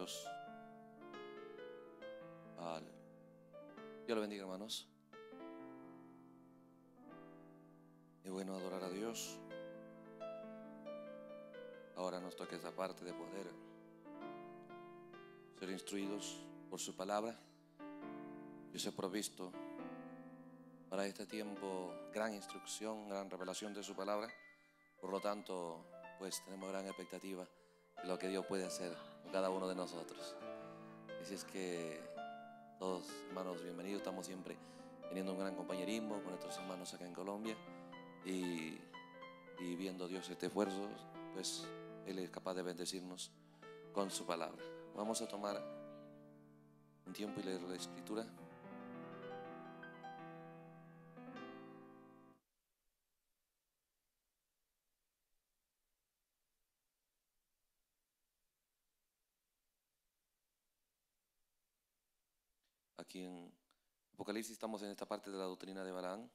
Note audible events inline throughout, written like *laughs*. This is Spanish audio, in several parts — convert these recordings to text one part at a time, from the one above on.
Dios. Aleluya. Dios lo bendiga, hermanos. Es bueno adorar a Dios. Ahora nos toca esa parte de poder ser instruidos por su palabra. Dios ha provisto para este tiempo gran instrucción, gran revelación de su palabra. Por lo tanto, pues tenemos gran expectativa de lo que Dios puede hacer cada uno de nosotros. Así es que todos hermanos, bienvenidos. Estamos siempre teniendo un gran compañerismo con nuestros hermanos acá en Colombia y, y viendo Dios este esfuerzo, pues Él es capaz de bendecirnos con su palabra. Vamos a tomar un tiempo y leer la escritura. en Apocalipsis estamos en esta parte de la doctrina de Balaam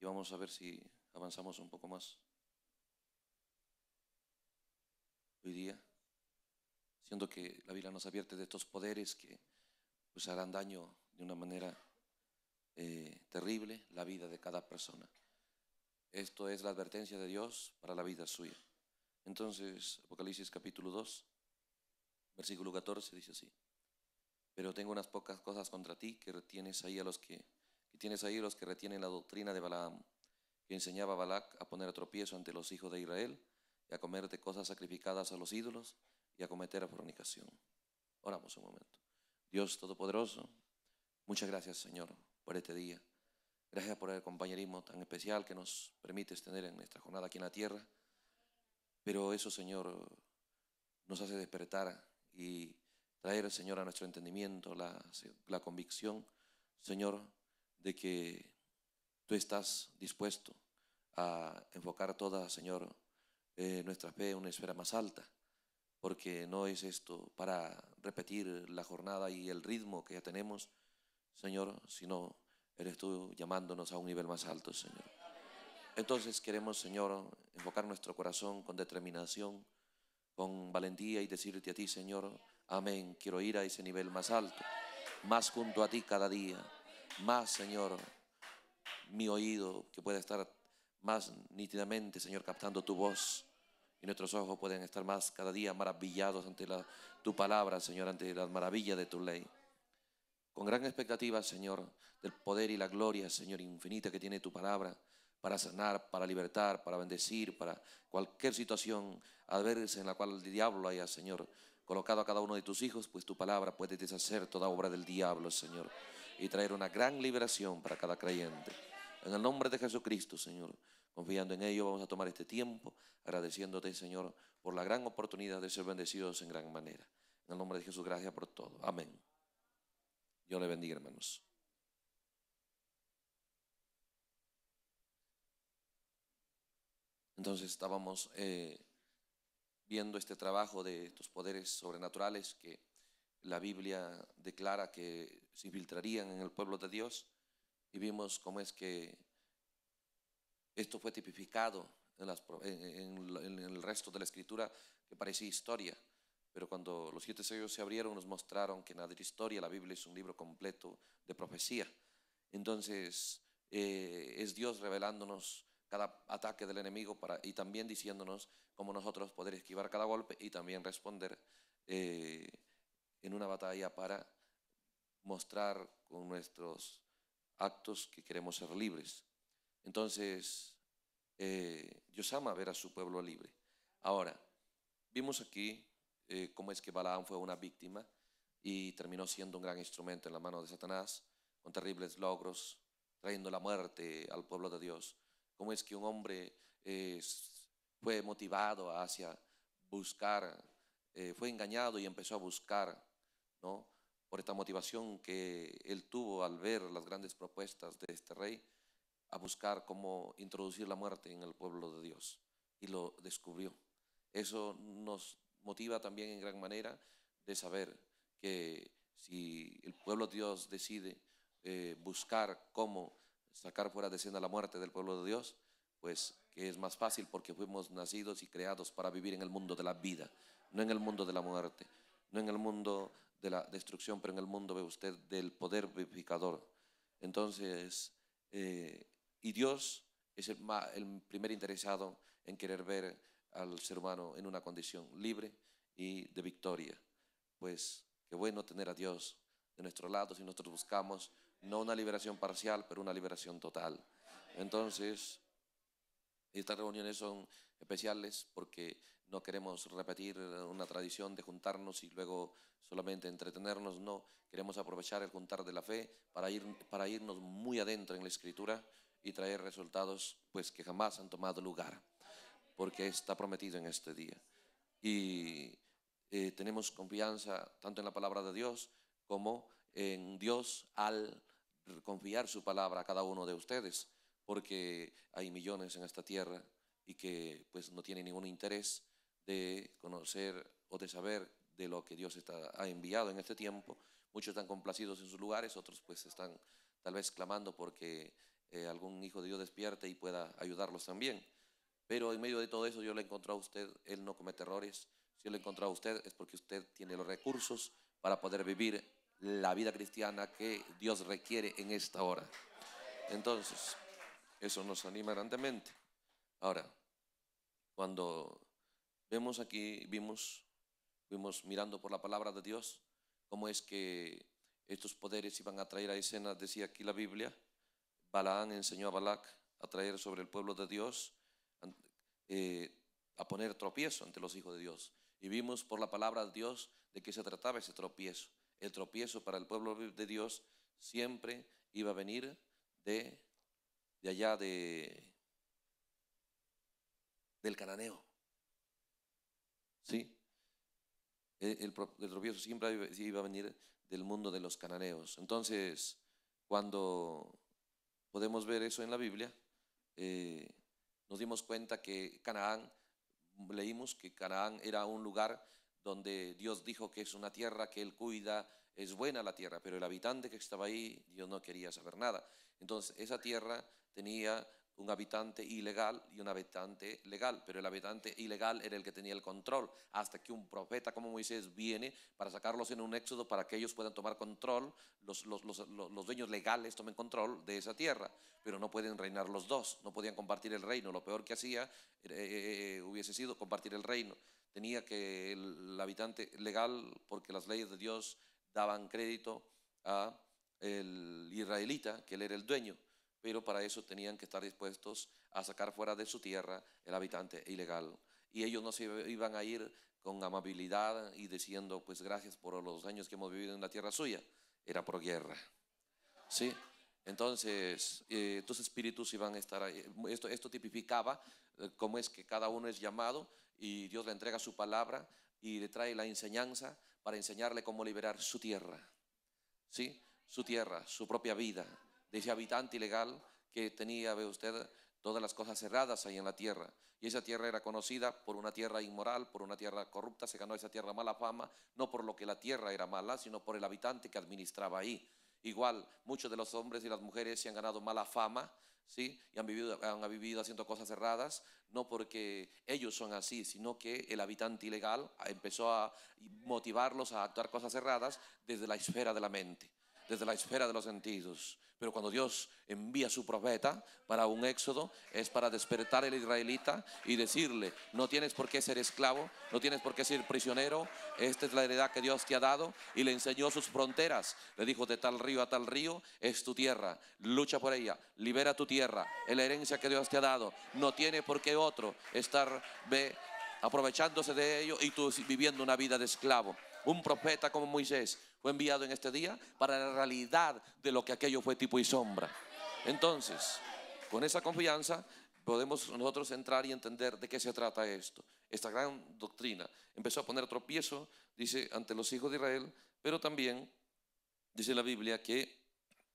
y vamos a ver si avanzamos un poco más hoy día, siendo que la Biblia nos advierte de estos poderes que pues, harán daño de una manera eh, terrible la vida de cada persona. Esto es la advertencia de Dios para la vida suya. Entonces, Apocalipsis capítulo 2, versículo 14 dice así. Pero tengo unas pocas cosas contra ti que retienes ahí a los que, tienes ahí a los que retienen la doctrina de Balaam, que enseñaba a Balac a poner a tropiezo ante los hijos de Israel, y a comerte cosas sacrificadas a los ídolos y a cometer a fornicación. Oramos un momento. Dios Todopoderoso, muchas gracias Señor por este día. Gracias por el compañerismo tan especial que nos permites tener en nuestra jornada aquí en la tierra. Pero eso, Señor, nos hace despertar y Traer, Señor, a nuestro entendimiento la, la convicción, Señor, de que tú estás dispuesto a enfocar toda, Señor, eh, nuestra fe en una esfera más alta, porque no es esto para repetir la jornada y el ritmo que ya tenemos, Señor, sino eres tú llamándonos a un nivel más alto, Señor. Entonces queremos, Señor, enfocar nuestro corazón con determinación, con valentía y decirte a ti, Señor, Amén. Quiero ir a ese nivel más alto, más junto a ti cada día, más, Señor, mi oído que pueda estar más nítidamente, Señor, captando tu voz. Y nuestros ojos pueden estar más cada día maravillados ante tu palabra, Señor, ante la maravilla de tu ley. Con gran expectativa, Señor, del poder y la gloria, Señor, infinita que tiene tu palabra para sanar, para libertar, para bendecir, para cualquier situación adversa en la cual el diablo haya, Señor, colocado a cada uno de tus hijos, pues tu palabra puede deshacer toda obra del diablo, Señor, y traer una gran liberación para cada creyente. En el nombre de Jesucristo, Señor, confiando en ello, vamos a tomar este tiempo agradeciéndote, Señor, por la gran oportunidad de ser bendecidos en gran manera. En el nombre de Jesús, gracias por todo. Amén. Yo le bendiga, hermanos. Entonces estábamos... Eh, viendo este trabajo de estos poderes sobrenaturales que la Biblia declara que se infiltrarían en el pueblo de Dios y vimos cómo es que esto fue tipificado en, el resto de la escritura que parecía historia, pero cuando los siete sellos se abrieron nos mostraron que nada era historia, la Biblia es un libro completo de profecía. Entonces eh, es Dios revelándonos cada ataque del enemigo para, y también diciéndonos cómo nosotros poder esquivar cada golpe y también responder eh, en una batalla para mostrar con nuestros actos que queremos ser libres. Entonces, eh, Dios ama ver a su pueblo libre. Ahora, vimos aquí eh, cómo es que Balaam fue una víctima y terminó siendo un gran instrumento en la mano de Satanás, con terribles logros, trayendo la muerte al pueblo de Dios. Cómo es que un hombre eh, fue motivado hacia buscar, eh, fue engañado y empezó a buscar, Por esta motivación que él tuvo al ver las grandes propuestas de este rey, a buscar cómo introducir la muerte en el pueblo de Dios. Y lo descubrió. Eso nos motiva también en gran manera de saber que si el pueblo de Dios decide eh, buscar cómo sacar fuera de escena la muerte del pueblo de Dios, pues que es más fácil porque fuimos nacidos y creados para vivir en el mundo de la vida, no en el mundo de la muerte, no en el mundo de la destrucción, pero en el mundo, ve usted, del poder vivificador. Entonces, eh, y Dios es el primer interesado en querer ver al ser humano en una condición libre y de victoria. Pues qué bueno tener a Dios de nuestro lado si nosotros buscamos no una liberación parcial, pero una liberación total. Entonces, estas reuniones son especiales porque no queremos repetir una tradición de juntarnos y luego solamente entretenernos, no. Queremos aprovechar el juntar de la fe para, ir, para irnos muy adentro en la escritura y traer resultados pues que jamás han tomado lugar, porque está prometido en este día. Y eh, tenemos confianza tanto en la palabra de Dios como en Dios al confiar su palabra a cada uno de ustedes porque hay millones en esta tierra y que pues no tienen ningún interés de conocer o de saber de lo que Dios está, ha enviado en este tiempo. Muchos están complacidos en sus lugares, otros pues están tal vez clamando porque eh, algún hijo de Dios despierte y pueda ayudarlos también. Pero en medio de todo eso yo le encontré a usted, él no comete errores. Si yo le encontrado a usted es porque usted tiene los recursos para poder vivir la vida cristiana que Dios requiere en esta hora. Entonces, eso nos anima grandemente. Ahora, cuando vemos aquí, vimos, vimos mirando por la palabra de Dios, cómo es que estos poderes iban a traer a escena, decía aquí la Biblia, Balaán enseñó a Balac a traer sobre el pueblo de Dios, eh, a poner tropiezo ante los hijos de Dios. Y vimos por la palabra de Dios de qué se trataba ese tropiezo. El tropiezo para el pueblo de Dios siempre iba a venir de de allá de del cananeo. ¿Sí? El, el, tropiezo siempre iba a venir del mundo de los cananeos. Entonces, cuando podemos ver eso en la Biblia, eh, nos dimos cuenta que Canaán, leímos que Canaán era un lugar donde Dios dijo que es una tierra que Él cuida, es buena la tierra, pero el habitante que estaba ahí, Dios no quería saber nada. Entonces, esa tierra tenía un habitante ilegal y un habitante legal, pero el habitante ilegal era el que tenía el control, hasta que un profeta como Moisés viene para sacarlos en un éxodo para que ellos puedan tomar control, los, los, dueños legales tomen control de esa tierra, pero no pueden reinar los dos, no podían compartir el reino, lo peor que hacía eh, eh, eh, hubiese sido compartir el reino, tenía que el, el habitante legal, porque las leyes de Dios daban crédito a el israelita, que él era el dueño, pero para eso tenían que estar dispuestos a sacar fuera de su tierra el habitante ilegal. Y ellos no se iban a ir con amabilidad y diciendo, pues gracias por los años que hemos vivido en la tierra suya. Era por guerra. ¿Sí? Entonces, eh, estos espíritus iban a estar ahí. Esto, esto tipificaba eh, cómo es que cada uno es llamado y Dios le entrega su palabra y le trae la enseñanza para enseñarle cómo liberar su tierra. ¿Sí? Su tierra, su propia vida, de ese habitante ilegal que tenía, ve usted, todas las cosas cerradas ahí en la tierra. Y esa tierra era conocida por una tierra inmoral, por una tierra corrupta, se ganó esa tierra mala fama, no por lo que la tierra era mala, sino por el habitante que administraba ahí. Igual, muchos de los hombres y las mujeres se han ganado mala fama, ¿sí? Y han vivido, han vivido haciendo cosas cerradas, no porque ellos son así, sino que el habitante ilegal empezó a motivarlos a actuar cosas cerradas desde la esfera de la mente desde la esfera de los sentidos. Pero cuando Dios envía su profeta para un éxodo, es para despertar al israelita y decirle, no tienes por qué ser esclavo, no tienes por qué ser prisionero, esta es la heredad que Dios te ha dado y le enseñó sus fronteras. Le dijo, de tal río a tal río es tu tierra, lucha por ella, libera tu tierra, es la herencia que Dios te ha dado. No tiene por qué otro estar aprovechándose de ello y tú viviendo una vida de esclavo. Un profeta como Moisés fue enviado en este día para la realidad de lo que aquello fue tipo y sombra. Entonces, con esa confianza podemos nosotros entrar y entender de qué se trata esto. Esta gran doctrina empezó a poner tropiezo, dice, ante los hijos de Israel, pero también dice la Biblia que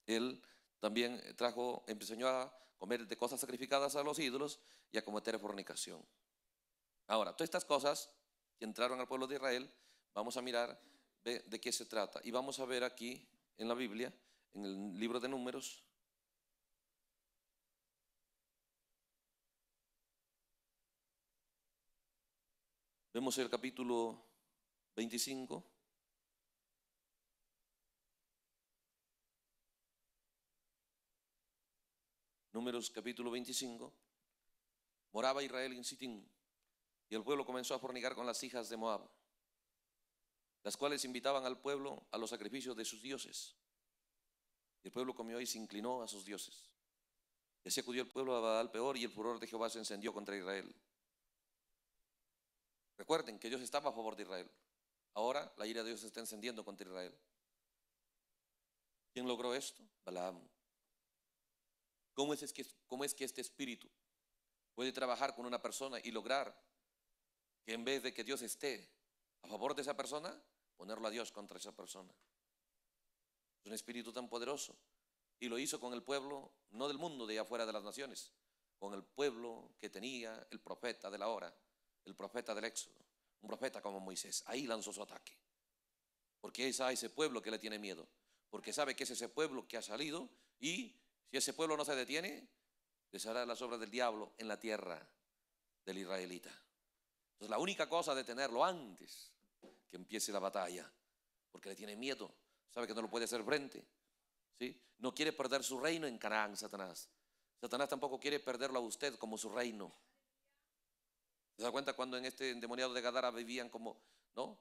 él también trajo, enseñó a comer de cosas sacrificadas a los ídolos y a cometer fornicación. Ahora, todas estas cosas que entraron al pueblo de Israel, vamos a mirar de, qué se trata. Y vamos a ver aquí en la Biblia, en el libro de números, Vemos el capítulo 25. Números capítulo 25. Moraba Israel en Sittim y el pueblo comenzó a fornicar con las hijas de Moab las cuales invitaban al pueblo a los sacrificios de sus dioses. el pueblo comió y se inclinó a sus dioses. Y así acudió el pueblo a Baal peor y el furor de Jehová se encendió contra Israel. Recuerden que Dios estaba a favor de Israel. Ahora la ira de Dios se está encendiendo contra Israel. ¿Quién logró esto? Balaam. ¿Cómo ¿Cómo es que este espíritu puede trabajar con una persona y lograr que en vez de que Dios esté a favor de esa persona, ponerlo a Dios contra esa persona. Es un espíritu tan poderoso. Y lo hizo con el pueblo, no del mundo, de allá afuera de las naciones, con el pueblo que tenía el profeta de la hora, el profeta del Éxodo, un profeta como Moisés. Ahí lanzó su ataque. Porque es a ese pueblo que le tiene miedo. Porque sabe que es ese pueblo que ha salido y si ese pueblo no se detiene, deshará las obras del diablo en la tierra del israelita. Entonces la única cosa de tenerlo antes que empiece la batalla, porque le tiene miedo, sabe que no lo puede hacer frente. ¿sí? No quiere perder su reino en Canaán, Satanás. Satanás tampoco quiere perderlo a usted como su reino. ¿Se da cuenta cuando en este endemoniado de Gadara vivían como, ¿no?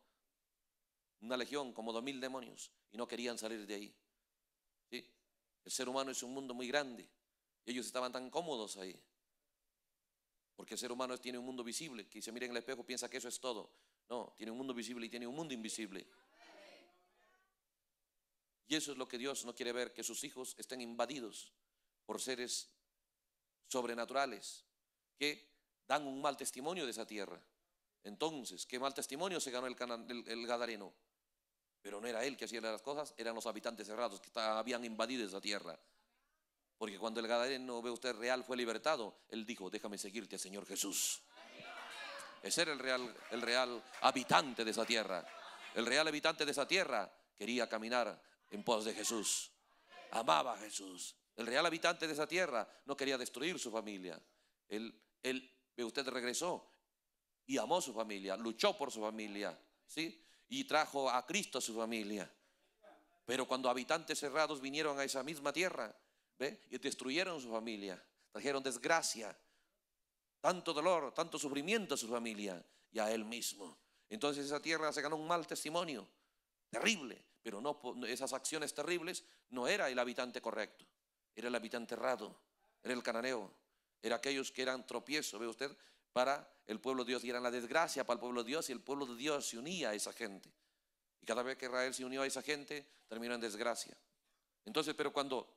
Una legión, como dos mil demonios, y no querían salir de ahí. ¿sí? El ser humano es un mundo muy grande, y ellos estaban tan cómodos ahí. Porque el ser humano tiene un mundo visible, que se mira en el espejo piensa que eso es todo. No, tiene un mundo visible y tiene un mundo invisible. Y eso es lo que Dios no quiere ver, que sus hijos estén invadidos por seres sobrenaturales que dan un mal testimonio de esa tierra. Entonces, ¿qué mal testimonio se ganó el, Gadareno? Pero no era él que hacía las cosas, eran los habitantes cerrados que habían invadido esa tierra. Porque cuando el Gadareno ve usted real fue libertado, él dijo, déjame seguirte, Señor Jesús. Ese era el real, el real habitante de esa tierra. El real habitante de esa tierra quería caminar en pos de Jesús. Amaba a Jesús. El real habitante de esa tierra no quería destruir su familia. Él, él usted regresó y amó su familia, luchó por su familia, ¿sí? Y trajo a Cristo a su familia. Pero cuando habitantes cerrados vinieron a esa misma tierra, y destruyeron su familia, trajeron desgracia, tanto dolor, tanto sufrimiento a su familia y a él mismo. Entonces esa tierra se ganó un mal testimonio, terrible, pero no esas acciones terribles no era el habitante correcto, era el habitante errado, era el cananeo, era aquellos que eran tropiezo, ve usted, para el pueblo de Dios y eran la desgracia para el pueblo de Dios y el pueblo de Dios se unía a esa gente. Y cada vez que Israel se unió a esa gente, terminó en desgracia. Entonces, pero cuando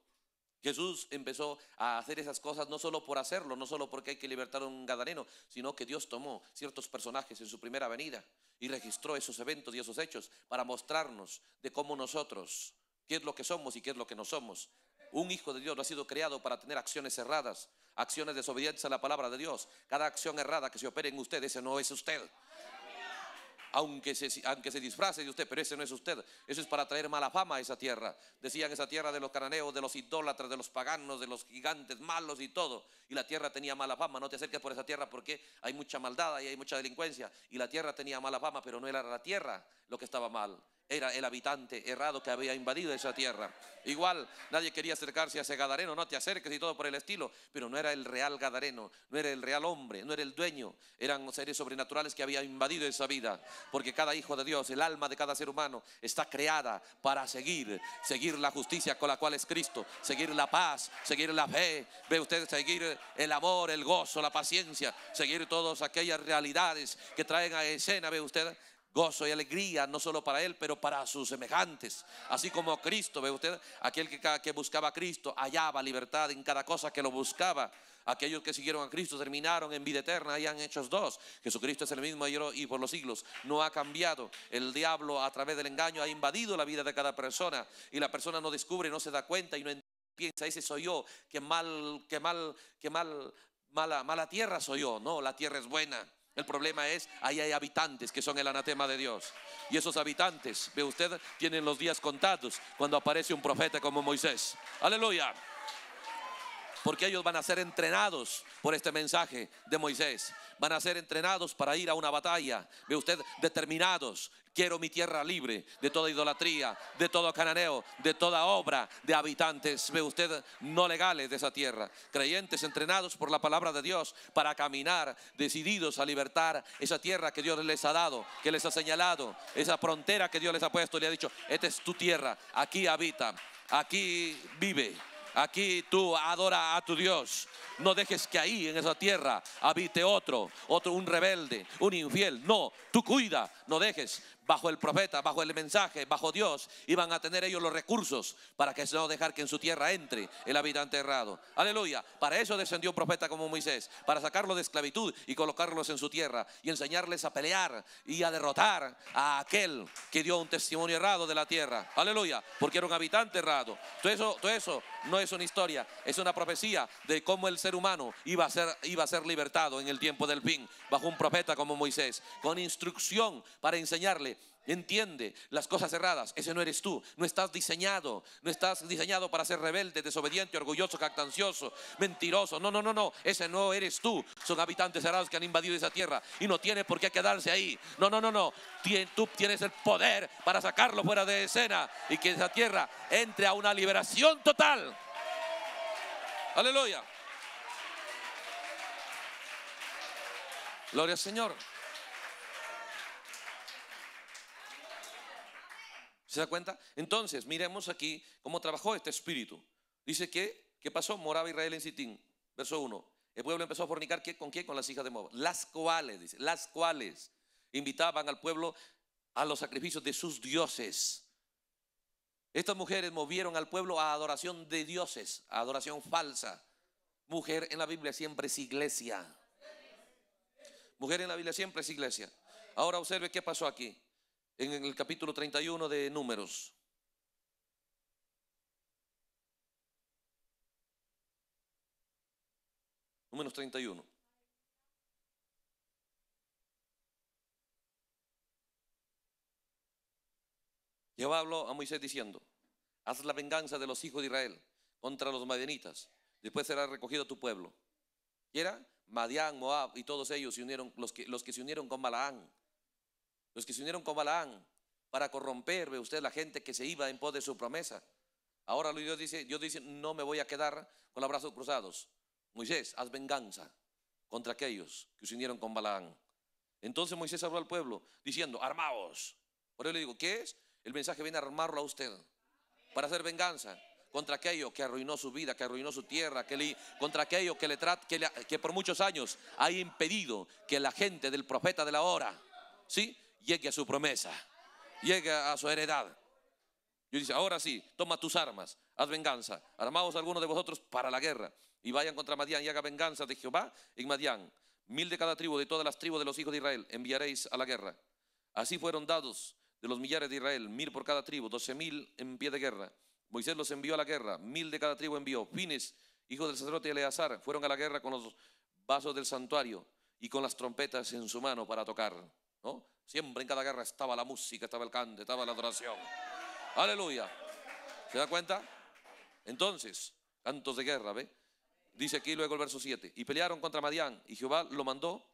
Jesús empezó a hacer esas cosas no solo por hacerlo, no solo porque hay que libertar a un gadareno, sino que Dios tomó ciertos personajes en su primera venida y registró esos eventos y esos hechos para mostrarnos de cómo nosotros, qué es lo que somos y qué es lo que no somos. Un hijo de Dios no ha sido creado para tener acciones erradas, acciones de obediencia a la palabra de Dios. Cada acción errada que se opere en usted, ese no es usted aunque se, aunque se disfrace de usted, pero ese no es usted. Eso es para traer mala fama a esa tierra. Decían esa tierra de los cananeos, de los idólatras, de los paganos, de los gigantes malos y todo. Y la tierra tenía mala fama. No te acerques por esa tierra porque hay mucha maldad y hay mucha delincuencia. Y la tierra tenía mala fama, pero no era la tierra lo que estaba mal era el habitante errado que había invadido esa tierra. Igual nadie quería acercarse a ese Gadareno, no te acerques y todo por el estilo, pero no era el real Gadareno, no era el real hombre, no era el dueño, eran seres sobrenaturales que habían invadido esa vida, porque cada hijo de Dios, el alma de cada ser humano está creada para seguir, seguir la justicia con la cual es Cristo, seguir la paz, seguir la fe, ve usted, seguir el amor, el gozo, la paciencia, seguir todas aquellas realidades que traen a escena, ve usted, gozo y alegría, no solo para él, pero para sus semejantes. Así como Cristo, ve usted, aquel que, buscaba a Cristo hallaba libertad en cada cosa que lo buscaba. Aquellos que siguieron a Cristo terminaron en vida eterna y han hechos dos. Jesucristo es el mismo y por los siglos no ha cambiado. El diablo a través del engaño ha invadido la vida de cada persona y la persona no descubre, no se da cuenta y no piensa, ese soy yo, que mal, que mal, que mal, mala, mala tierra soy yo. No, la tierra es buena. El problema es, ahí hay habitantes que son el anatema de Dios. Y esos habitantes, ve usted, tienen los días contados cuando aparece un profeta como Moisés. Aleluya. Porque ellos van a ser entrenados por este mensaje de Moisés. Van a ser entrenados para ir a una batalla. Ve usted, determinados, Quiero mi tierra libre de toda idolatría, de todo cananeo, de toda obra de habitantes, ve usted, no legales de esa tierra. Creyentes entrenados por la palabra de Dios para caminar decididos a libertar esa tierra que Dios les ha dado, que les ha señalado, esa frontera que Dios les ha puesto le ha dicho, esta es tu tierra, aquí habita, aquí vive. Aquí tú adora a tu Dios. No dejes que ahí en esa tierra habite otro, otro un rebelde, un infiel. No, tú cuida, no dejes bajo el profeta, bajo el mensaje, bajo Dios, iban a tener ellos los recursos para que no dejar que en su tierra entre el habitante errado. Aleluya. Para eso descendió un profeta como Moisés, para sacarlos de esclavitud y colocarlos en su tierra y enseñarles a pelear y a derrotar a aquel que dio un testimonio errado de la tierra. Aleluya. Porque era un habitante errado. Todo eso, todo eso no es una historia, es una profecía de cómo el ser humano iba a ser, iba a ser libertado en el tiempo del fin, bajo un profeta como Moisés, con instrucción para enseñarle entiende las cosas cerradas Ese no eres tú. No estás diseñado. No estás diseñado para ser rebelde, desobediente, orgulloso, cactancioso mentiroso. No, no, no, no. Ese no eres tú. Son habitantes cerrados que han invadido esa tierra y no tiene por qué quedarse ahí. No, no, no, no. tú tienes el poder para sacarlo fuera de escena y que esa tierra entre a una liberación total. Aleluya. Gloria al Señor. ¿Se da cuenta? Entonces, miremos aquí cómo trabajó este espíritu. Dice que, ¿qué pasó? Moraba Israel en Sitín. Verso 1. El pueblo empezó a fornicar con qué, Con las hijas de Moab. Las cuales, dice, las cuales invitaban al pueblo a los sacrificios de sus dioses. Estas mujeres movieron al pueblo a adoración de dioses, a adoración falsa. Mujer en la Biblia siempre es iglesia. Mujer en la Biblia siempre es iglesia. Ahora observe qué pasó aquí en el capítulo 31 de Números. Números 31. Jehová habló a Moisés diciendo, haz la venganza de los hijos de Israel contra los madianitas, después será recogido tu pueblo. Y era Madián, Moab y todos ellos se unieron, los que, los que se unieron con Balaán los que se unieron con Balaán para corromper, ve usted, la gente que se iba en pos de su promesa. Ahora Dios dice, Dios dice, no me voy a quedar con los brazos cruzados. Moisés, haz venganza contra aquellos que se unieron con Balaán. Entonces Moisés habló al pueblo diciendo, armaos. Por eso le digo, ¿qué es? El mensaje viene a armarlo a usted para hacer venganza contra aquello que arruinó su vida, que arruinó su tierra, que le, contra aquello que, le, que, que por muchos años ha impedido que la gente del profeta de la hora, ¿sí? llegue a su promesa, llegue a su heredad. Y dice, ahora sí, toma tus armas, haz venganza, armaos algunos de vosotros para la guerra y vayan contra Madián y haga venganza de Jehová en Madián. Mil de cada tribu, de todas las tribus de los hijos de Israel, enviaréis a la guerra. Así fueron dados de los millares de Israel, mil por cada tribu, doce mil en pie de guerra. Moisés los envió a la guerra, mil de cada tribu envió. Fines, hijo del sacerdote Eleazar, fueron a la guerra con los vasos del santuario y con las trompetas en su mano para tocar. ¿no? Siempre en cada guerra estaba la música, estaba el cante, estaba la adoración. Aleluya. ¿Se da cuenta? Entonces, cantos de guerra, ¿ve? Dice aquí luego el verso 7. Y pelearon contra Madián y Jehová lo mandó,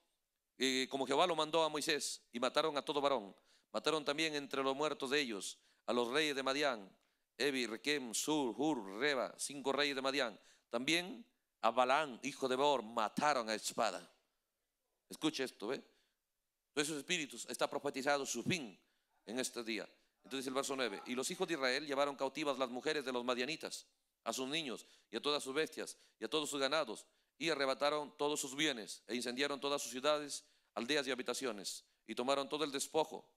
eh, como Jehová lo mandó a Moisés, y mataron a todo varón. Mataron también entre los muertos de ellos a los reyes de Madián, Evi, Requem, Sur, Hur, Reba, cinco reyes de Madián. También a Balán, hijo de Bor mataron a espada. Escuche esto, ¿ve? Entonces esos espíritus está profetizado su fin en este día. Entonces el verso 9, y los hijos de Israel llevaron cautivas las mujeres de los madianitas, a sus niños y a todas sus bestias y a todos sus ganados, y arrebataron todos sus bienes e incendiaron todas sus ciudades, aldeas y habitaciones, y tomaron todo el despojo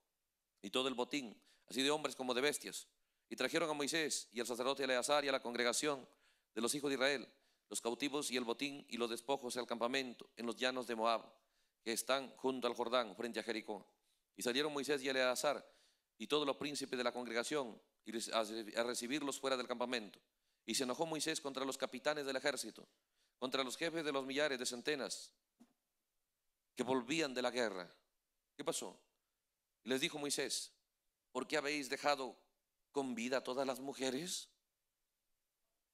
y todo el botín, así de hombres como de bestias, y trajeron a Moisés y al sacerdote Eleazar y a la congregación de los hijos de Israel, los cautivos y el botín y los despojos al campamento en los llanos de Moab que están junto al Jordán, frente a Jericó. Y salieron Moisés y Eleazar y todos los príncipes de la congregación a recibirlos fuera del campamento. Y se enojó Moisés contra los capitanes del ejército, contra los jefes de los millares de centenas que volvían de la guerra. ¿Qué pasó? Les dijo Moisés, ¿por qué habéis dejado con vida a todas las mujeres?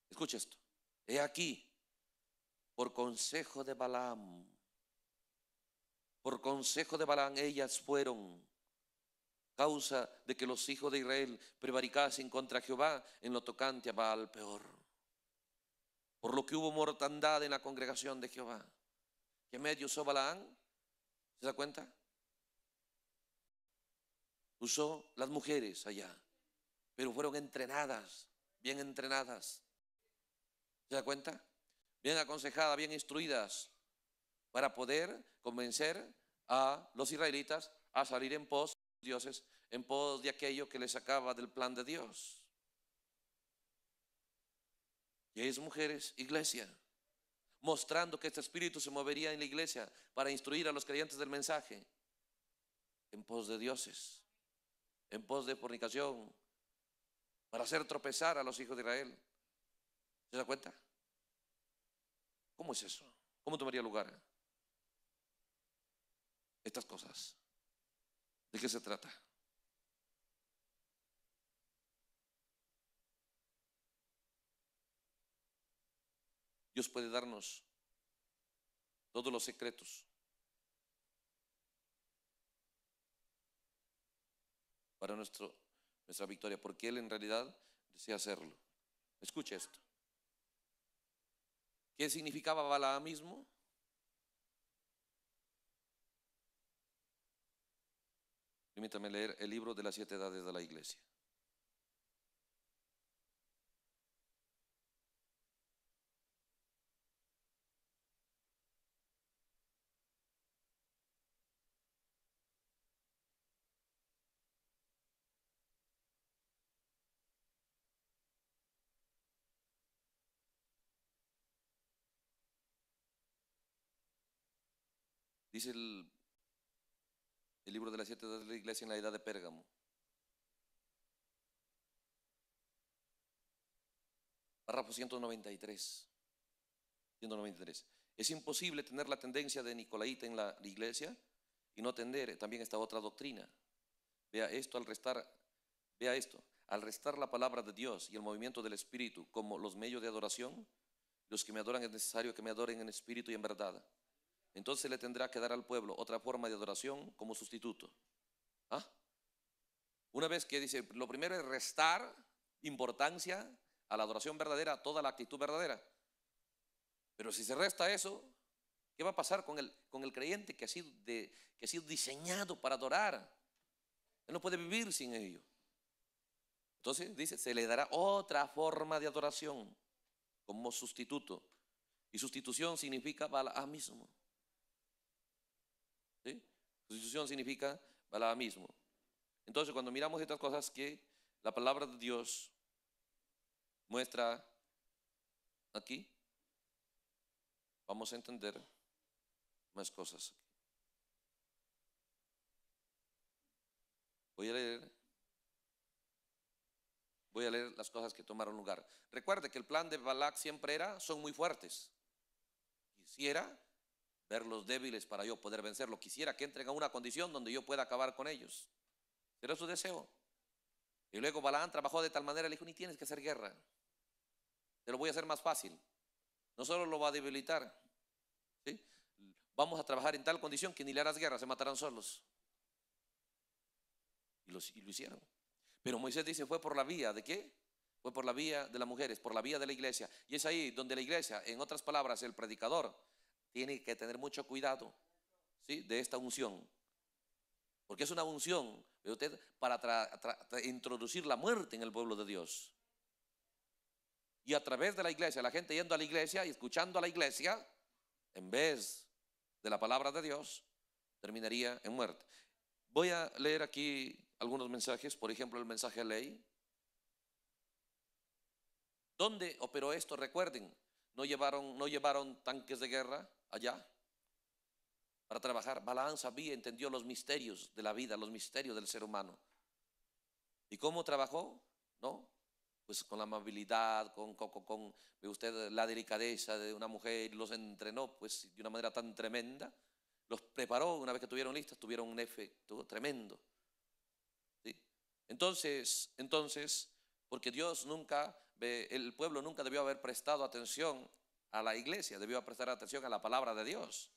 Escucha esto. He aquí, por consejo de Balaam, por consejo de Balán ellas fueron causa de que los hijos de Israel prevaricasen contra Jehová en lo tocante a Baal peor. Por lo que hubo mortandad en la congregación de Jehová. ¿Qué medio usó Balaán? ¿Se da cuenta? Usó las mujeres allá, pero fueron entrenadas, bien entrenadas. ¿Se da cuenta? Bien aconsejadas, bien instruidas para poder convencer a los israelitas a salir en pos de los dioses, en pos de aquello que les sacaba del plan de Dios. Y es mujeres, iglesia, mostrando que este espíritu se movería en la iglesia para instruir a los creyentes del mensaje, en pos de dioses, en pos de fornicación, para hacer tropezar a los hijos de Israel. ¿Se da cuenta? ¿Cómo es eso? ¿Cómo tomaría lugar? estas cosas. ¿De qué se trata? Dios puede darnos todos los secretos para nuestro, nuestra victoria, porque Él en realidad desea hacerlo. Escucha esto. ¿Qué significaba Balaam mismo? Permítame leer el libro de las siete edades de la iglesia. Dice el el libro de las siete edades de la iglesia en la edad de Pérgamo. Párrafo 193. Es imposible tener la tendencia de Nicolaita en la iglesia y no atender también esta otra doctrina. Vea esto al restar, vea esto, al restar la palabra de Dios y el movimiento del Espíritu como los medios de adoración, los que me adoran es necesario que me adoren en espíritu y en verdad entonces le tendrá que dar al pueblo otra forma de adoración como sustituto. ¿Ah? Una vez que dice, lo primero es restar importancia a la adoración verdadera, a toda la actitud verdadera. Pero si se resta eso, ¿qué va a pasar con el, con el creyente que ha, sido que ha sido diseñado para adorar? Él no puede vivir sin ello. Entonces dice, se le dará otra forma de adoración como sustituto. Y sustitución significa mí mismo. ¿sí? Sustitución significa palabra mismo. Entonces, cuando miramos estas cosas que la palabra de Dios muestra aquí, vamos a entender más cosas. Voy a leer. Voy a leer las cosas que tomaron lugar. Recuerde que el plan de Balak siempre era, son muy fuertes. Quisiera los débiles para yo poder vencerlo. Quisiera que entren a una condición donde yo pueda acabar con ellos. Era su deseo. Y luego Balaán trabajó de tal manera, le dijo, ni tienes que hacer guerra. Te lo voy a hacer más fácil. No solo lo va a debilitar. Vamos a trabajar en tal condición que ni le harás guerra, se matarán solos. Y, y lo hicieron. Pero Moisés dice, fue por la vía de qué? Fue por la vía de las mujeres, por la vía de la iglesia. Y es ahí donde la iglesia, en otras palabras, el predicador, tiene que tener mucho cuidado ¿sí? de esta unción. Porque es una unción usted para introducir la muerte en el pueblo de Dios. Y a través de la iglesia, la gente yendo a la iglesia y escuchando a la iglesia, en vez de la palabra de Dios, terminaría en muerte. Voy a leer aquí algunos mensajes, por ejemplo el mensaje de ley. ¿Dónde operó esto? Recuerden, no llevaron, no llevaron tanques de guerra allá para trabajar. balanza sabía, entendió los misterios de la vida, los misterios del ser humano. ¿Y cómo trabajó? ¿No? Pues con la amabilidad, con, con, con usted, la delicadeza de una mujer, los entrenó pues de una manera tan tremenda. Los preparó, una vez que tuvieron listas, tuvieron un efecto tremendo. ¿Sí? Entonces, entonces, porque Dios nunca el pueblo nunca debió haber prestado atención a la iglesia, debió prestar atención a la palabra de Dios.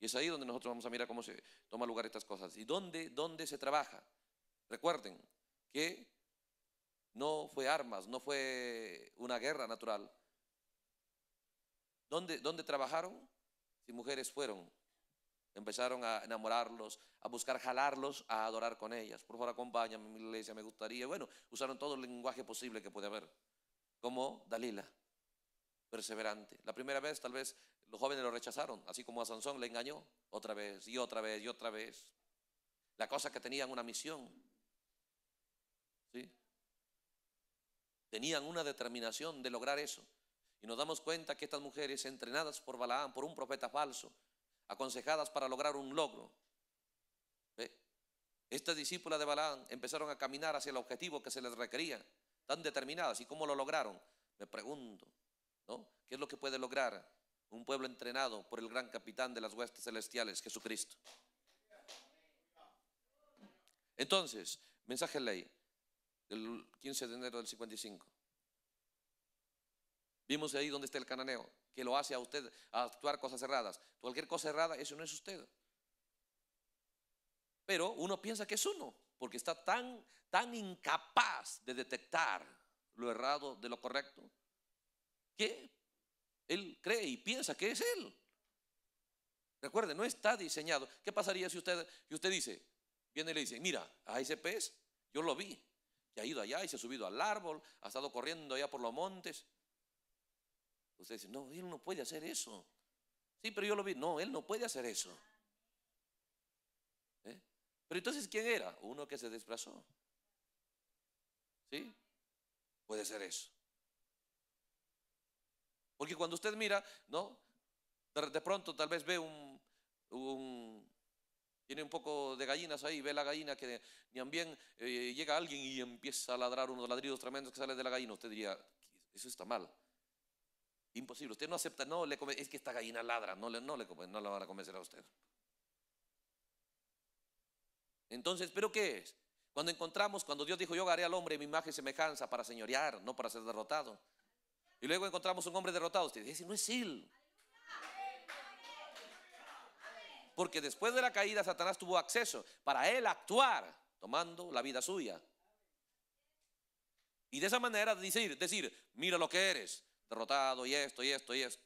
Y es ahí donde nosotros vamos a mirar cómo se toman lugar estas cosas. ¿Y dónde, dónde se trabaja? Recuerden que no fue armas, no fue una guerra natural. ¿Dónde, dónde trabajaron? Si mujeres fueron Empezaron a enamorarlos, a buscar jalarlos, a adorar con ellas. Por favor, acompáñame a mi iglesia, me gustaría. Bueno, usaron todo el lenguaje posible que puede haber. Como Dalila, perseverante. La primera vez, tal vez, los jóvenes lo rechazaron, así como a Sansón le engañó otra vez y otra vez y otra vez. La cosa que tenían una misión. ¿Sí? Tenían una determinación de lograr eso. Y nos damos cuenta que estas mujeres, entrenadas por Balaam, por un profeta falso, aconsejadas para lograr un logro. Estas discípulas de Balaam empezaron a caminar hacia el objetivo que se les requería, tan determinadas. ¿Y cómo lo lograron? Me pregunto, ¿Qué es lo que puede lograr un pueblo entrenado por el gran capitán de las huestes celestiales, Jesucristo? Entonces, mensaje ley del 15 de enero del 55. Vimos ahí donde está el cananeo que lo hace a usted actuar cosas erradas. Cualquier cosa errada, eso no es usted. Pero uno piensa que es uno, porque está tan, tan incapaz de detectar lo errado de lo correcto, que él cree y piensa que es él. Recuerde, no está diseñado. ¿Qué pasaría si usted, si usted dice, viene y le dice, mira, a ese pez yo lo vi, que ha ido allá y se ha subido al árbol, ha estado corriendo allá por los montes, Usted dice, no, él no puede hacer eso. Sí, pero yo lo vi. No, él no puede hacer eso. ¿Eh? Pero entonces, ¿quién era? Uno que se desplazó. ¿Sí? Puede ser eso. Porque cuando usted mira, ¿no? De pronto tal vez ve un, tiene un poco de gallinas ahí, ve la gallina que también eh, llega alguien y empieza a ladrar unos ladridos tremendos que sale de la gallina. Usted diría, eso está mal. Imposible. Usted no acepta, no le come, es que esta gallina ladra, no le, no le no la van a convencer a usted. Entonces, ¿pero qué es? Cuando encontramos, cuando Dios dijo, yo haré al hombre mi imagen y semejanza para señorear, no para ser derrotado. Y luego encontramos un hombre derrotado. Usted dice, no es él. Porque después de la caída, Satanás tuvo acceso para él actuar, tomando la vida suya. Y de esa manera decir, decir, mira lo que eres, derrotado y esto y esto y esto.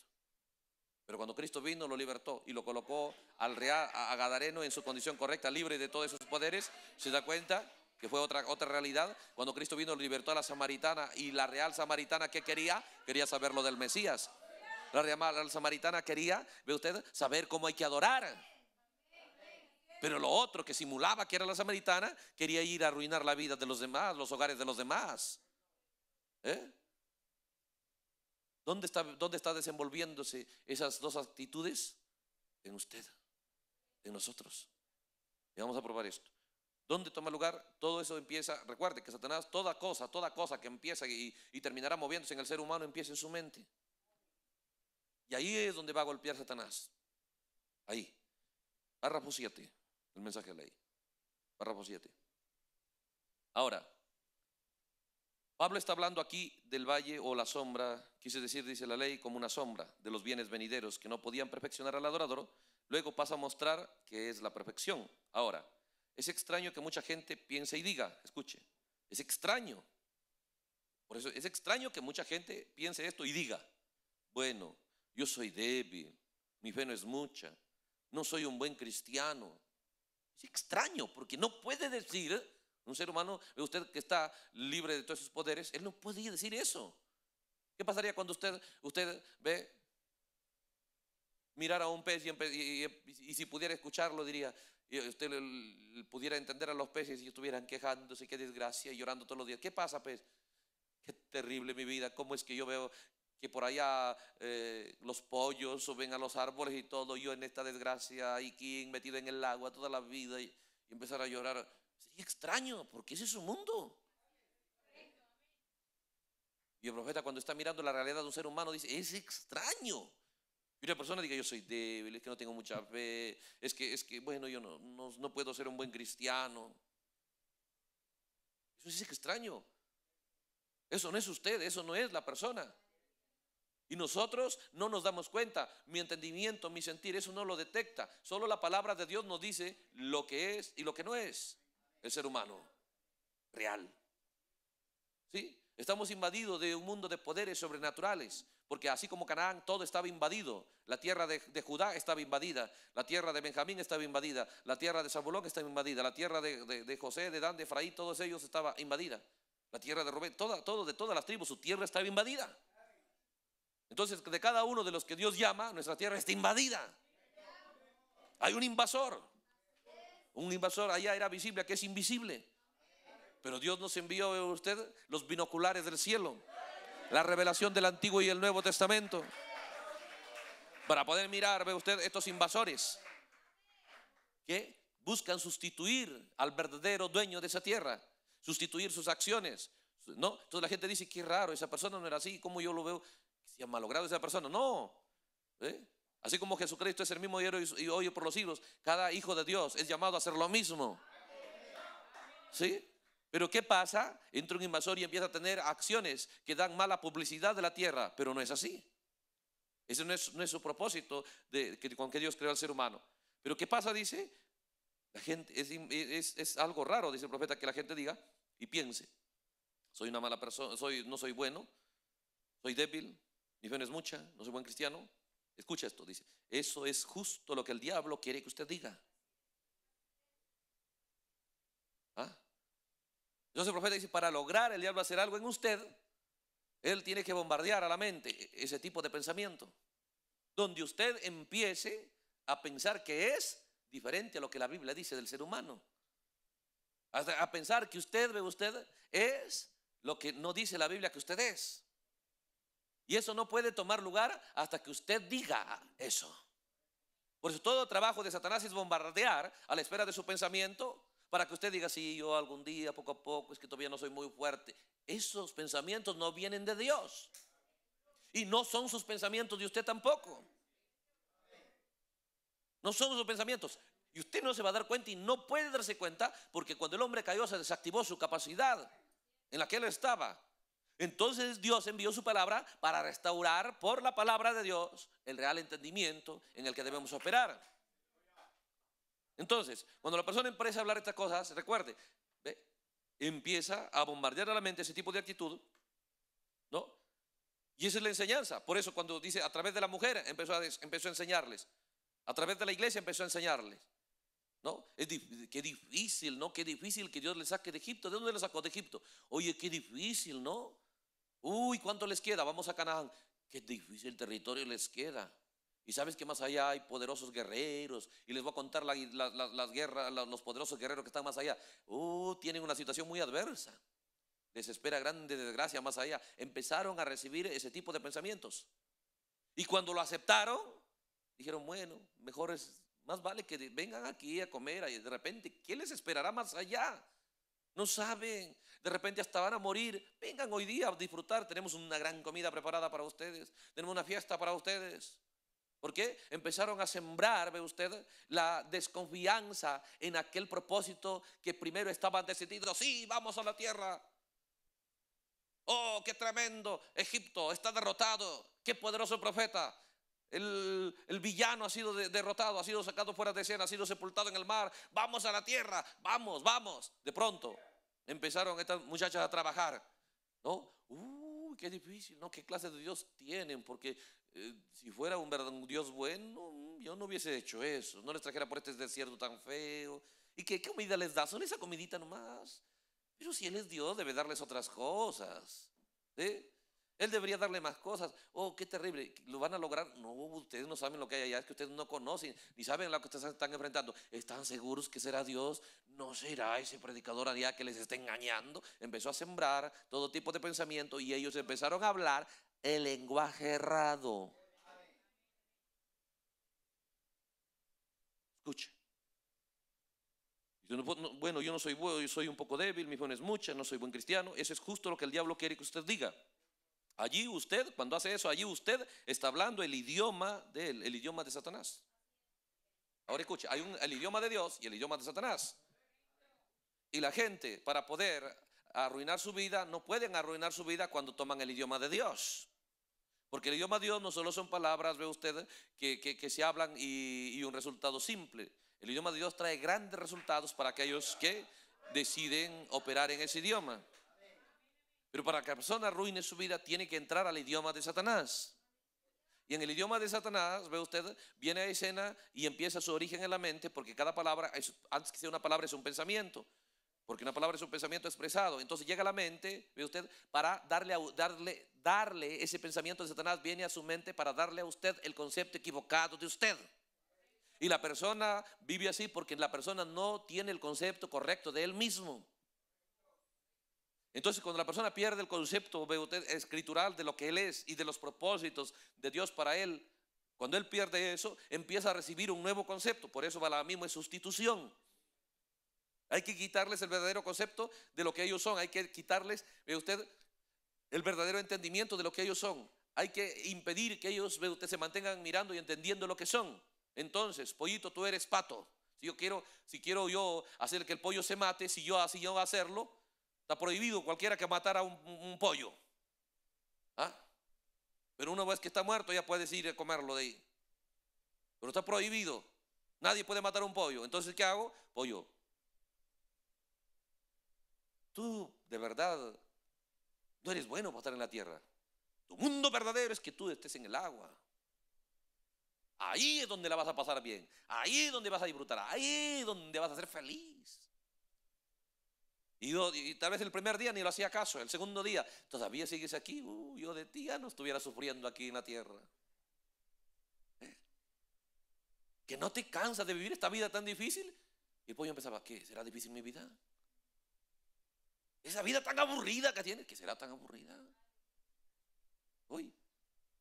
Pero cuando Cristo vino, lo libertó y lo colocó al real, a Gadareno en su condición correcta, libre de todos esos poderes, se da cuenta que fue otra, otra realidad. Cuando Cristo vino, lo libertó a la samaritana y la real samaritana, ¿qué quería? Quería saber lo del Mesías. La real samaritana quería, ve usted, saber cómo hay que adorar. Pero lo otro que simulaba que era la samaritana, quería ir a arruinar la vida de los demás, los hogares de los demás. ¿Eh? ¿Dónde está, dónde está desenvolviéndose esas dos actitudes? En usted, en nosotros. Y vamos a probar esto. ¿Dónde toma lugar? Todo eso empieza, recuerde que Satanás, toda cosa, toda cosa que empieza y, terminará moviéndose en el ser humano, empieza en su mente. Y ahí es donde va a golpear Satanás. Ahí. Párrafo 7, el mensaje de ley. Párrafo 7. Ahora, Pablo está hablando aquí del valle o la sombra, quise decir, dice la ley, como una sombra de los bienes venideros que no podían perfeccionar al adorador, luego pasa a mostrar que es la perfección. Ahora, es extraño que mucha gente piense y diga, escuche, es extraño. Por eso es extraño que mucha gente piense esto y diga, bueno, yo soy débil, mi fe no es mucha, no soy un buen cristiano. Es extraño porque no puede decir un ser humano, usted que está libre de todos sus poderes, él no podía decir eso. ¿Qué pasaría cuando usted, usted ve mirar a un pez y, si pudiera escucharlo diría, y usted pudiera entender a los peces y estuvieran quejándose, qué desgracia, y llorando todos los días. ¿Qué pasa, pez? Qué terrible mi vida, cómo es que yo veo que por allá eh, los pollos suben a los árboles y todo, yo en esta desgracia, y quien metido en el agua toda la vida, y, empezar a llorar. Es extraño, porque ese es su mundo. Y el profeta cuando está mirando la realidad de un ser humano dice, es extraño. Y una persona diga, yo soy débil, es que no tengo mucha fe, es que, es que bueno, yo no, no puedo ser un buen cristiano. Eso es extraño. Eso no es usted, eso no es la persona. Y nosotros no nos damos cuenta. Mi entendimiento, mi sentir, eso no lo detecta. Solo la palabra de Dios nos dice lo que es y lo que no es el ser humano real. ¿Sí? Estamos invadidos de un mundo de poderes sobrenaturales, porque así como Canaán todo estaba invadido, la tierra de, Judá estaba invadida, la tierra de Benjamín estaba invadida, la tierra de Zabulón estaba invadida, la tierra de, José, de Dan, de Efraí, todos ellos estaba invadida, la tierra de Rubén, toda, todo, de todas las tribus, su tierra estaba invadida. Entonces, de cada uno de los que Dios llama, nuestra tierra está invadida. Hay un invasor. Un invasor allá era visible, aquí es invisible. Pero Dios nos envió a usted los binoculares del cielo, la revelación del Antiguo y el Nuevo Testamento, para poder mirar, ve usted, estos invasores que buscan sustituir al verdadero dueño de esa tierra, sustituir sus acciones. ¿no? Entonces la gente dice, qué raro, esa persona no era así, ¿cómo yo lo veo? Se ha malogrado esa persona. No, ¿eh? Así como Jesucristo es el mismo ayer y hoy por los siglos, cada hijo de Dios es llamado a hacer lo mismo. ¿Sí? Pero ¿qué pasa? Entra un invasor y empieza a tener acciones que dan mala publicidad de la tierra, pero no es así. Ese no es, su propósito de, con que Dios creó al ser humano. Pero ¿qué pasa? Dice, la gente, es, es, algo raro, dice el profeta, que la gente diga y piense, soy una mala persona, soy, no soy bueno, soy débil, mi fe no es mucha, no soy buen cristiano, Escucha esto, dice, eso es justo lo que el diablo quiere que usted diga. ¿Ah? Entonces el profeta dice, para lograr el diablo hacer algo en usted, él tiene que bombardear a la mente e-, ese tipo de pensamiento. Donde usted empiece a pensar que es diferente a lo que la Biblia dice del ser humano. a pensar que usted, ve usted, es lo que no dice la Biblia que usted es. Y eso no puede tomar lugar hasta que usted diga eso. Por eso todo trabajo de Satanás es bombardear a la espera de su pensamiento para que usted diga, sí, yo algún día, poco a poco, es que todavía no soy muy fuerte. Esos pensamientos no vienen de Dios. Y no son sus pensamientos de usted tampoco. No son sus pensamientos. Y usted no se va a dar cuenta y no puede darse cuenta porque cuando el hombre cayó se desactivó su capacidad en la que él estaba. Entonces Dios envió su palabra para restaurar por la palabra de Dios el real entendimiento en el que debemos operar. Entonces, cuando la persona empieza a hablar estas cosas, recuerde, empieza a bombardear a la mente ese tipo de actitud, ¿no? Y esa es la enseñanza. Por eso cuando dice a través de la mujer empezó a, empezó a enseñarles, a través de la iglesia empezó a enseñarles. ¿No? Es qué difícil, ¿no? Qué difícil que Dios le saque de Egipto. ¿De dónde le sacó de Egipto? Oye, qué difícil, ¿no? Uy, ¿cuánto les queda? Vamos a Canaán. Qué difícil territorio les queda. Y sabes que más allá hay poderosos guerreros. Y les voy a contar las guerras, los poderosos guerreros que están más allá. Uy uh, tienen una situación muy adversa. desespera grande desgracia más allá. Empezaron a recibir ese tipo de pensamientos. Y cuando lo aceptaron, dijeron, bueno, mejor es, más vale que vengan aquí a comer. Y de repente, ¿qué les esperará más allá? No saben, de repente hasta van a morir. Vengan hoy día a disfrutar, tenemos una gran comida preparada para ustedes, tenemos una fiesta para ustedes. ¿Por qué? Empezaron a sembrar, ve usted, la desconfianza en aquel propósito que primero estaban decididos, sí, vamos a la tierra. Oh, qué tremendo, Egipto está derrotado, qué poderoso profeta. El, villano ha sido derrotado, ha sido sacado fuera de escena, ha sido sepultado en el mar. Vamos a la tierra, vamos, vamos. De pronto empezaron estas muchachas a trabajar, ¿no? Uy, qué difícil, ¿no? ¿Qué clase de Dios tienen? Porque eh, si fuera un, Dios bueno, mm, yo no hubiese hecho eso. No les trajera por este desierto tan feo. ¿Y qué, comida les da? Son esa comidita nomás. Pero si Él es Dios, debe darles otras cosas. ¿eh? Él debería darle más cosas. Oh, qué terrible. ¿Lo van a lograr? No, ustedes no saben lo que hay allá. Es que ustedes no conocen ni saben lo que ustedes están enfrentando. ¿Están seguros que será Dios? ¿No será ese predicador allá que les está engañando? Empezó a sembrar todo tipo de pensamiento y ellos empezaron a hablar el lenguaje errado. Escuche. Bueno, yo no soy bueno, yo soy un poco débil, mi fe es mucha, no soy buen cristiano. Eso es justo lo que el diablo quiere que usted diga. Allí usted, cuando hace eso, allí usted está hablando el idioma de el idioma de Satanás. Ahora escuche, hay un, el idioma de Dios y el idioma de Satanás. Y la gente, para poder arruinar su vida, no pueden arruinar su vida cuando toman el idioma de Dios. Porque el idioma de Dios no solo son palabras, ve usted, que, se hablan y, y un resultado simple. El idioma de Dios trae grandes resultados para aquellos que deciden operar en ese idioma. Pero para que la persona arruine su vida tiene que entrar al idioma de Satanás. Y en el idioma de Satanás, ve usted, viene a escena y empieza su origen en la mente, porque cada palabra, antes que sea una palabra, es un pensamiento. Porque una palabra es un pensamiento expresado. Entonces llega a la mente, ve usted, para darle, darle, darle ese pensamiento de Satanás, viene a su mente para darle a usted el concepto equivocado de usted. Y la persona vive así porque la persona no tiene el concepto correcto de él mismo. Entonces, cuando la persona pierde el concepto escritural de lo que él es y de los propósitos de Dios para él, cuando él pierde eso, empieza a recibir un nuevo concepto. Por eso mismo misma sustitución. Hay que quitarles el verdadero concepto de lo que ellos son. Hay que quitarles, ve usted, el verdadero entendimiento de lo que ellos son. Hay que impedir que ellos, ve usted, se mantengan mirando y entendiendo lo que son. Entonces, pollito, tú eres pato. Si yo quiero, si quiero yo hacer que el pollo se mate, si yo así yo hacerlo, Está prohibido cualquiera que matara un, pollo. ¿Ah? Pero una vez que está muerto ya puedes ir a comerlo de ahí. Pero está prohibido. Nadie puede matar un pollo. Entonces, ¿qué hago? Pollo. Tú de verdad no eres bueno para estar en la tierra. Tu mundo verdadero es que tú estés en el agua. Ahí es donde la vas a pasar bien. Ahí es donde vas a disfrutar. Ahí es donde vas a ser feliz. Y, tal vez el primer día ni lo hacía caso, el segundo día, todavía sigues aquí, uh, yo de ti no estuviera sufriendo aquí en la tierra. ¿Eh? Que no te cansas de vivir esta vida tan difícil. Y pues yo empezaba, ¿qué? ¿Será difícil mi vida? Esa vida tan aburrida que tienes, que será tan aburrida. Uy,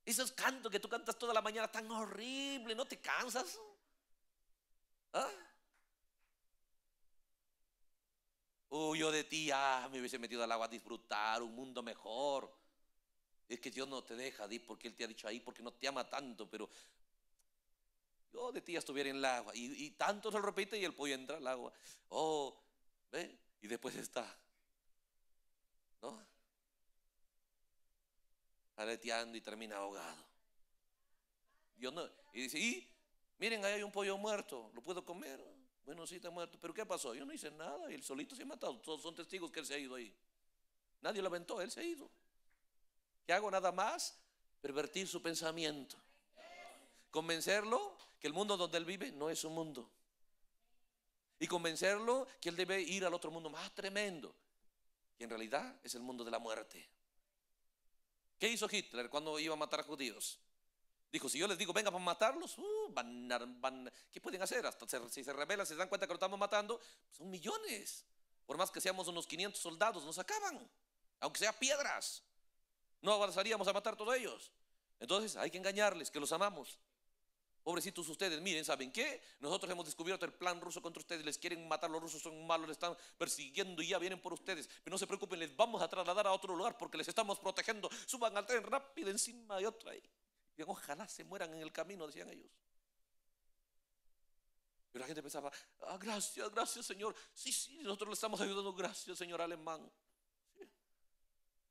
esos cantos que tú cantas toda la mañana tan horrible, ¿no te cansas? ¿Ah? yo de ti, ah, me hubiese metido al agua a disfrutar un mundo mejor. Es que Dios no te deja, porque Él te ha dicho ahí, porque no te ama tanto, pero yo de ti ya estuviera en el agua. Y, tanto se lo repite y el pollo entra al agua. Oh, ¿ve? Y después está, ¿no? Aleteando y termina ahogado. Dios no, y dice, y miren, ahí hay un pollo muerto, ¿lo puedo comer? Bueno, sí, está muerto. ¿Pero qué pasó? Yo no hice nada. Y él solito se ha matado. Todos son testigos que él se ha ido ahí. Nadie lo aventó, él se ha ido. ¿Qué hago nada más? Pervertir su pensamiento. Convencerlo que el mundo donde él vive no es su mundo. Y convencerlo que él debe ir al otro mundo más tremendo. Que en realidad es el mundo de la muerte. ¿Qué hizo Hitler cuando iba a matar a judíos? Dijo, si yo les digo, venga para matarlos, uh, van, ¿qué pueden hacer? Hasta si se rebelan, se dan cuenta que lo estamos matando, son millones. Por más que seamos unos 500 soldados, nos acaban, aunque sea piedras. No avanzaríamos a matar todos ellos. Entonces hay que engañarles, que los amamos. Pobrecitos ustedes, miren, ¿saben qué? Nosotros hemos descubierto el plan ruso contra ustedes, les quieren matar, los rusos son malos, les están persiguiendo y ya vienen por ustedes. Pero no se preocupen, les vamos a trasladar a otro lugar porque les estamos protegiendo. Suban al tren rápido encima de otro ahí. Digan, ojalá se mueran en el camino, decían ellos. Y la gente pensaba, ah, gracias, gracias Señor. Sí, sí, nosotros le estamos ayudando, gracias Señor Alemán.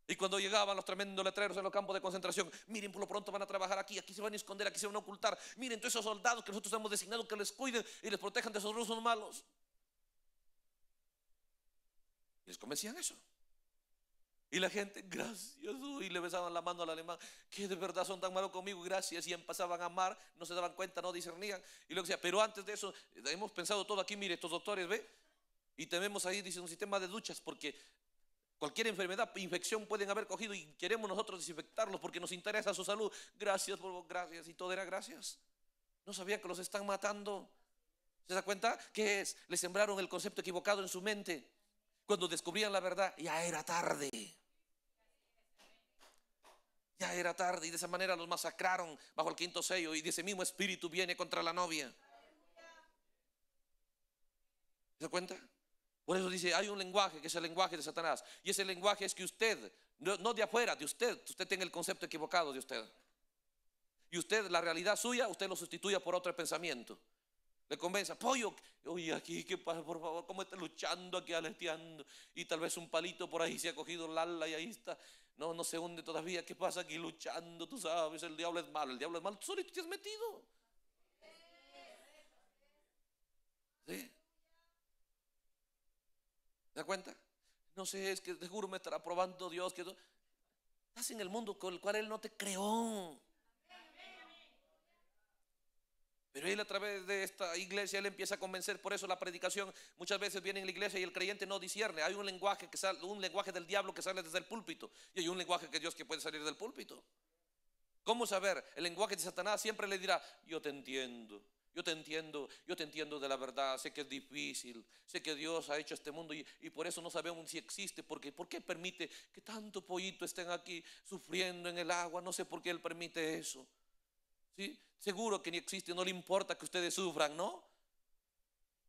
Y cuando llegaban los tremendos letreros en los campos de concentración, miren, por lo pronto van a trabajar aquí, aquí se van a esconder, aquí se van a ocultar. Miren, todos esos soldados que nosotros hemos designado que les cuiden y les protejan de esos rusos malos. les convencían eso. Y la gente, gracias, y le besaban la mano al alemán, que de verdad son tan malos conmigo, gracias, y empezaban a amar, no se daban cuenta, no discernían, y lo que sea, pero antes de eso, hemos pensado todo aquí, mire, estos doctores, ¿ve? Y tenemos ahí, dice, un sistema de duchas, porque cualquier enfermedad, infección pueden haber cogido y queremos nosotros desinfectarlos porque nos interesa su salud, gracias, por gracias, y todo era gracias. No sabía que los están matando. ¿Se da cuenta? ¿Qué es? Le sembraron el concepto equivocado en su mente. Cuando descubrían la verdad, ya era tarde. Ya era tarde y de esa manera los masacraron bajo el quinto sello y de ese mismo espíritu viene contra la novia. ¿Se cuenta? Por eso dice, hay un lenguaje que es el lenguaje de Satanás. Y ese lenguaje es que usted, no, de afuera, de usted, usted tiene el concepto equivocado de usted. Y usted, la realidad suya, usted lo sustituya por otro pensamiento. Le convenza, pollo, oye, aquí, ¿qué pasa? Por favor, ¿cómo está luchando aquí, aleteando? Y tal vez un palito por ahí se ha cogido el ala y ahí está. No, no se hunde todavía. ¿Qué pasa aquí luchando? Tú sabes, el diablo es malo, el diablo es malo. Tú solo te has metido. ¿Sí? ¿Te das cuenta? No sé, es que seguro me estará probando Dios. Que... Estás en el mundo con el cual Él no te creó. Pero él a través de esta iglesia, él empieza a convencer, por eso la predicación muchas veces viene en la iglesia y el creyente no discierne. Hay un lenguaje, que sale, un lenguaje del diablo que sale desde el púlpito y hay un lenguaje que Dios que puede salir del púlpito. ¿Cómo saber? El lenguaje de Satanás siempre le dirá, yo te entiendo, yo te entiendo, yo te entiendo de la verdad, sé que es difícil, sé que Dios ha hecho este mundo y, por eso no sabemos si existe, porque ¿por qué permite que tanto pollito estén aquí sufriendo en el agua? No sé por qué Él permite eso. Seguro que ni existe, no le importa que ustedes sufran, ¿no?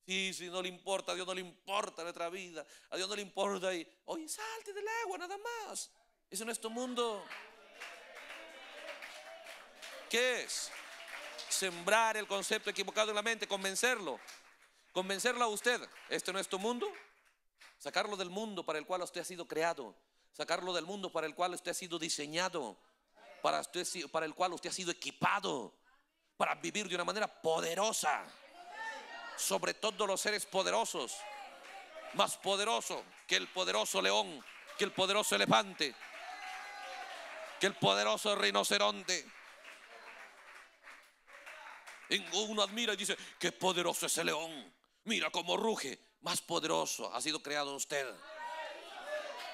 Sí, sí, no le importa, a Dios no le importa nuestra vida, a Dios no le importa y, oye, salte del agua nada más. Ese no es tu mundo. ¿Qué es? Sembrar el concepto equivocado en la mente, convencerlo. Convencerlo a usted, este no es tu mundo. Sacarlo del mundo para el cual usted ha sido creado. Sacarlo del mundo para el cual usted ha sido diseñado para, usted, para el cual usted ha sido equipado para vivir de una manera poderosa, sobre todo los seres poderosos, más poderoso que el poderoso león, que el poderoso elefante, que el poderoso rinoceronte. Uno admira y dice, qué poderoso es ese león, mira cómo ruge, más poderoso ha sido creado usted.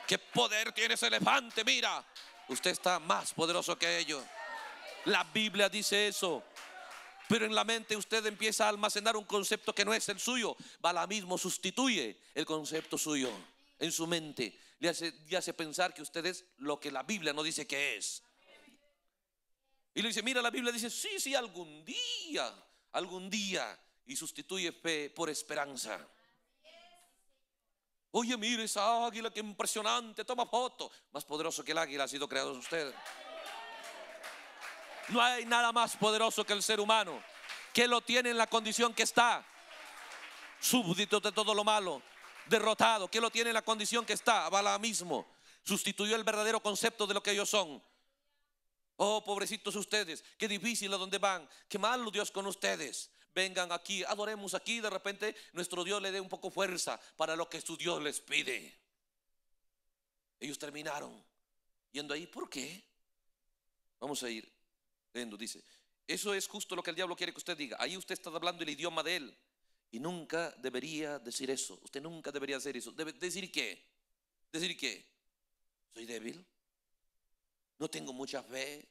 ¿Qué poder tiene ese elefante? Mira, Usted está más poderoso que ellos. La Biblia dice eso. Pero en la mente usted empieza a almacenar un concepto que no es el suyo. mismo sustituye el concepto suyo en su mente. Le hace, hace pensar que usted es lo que la Biblia no dice que es. Y le dice, mira, la Biblia dice, sí, sí, algún día, algún día. Y sustituye fe por esperanza. Oye, mire esa águila, qué impresionante, toma foto. Más poderoso que el águila ha sido creado usted. No hay nada más poderoso que el ser humano, que lo tiene en la condición que está, súbdito de todo lo malo, derrotado, que lo tiene en la condición que está, bala mismo. Sustituyó el verdadero concepto de lo que ellos son. Oh, pobrecitos ustedes, qué difícil a dónde van, qué malo Dios con ustedes vengan aquí, adoremos aquí, de repente nuestro Dios le dé un poco fuerza para lo que su Dios les pide. Ellos terminaron yendo ahí, ¿por qué? Vamos a ir leyendo, dice, eso es justo lo que el diablo quiere que usted diga, ahí usted está hablando el idioma de él y nunca debería decir eso, usted nunca debería hacer eso, Debe decir qué, decir qué, soy débil, no tengo mucha fe,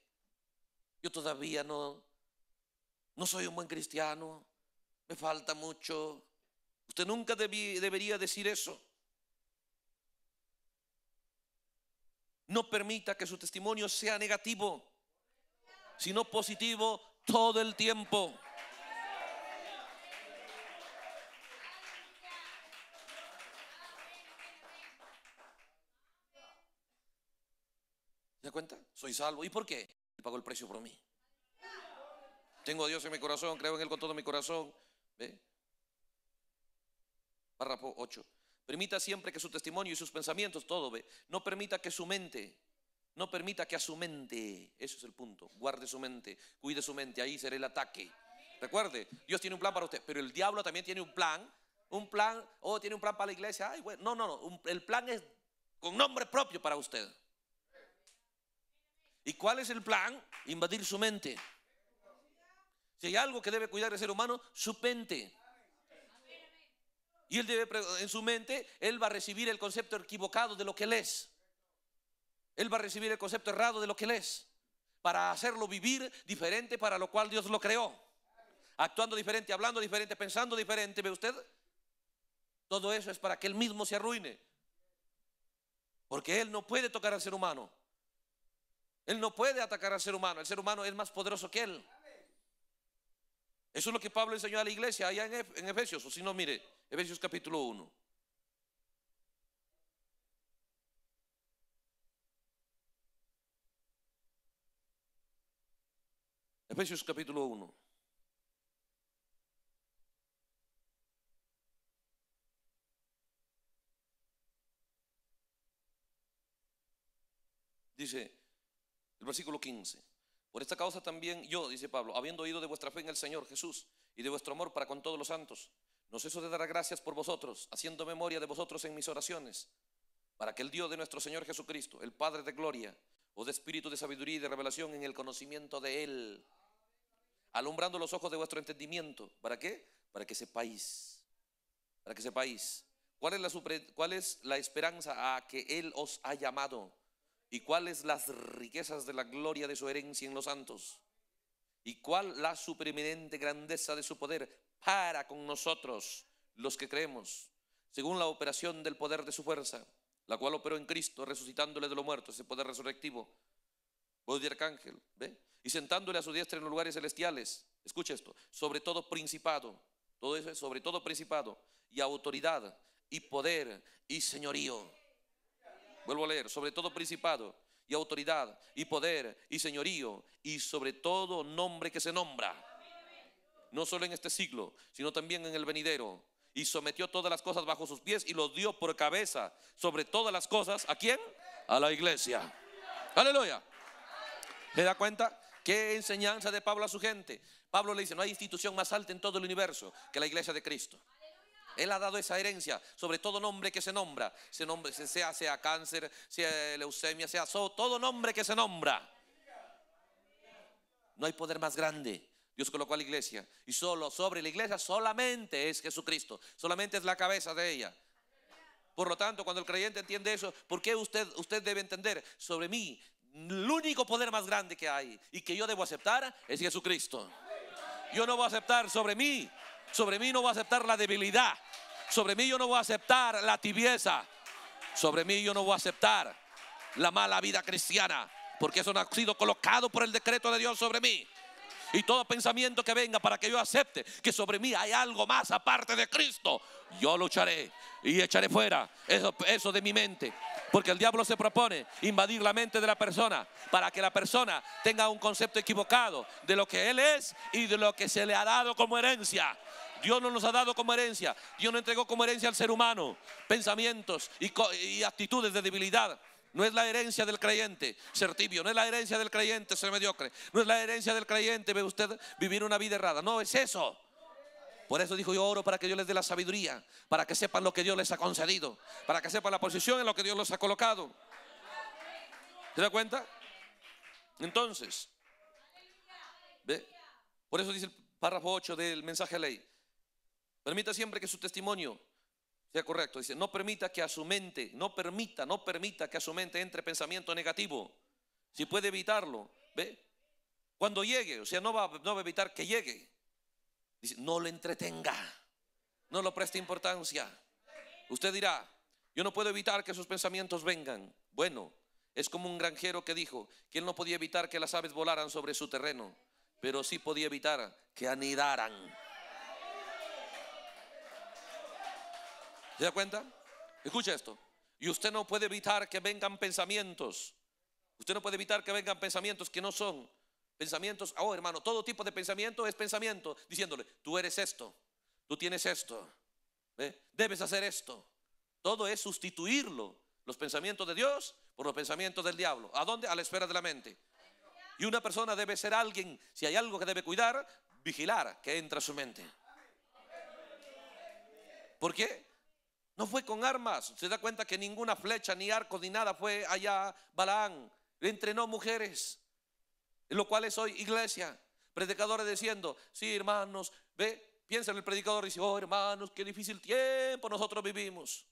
yo todavía no, no soy un buen cristiano, me falta mucho. Usted nunca debería decir eso. No permita que su testimonio sea negativo, sino positivo todo el tiempo. ¿Se da cuenta? Soy salvo. ¿Y por qué? Él pagó el precio por mí. Tengo a Dios en mi corazón, creo en Él con todo mi corazón. ¿Ve? Párrafo 8. Permita siempre que su testimonio y sus pensamientos, todo, ¿ve? No permita que su mente, no permita que a su mente, Eso es el punto, guarde su mente, cuide su mente, ahí será el ataque. Recuerde, Dios tiene un plan para usted, pero el diablo también tiene un plan, un plan, oh, tiene un plan para la iglesia, ay, bueno, no, no, no, el plan es con nombre propio para usted. ¿Y cuál es el plan? Invadir su mente. Si hay algo que debe cuidar el ser humano, su pente. Y él debe, en su mente, él va a recibir el concepto equivocado de lo que él es. Él va a recibir el concepto errado de lo que él es. Para hacerlo vivir diferente para lo cual Dios lo creó. Actuando diferente, hablando diferente, pensando diferente. ¿Ve usted? Todo eso es para que él mismo se arruine. Porque él no puede tocar al ser humano. Él no puede atacar al ser humano. El ser humano es más poderoso que él. Eso es lo que Pablo enseñó a la iglesia allá en, Efesios, o si no, mire, Efesios capítulo 1. Efesios capítulo 1. Dice el versículo 15. Por esta causa también yo, dice Pablo, habiendo oído de vuestra fe en el Señor Jesús y de vuestro amor para con todos los santos, nos ceso de dar gracias por vosotros, haciendo memoria de vosotros en mis oraciones, para que el Dios de nuestro Señor Jesucristo, el Padre de gloria, o de espíritu de sabiduría y de revelación en el conocimiento de Él, alumbrando los ojos de vuestro entendimiento. ¿Para qué? Para que sepáis. Para que sepáis. ¿Cuál es la, cuál es la esperanza a que Él os ha llamado? ¿Y cuáles las riquezas de la gloria de su herencia en los santos? ¿Y cuál la supereminente grandeza de su poder para con nosotros, los que creemos, según la operación del poder de su fuerza, la cual operó en Cristo, resucitándole de lo muerto ese poder resurrectivo, voz de arcángel, ¿ve? y sentándole a su diestra en los lugares celestiales, escucha esto, sobre todo principado, todo eso sobre todo principado, y autoridad, y poder, y señorío Vuelvo a leer, sobre todo principado y autoridad y poder y señorío y sobre todo nombre que se nombra. No solo en este siglo, sino también en el venidero. Y sometió todas las cosas bajo sus pies y los dio por cabeza sobre todas las cosas. ¿A quién? A la iglesia. Aleluya. ¿Se da cuenta? ¿Qué enseñanza de Pablo a su gente? Pablo le dice, no hay institución más alta en todo el universo que la iglesia de Cristo. Él ha dado esa herencia sobre todo nombre que se nombra, nombre, sea, sea cáncer, sea leucemia, sea todo nombre que se nombra. No hay poder más grande. Dios colocó a la iglesia y solo sobre la iglesia solamente es Jesucristo, solamente es la cabeza de ella. Por lo tanto, cuando el creyente entiende eso, ¿por qué usted, usted debe entender sobre mí? El único poder más grande que hay y que yo debo aceptar es Jesucristo. Yo no voy a aceptar sobre mí sobre mí no voy a aceptar la debilidad. Sobre mí yo no voy a aceptar la tibieza. Sobre mí yo no voy a aceptar la mala vida cristiana. Porque eso no ha sido colocado por el decreto de Dios sobre mí. Y todo pensamiento que venga para que yo acepte que sobre mí hay algo más aparte de Cristo, yo lucharé y echaré fuera eso, eso de mi mente. Porque el diablo se propone invadir la mente de la persona para que la persona tenga un concepto equivocado de lo que él es y de lo que se le ha dado como herencia. Dios no nos ha dado como herencia. Dios no entregó como herencia al ser humano pensamientos y, actitudes de debilidad. No es la herencia del creyente ser tibio, no es la herencia del creyente ser mediocre, no es la herencia del creyente ve usted vivir una vida errada. No es eso. Por eso dijo, yo oro para que Dios les dé la sabiduría, para que sepan lo que Dios les ha concedido, para que sepan la posición en lo que Dios los ha colocado. ¿Se da cuenta? Entonces, ¿ve? por eso dice el párrafo 8 del mensaje de ley. Permita siempre que su testimonio sea correcto. Dice, no permita que a su mente, no permita, no permita que a su mente entre pensamiento negativo. Si puede evitarlo, ¿ve? Cuando llegue, o sea, no va, no va a evitar que llegue, no lo entretenga, no lo preste importancia. Usted dirá, yo no puedo evitar que sus pensamientos vengan. Bueno, es como un granjero que dijo que él no podía evitar que las aves volaran sobre su terreno, pero sí podía evitar que anidaran. ¿Se da cuenta? Escucha esto. Y usted no puede evitar que vengan pensamientos. Usted no puede evitar que vengan pensamientos que no son. Pensamientos, oh hermano, todo tipo de pensamiento es pensamiento, diciéndole, tú eres esto, tú tienes esto, debes hacer esto. Todo es sustituirlo, los pensamientos de Dios por los pensamientos del diablo. ¿A dónde? A la esfera de la mente. Y una persona debe ser alguien, si hay algo que debe cuidar, vigilar que entra su mente. ¿Por qué? No fue con armas. Se da cuenta que ninguna flecha, ni arco, ni nada fue allá. Balaán entrenó mujeres lo cual es hoy iglesia. Predicadores diciendo, sí, hermanos, ve, piensa en el predicador y dice, oh, hermanos, qué difícil tiempo nosotros vivimos.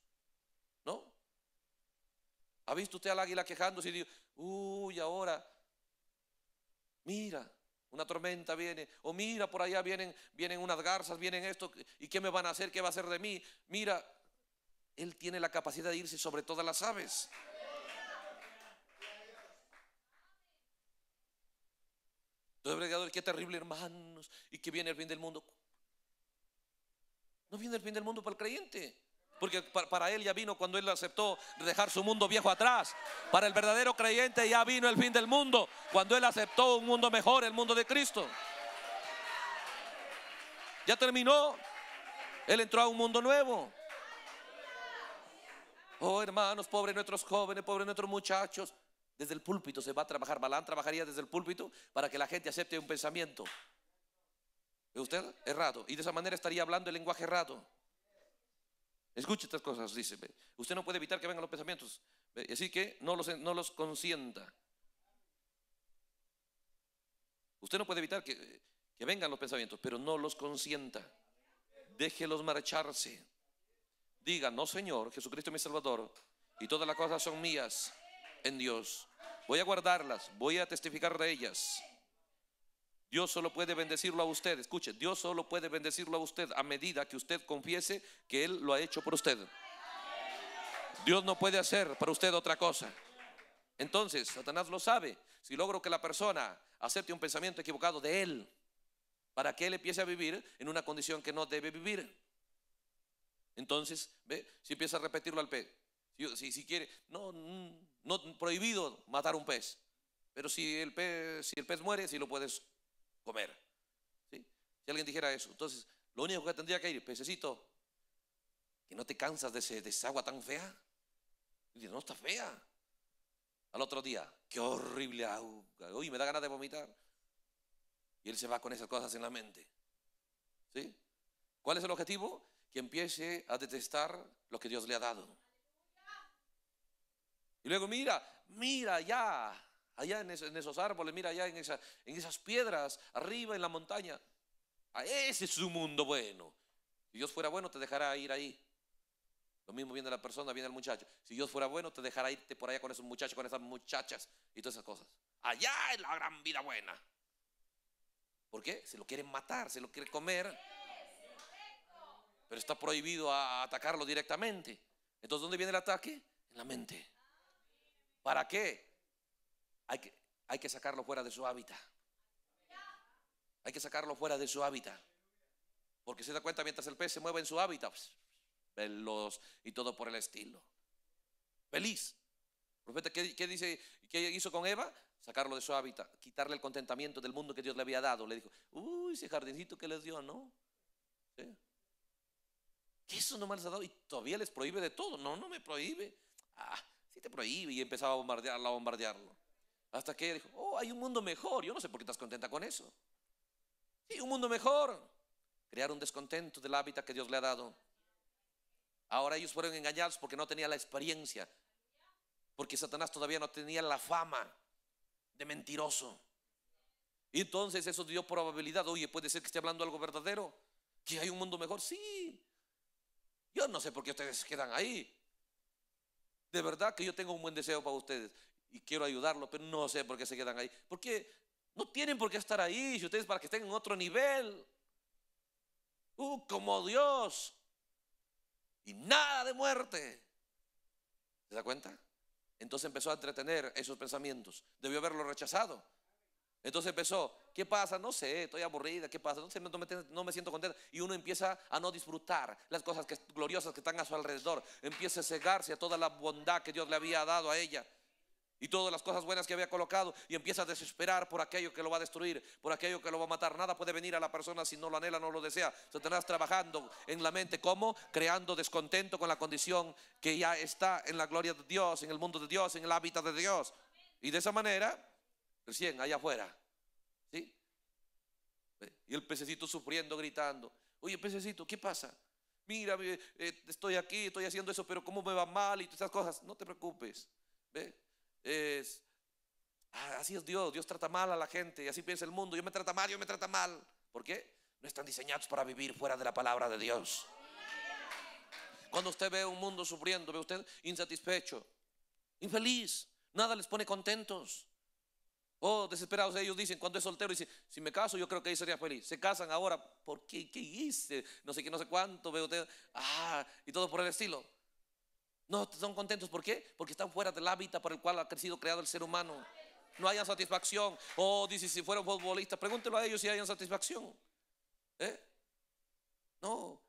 ¿No? ¿Ha visto usted al águila quejándose y dice, uy, ahora, mira, una tormenta viene, o mira, por allá vienen, vienen unas garzas, vienen esto, ¿y qué me van a hacer? ¿Qué va a hacer de mí? Mira, él tiene la capacidad de irse sobre todas las aves. qué terrible hermanos, y que viene el fin del mundo. No viene el fin del mundo para el creyente. Porque para él ya vino cuando él aceptó dejar su mundo viejo atrás. Para el verdadero creyente ya vino el fin del mundo cuando él aceptó un mundo mejor, el mundo de Cristo. Ya terminó. Él entró a un mundo nuevo. Oh hermanos, pobres nuestros jóvenes, pobres nuestros muchachos. Desde el púlpito se va a trabajar. Balán trabajaría desde el púlpito para que la gente acepte un pensamiento. usted? Errado. Y de esa manera estaría hablando el lenguaje errado. Escuche estas cosas, dice. Usted no puede evitar que vengan los pensamientos. Así que no los, no los consienta. Usted no puede evitar que, que vengan los pensamientos, pero no los consienta. Déjelos marcharse. Diga, no Señor, Jesucristo es mi Salvador y todas las cosas son mías en Dios. Voy a guardarlas, voy a testificar de ellas. Dios solo puede bendecirlo a usted. Escuche, Dios solo puede bendecirlo a usted a medida que usted confiese que Él lo ha hecho por usted. Dios no puede hacer para usted otra cosa. Entonces, Satanás lo sabe. Si logro que la persona acepte un pensamiento equivocado de Él, para que Él empiece a vivir en una condición que no debe vivir. Entonces, ¿ve? si empieza a repetirlo al pe, si, si, si quiere, no, mm, no prohibido matar un pez, pero si el pez, si el pez muere, si lo puedes comer. Si alguien dijera eso, entonces lo único que tendría que ir, pececito, que no te cansas de, ese, de esa agua tan fea. Y no está fea. Al otro día, qué horrible agua. Uy, me da ganas de vomitar. Y él se va con esas cosas en la mente. ¿Cuál es el objetivo? Que empiece a detestar lo que Dios le ha dado. Y luego mira, mira allá, allá en, esos, árboles, mira allá en, en esas piedras, arriba en la montaña. Ah, ese es su mundo bueno. Si Dios fuera bueno, te dejará ir ahí. Lo mismo viene la persona, viene el muchacho. Si Dios fuera bueno, te dejará irte por allá con esos muchachos, con esas muchachas y todas esas cosas. Allá es la gran vida buena. ¿Por qué? Se lo quieren matar, se lo quiere comer. Pero está prohibido atacarlo directamente. Entonces, ¿dónde viene el ataque? En la mente. ¿Para qué? Hay que, hay que sacarlo fuera de su hábitat. Hay que sacarlo fuera de su hábitat. Porque se da cuenta mientras el pez se mueve en su hábitat, pues, y todo por el estilo. Feliz. Profeta, ¿qué, dice? ¿Qué hizo con Eva? Sacarlo de su hábitat, quitarle el contentamiento del mundo que Dios le había dado. Le dijo, uy, ese jardincito que les dio, ¿no? ¿Qué eso más les ha dado? Y todavía les prohíbe de todo. No, no me prohíbe. Ah, Sí te prohíbe y empezaba a bombardearla, a bombardearlo. Hasta que él dijo, oh, hay un mundo mejor. Yo no sé por qué estás contenta con eso. Sí, un mundo mejor. Crear un descontento del hábitat que Dios le ha dado. Ahora ellos fueron engañados porque no tenía la experiencia. Porque Satanás todavía no tenía la fama de mentiroso. Y entonces eso dio probabilidad. Oye, puede ser que esté hablando algo verdadero. Que hay un mundo mejor. Sí. Yo no sé por qué ustedes quedan ahí de verdad que yo tengo un buen deseo para ustedes y quiero ayudarlos, pero no sé por qué se quedan ahí. Porque no tienen por qué estar ahí, si ustedes para que estén en otro nivel. Uh, como Dios. Y nada de muerte. ¿Se da cuenta? Entonces empezó a entretener esos pensamientos. Debió haberlo rechazado. Entonces empezó, ¿qué pasa? No sé, estoy aburrida, ¿qué pasa? No, sé, no, me, siento contenta. Y uno empieza a no disfrutar las cosas que, gloriosas que están a su alrededor. Empieza a cegarse a toda la bondad que Dios le había dado a ella y todas las cosas buenas que había colocado y empieza a desesperar por aquello que lo va a destruir, por aquello que lo va a matar. Nada puede venir a la persona si no lo anhela, no lo desea. Satanás trabajando en la mente, ¿cómo? Creando descontento con la condición que ya está en la gloria de Dios, en el mundo de Dios, en el hábitat de Dios. Y de esa manera recién allá afuera. ¿Sí? Y el pececito sufriendo, gritando. Oye, pececito, ¿qué pasa? Mira, eh, estoy aquí, estoy haciendo eso, pero ¿cómo me va mal? Y todas esas cosas. No te preocupes. ¿Ve? Ah, así es Dios. Dios trata mal a la gente. Y así piensa el mundo. Yo me trata mal, yo me trata mal. ¿Por qué? No están diseñados para vivir fuera de la palabra de Dios. Cuando usted ve un mundo sufriendo, ve usted insatisfecho, infeliz, nada les pone contentos. Oh, desesperados ellos dicen, cuando es soltero, dicen, si me caso yo creo que ahí sería feliz. Se casan ahora, ¿por qué? ¿Qué hice? No sé qué, no sé cuánto, veo usted, ah, y todo por el estilo. No son contentos, ¿por qué? Porque están fuera del hábitat por el cual ha crecido creado el ser humano. No hayan satisfacción. Oh, dice, si fueron futbolistas, pregúntelo a ellos si hayan satisfacción. ¿Eh? No,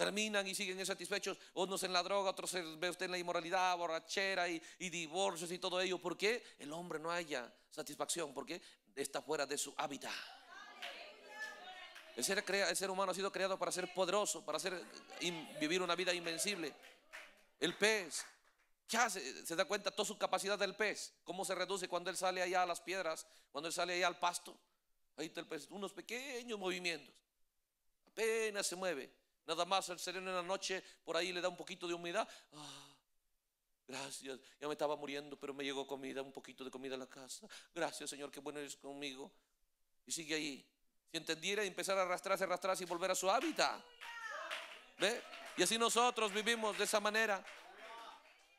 terminan y siguen insatisfechos, unos en la droga, otros ve usted en la inmoralidad, borrachera y, divorcios y todo ello. ¿Por qué el hombre no haya satisfacción? Porque está fuera de su hábitat. El ser, el ser humano ha sido creado para ser poderoso, para ser, vivir una vida invencible. El pez, Ya ¿Se da cuenta toda su capacidad del pez? ¿Cómo se reduce cuando él sale allá a las piedras, cuando él sale allá al pasto? Ahí está el pez, unos pequeños movimientos. Apenas se mueve Nada más el sereno en la noche por ahí le da un poquito de humedad. Ah, gracias, ya me estaba muriendo, pero me llegó comida, un poquito de comida a la casa. Gracias, Señor, qué bueno eres conmigo. Y sigue ahí. Si entendiera, y empezar a arrastrarse, arrastrarse y volver a su hábitat. ¿Ve? Y así nosotros vivimos de esa manera.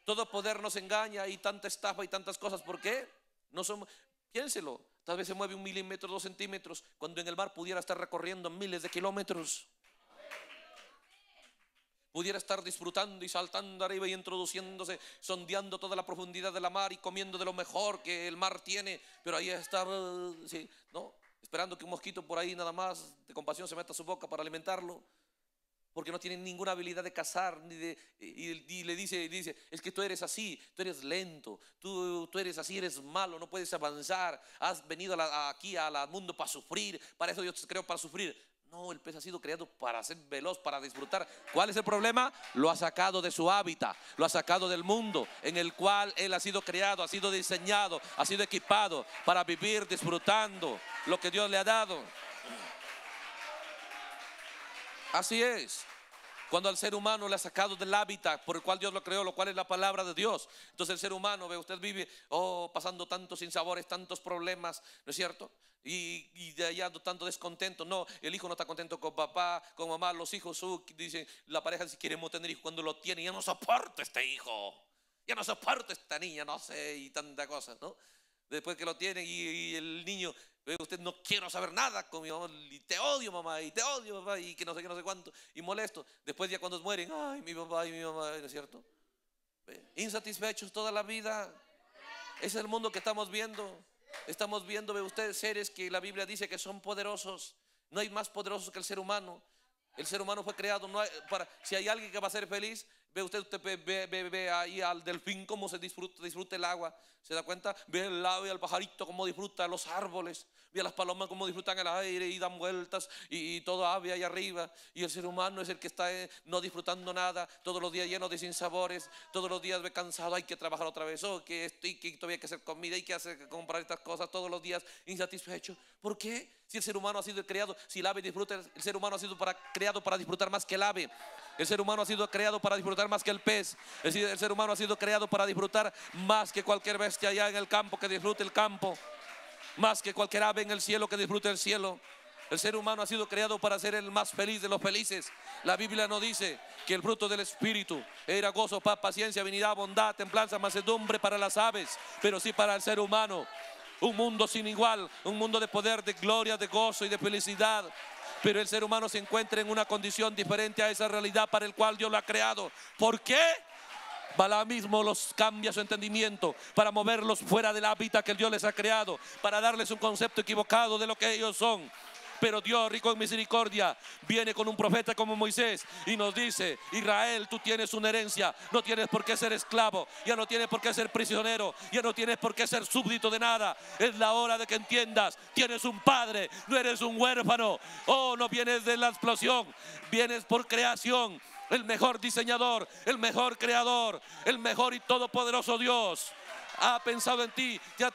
Todo poder nos engaña y tanta estafa y tantas cosas. ¿Por qué? No somos, piénselo, tal vez se mueve un milímetro, dos centímetros, cuando en el mar pudiera estar recorriendo miles de kilómetros pudiera estar disfrutando y saltando arriba y introduciéndose, sondeando toda la profundidad de la mar y comiendo de lo mejor que el mar tiene, pero ahí estar, ¿no? Esperando que un mosquito por ahí nada más de compasión se meta a su boca para alimentarlo, porque no tiene ninguna habilidad de cazar, ni de, y, le dice, dice, es que tú eres así, tú eres lento, tú, tú eres así, eres malo, no puedes avanzar, has venido a la, aquí al mundo para sufrir, para eso Dios te creó, para sufrir. No, el pez ha sido creado para ser veloz, para disfrutar. ¿Cuál es el problema? Lo ha sacado de su hábitat, lo ha sacado del mundo en el cual él ha sido creado, ha sido diseñado, ha sido equipado para vivir disfrutando lo que Dios le ha dado. Así es. Cuando al ser humano le ha sacado del hábitat por el cual Dios lo creó, lo cual es la palabra de Dios. Entonces el ser humano, ve, usted vive, oh, pasando tantos sabores, tantos problemas, ¿no es cierto? Y, de allá tanto descontento. No, el hijo no está contento con papá, con mamá, los hijos, uh, dicen, la pareja si queremos tener hijos, cuando lo tiene, ya no soporto este hijo, ya no soporto esta niña, no sé, y tanta cosa, ¿no? después que lo tienen y, el niño, usted no quiero saber nada con mi mamá, y te odio mamá, y te odio papá, y que no sé qué, no sé cuánto, y molesto. Después ya cuando mueren, ay, mi papá y mi mamá, ¿no es cierto? Insatisfechos toda la vida. Es el mundo que estamos viendo. Estamos viendo, ve seres que la Biblia dice que son poderosos. No hay más poderosos que el ser humano. El ser humano fue creado, no para, si hay alguien que va a ser feliz, Ve usted, usted ve, ve, ve ahí al delfín cómo se disfruta, disfruta el agua. ¿Se da cuenta? Ve el ave, al pajarito cómo disfruta los árboles. Ve a las palomas cómo disfrutan el aire y dan vueltas y, todo ave ahí arriba. Y el ser humano es el que está eh, no disfrutando nada, todos los días lleno de sinsabores, todos los días ve cansado, hay que trabajar otra vez, o oh, que estoy, que todavía hay que hacer comida, y que hacer, comprar estas cosas, todos los días insatisfecho. ¿Por qué? Si el ser humano ha sido creado, si el ave disfruta, el ser humano ha sido para, creado para disfrutar más que el ave. El ser humano ha sido creado para disfrutar más que el pez. El, ser humano ha sido creado para disfrutar más que cualquier bestia allá en el campo que disfrute el campo. Más que cualquier ave en el cielo que disfrute el cielo. El ser humano ha sido creado para ser el más feliz de los felices. La Biblia no dice que el fruto del Espíritu era gozo, paz, paciencia, divinidad bondad, templanza, mansedumbre para las aves, pero sí para el ser humano un mundo sin igual, un mundo de poder, de gloria, de gozo y de felicidad. Pero el ser humano se encuentra en una condición diferente a esa realidad para el cual Dios lo ha creado. ¿Por qué? Balá mismo los cambia su entendimiento para moverlos fuera del hábitat que Dios les ha creado, para darles un concepto equivocado de lo que ellos son. Pero Dios, rico en misericordia, viene con un profeta como Moisés y nos dice, Israel, tú tienes una herencia, no tienes por qué ser esclavo, ya no tienes por qué ser prisionero, ya no tienes por qué ser súbdito de nada. Es la hora de que entiendas, tienes un padre, no eres un huérfano. Oh, no vienes de la explosión, vienes por creación. El mejor diseñador, el mejor creador, el mejor y todopoderoso Dios ha pensado en ti, Ya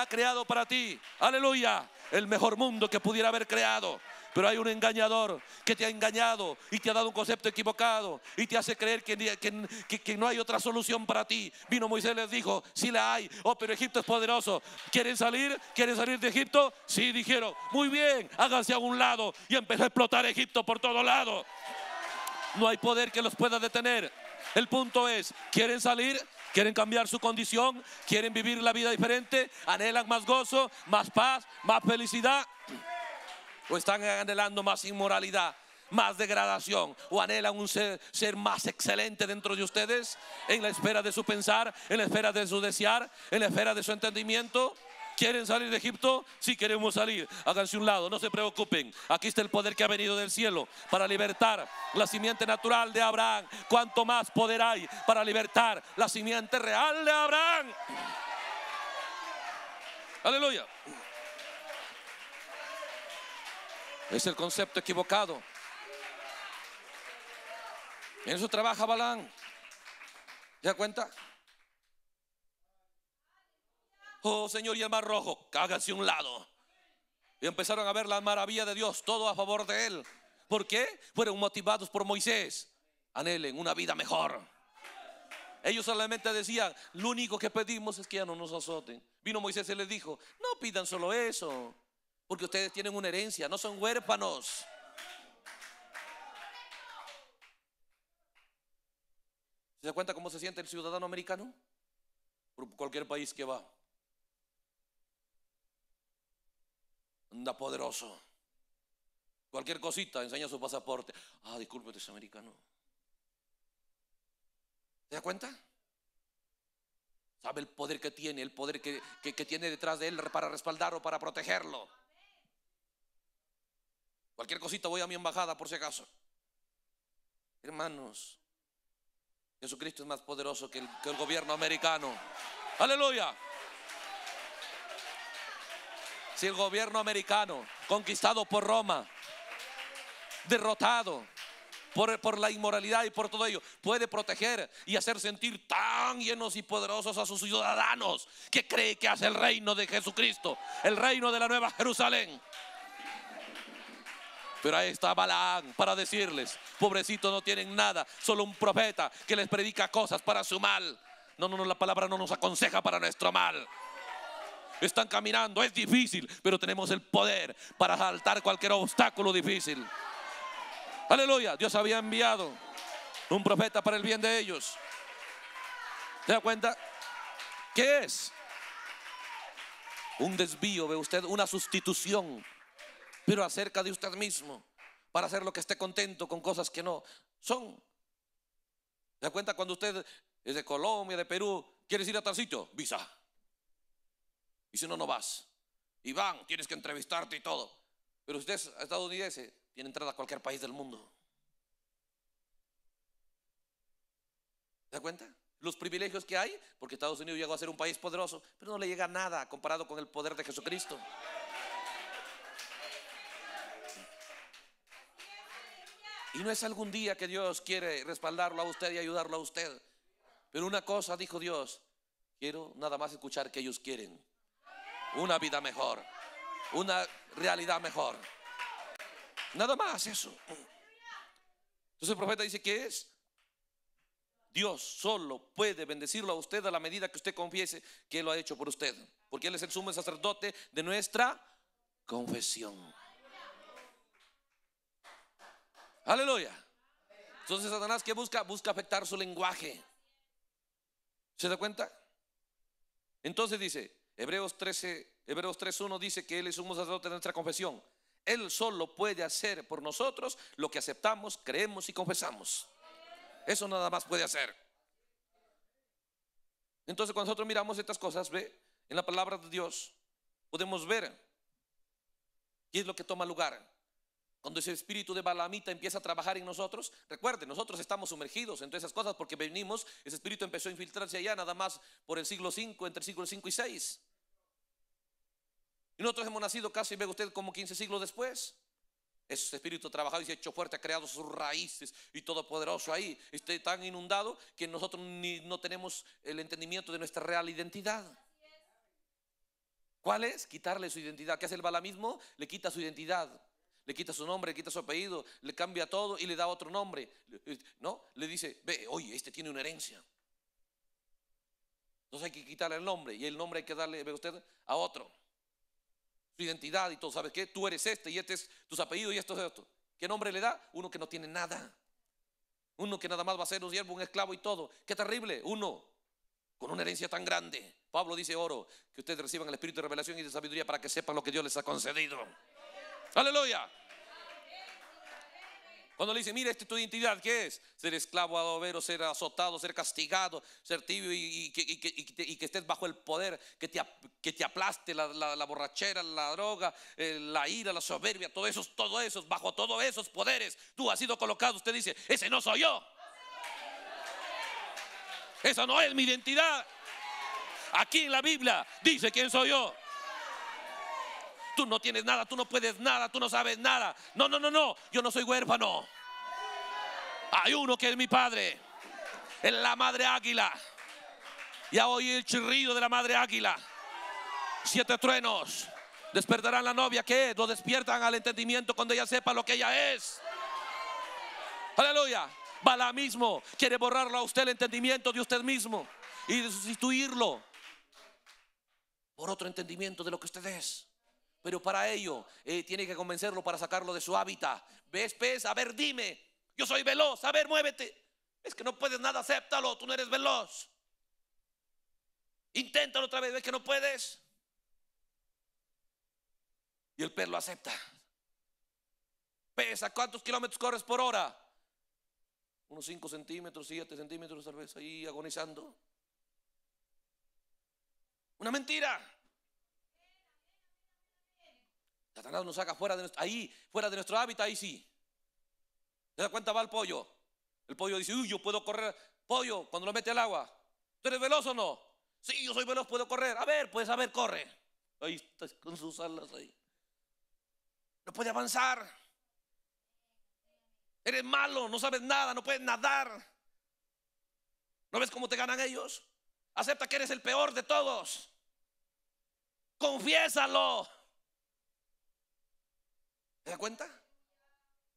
ha creado para ti. Aleluya el mejor mundo que pudiera haber creado. Pero hay un engañador que te ha engañado y te ha dado un concepto equivocado y te hace creer que, no hay otra solución para ti. Vino Moisés y les dijo, sí la hay, oh, pero Egipto es poderoso. ¿Quieren salir? ¿Quieren salir de Egipto? Sí, dijeron, muy bien, háganse a un lado. Y empezó a explotar Egipto por todo lado. No hay poder que los pueda detener. El punto es, ¿quieren salir? quieren cambiar su condición, quieren vivir la vida diferente, anhelan más gozo, más paz, más felicidad, o están anhelando más inmoralidad, más degradación, o anhelan un ser, más excelente dentro de ustedes, en la esfera de su pensar, en la esfera de su desear, en la esfera de su entendimiento. ¿Quieren salir de Egipto? Sí queremos salir. Háganse un lado, no se preocupen. Aquí está el poder que ha venido del cielo para libertar la simiente natural de Abraham. ¿Cuánto más poder hay para libertar la simiente real de Abraham? Aleluya. Es el concepto equivocado. En eso trabaja Balán. ¿Ya cuenta? oh Señor, y el mar rojo, cágase un lado. Y empezaron a ver la maravilla de Dios, todo a favor de él. ¿Por qué? Fueron motivados por Moisés. Anhelen una vida mejor. Ellos solamente decían, lo único que pedimos es que ya no nos azoten. Vino Moisés y les dijo, no pidan solo eso, porque ustedes tienen una herencia, no son huérfanos. ¿Se da cuenta cómo se siente el ciudadano americano? Por cualquier país que va. Anda poderoso. Cualquier cosita, enseña su pasaporte. Ah, discúlpete, es americano. ¿Te da cuenta? ¿Sabe el poder que tiene, el poder que, tiene detrás de él para respaldarlo, para protegerlo? Cualquier cosita voy a mi embajada por si acaso. Hermanos, Jesucristo es más poderoso que que el gobierno americano. Aleluya el gobierno americano, conquistado por Roma, derrotado por, por, la inmoralidad y por todo ello, puede proteger y hacer sentir tan llenos y poderosos a sus ciudadanos que cree que hace el reino de Jesucristo, el reino de la Nueva Jerusalén. Pero ahí está Balaán para decirles, pobrecitos no tienen nada, solo un profeta que les predica cosas para su mal. No, no, no, la palabra no nos aconseja para nuestro mal. Están caminando, es difícil, pero tenemos el poder para saltar cualquier obstáculo difícil. Aleluya, Dios había enviado un profeta para el bien de ellos. ¿Se da cuenta? ¿Qué es? Un desvío, ve usted, una sustitución, pero acerca de usted mismo, para hacer lo que esté contento con cosas que no son. ¿Se da cuenta cuando usted es de Colombia, de Perú, quiere ir a tal Visa. Y si no, no vas. Y van, tienes que entrevistarte y todo. Pero usted es estadounidense, tiene entrada a cualquier país del mundo. ¿Se da cuenta? Los privilegios que hay, porque Estados Unidos llegó a ser un país poderoso, pero no le llega nada comparado con el poder de Jesucristo. Y no es algún día que Dios quiere respaldarlo a usted y ayudarlo a usted. Pero una cosa dijo Dios, quiero nada más escuchar que ellos quieren una vida mejor, una realidad mejor. Nada más eso. Entonces el profeta dice que es Dios solo puede bendecirlo a usted a la medida que usted confiese que lo ha hecho por usted. Porque Él es el sumo sacerdote de nuestra confesión. Aleluya. Entonces Satanás que busca, busca afectar su lenguaje. ¿Se da cuenta? Entonces dice, Hebreos 13, Hebreos 3.1 dice que Él es un sacerdote de nuestra confesión. Él solo puede hacer por nosotros lo que aceptamos, creemos y confesamos. Eso nada más puede hacer. Entonces cuando nosotros miramos estas cosas, ve, en la palabra de Dios, podemos ver qué es lo que toma lugar. Cuando ese espíritu de Balamita empieza a trabajar en nosotros, recuerde nosotros estamos sumergidos en todas esas cosas porque venimos, ese espíritu empezó a infiltrarse allá nada más por el siglo V entre el siglo V y 6. Y nosotros hemos nacido casi, ve usted, como 15 siglos después. Ese espíritu trabajado y se ha hecho fuerte, ha creado sus raíces y todopoderoso ahí. Está tan inundado que nosotros ni, no tenemos el entendimiento de nuestra real identidad. ¿Cuál es? Quitarle su identidad. ¿Qué hace el balamismo? Le quita su identidad le quita su nombre, le quita su apellido, le cambia todo y le da otro nombre. ¿No? Le dice, ve, oye, este tiene una herencia. Entonces hay que quitarle el nombre y el nombre hay que darle, ve usted, a otro. Su identidad y todo, ¿sabes qué? Tú eres este y este es tus apellidos y esto es esto. ¿Qué nombre le da? Uno que no tiene nada. Uno que nada más va a ser un siervo, un esclavo y todo. Qué terrible. Uno con una herencia tan grande. Pablo dice, oro, que ustedes reciban el espíritu de revelación y de sabiduría para que sepan lo que Dios les ha concedido. Aleluya. Cuando le dice, mira, esta es tu identidad, ¿qué es? Ser esclavo, adobero, ser azotado, ser castigado, ser tibio y, que estés bajo el poder, que te, aplaste la, borrachera, la droga, eh, la ira, la soberbia, todo eso, todo eso, bajo todos esos poderes, tú has sido colocado, usted dice, ese no soy yo. Esa no es mi identidad. Aquí en la Biblia dice quién soy yo tú no tienes nada, tú no puedes nada, tú no sabes nada. No, no, no, no, yo no soy huérfano. Hay uno que es mi padre, es la madre águila. Ya oí el chirrido de la madre águila. Siete truenos. Despertarán la novia que lo despiertan al entendimiento cuando ella sepa lo que ella es. Aleluya. Va la mismo quiere borrarlo a usted el entendimiento de usted mismo y sustituirlo por otro entendimiento de lo que usted es. Pero para ello eh, tiene que convencerlo para sacarlo de su hábitat. ¿Ves pez? A ver, dime. Yo soy veloz. A ver, muévete. Es que no puedes nada, acéptalo. Tú no eres veloz. Inténtalo otra vez. ¿Ves que no puedes? Y el pez lo acepta. Pesa, ¿cuántos kilómetros corres por hora? Unos 5 centímetros, 7 centímetros tal vez ahí agonizando. Una mentira. Satanás nos saca fuera de nuestro, ahí, fuera de nuestro hábitat, ahí sí. ¿Se da cuenta? Va el pollo. El pollo dice, uy, yo puedo correr. Pollo, cuando lo mete al agua. ¿Tú eres veloz o no? Sí, yo soy veloz, puedo correr. A ver, puedes, a ver, corre. Ahí está con sus alas ahí. No puede avanzar. Eres malo, no sabes nada, no puedes nadar. ¿No ves cómo te ganan ellos? Acepta que eres el peor de todos. Confiésalo. ¿Te da cuenta?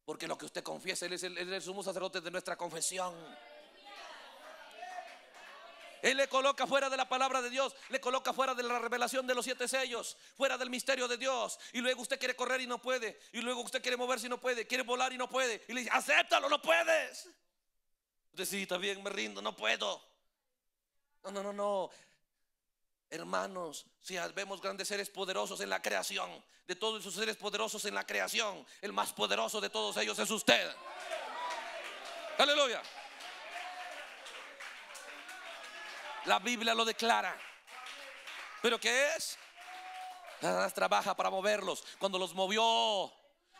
Porque lo que usted confiesa, Él es el, sumo sacerdote de nuestra confesión. Él le coloca fuera de la palabra de Dios, le coloca fuera de la revelación de los siete sellos, fuera del misterio de Dios. Y luego usted quiere correr y no puede. Y luego usted quiere moverse y no puede. Quiere volar y no puede. Y le dice, acéptalo, no puedes. Usted sí, está bien, me rindo, no puedo. No, no, no, no. Hermanos, si vemos grandes seres poderosos en la creación, de todos esos seres poderosos en la creación, el más poderoso de todos ellos es usted. Aleluya. La Biblia lo declara. ¿Pero qué es? más trabaja para moverlos. Cuando los movió,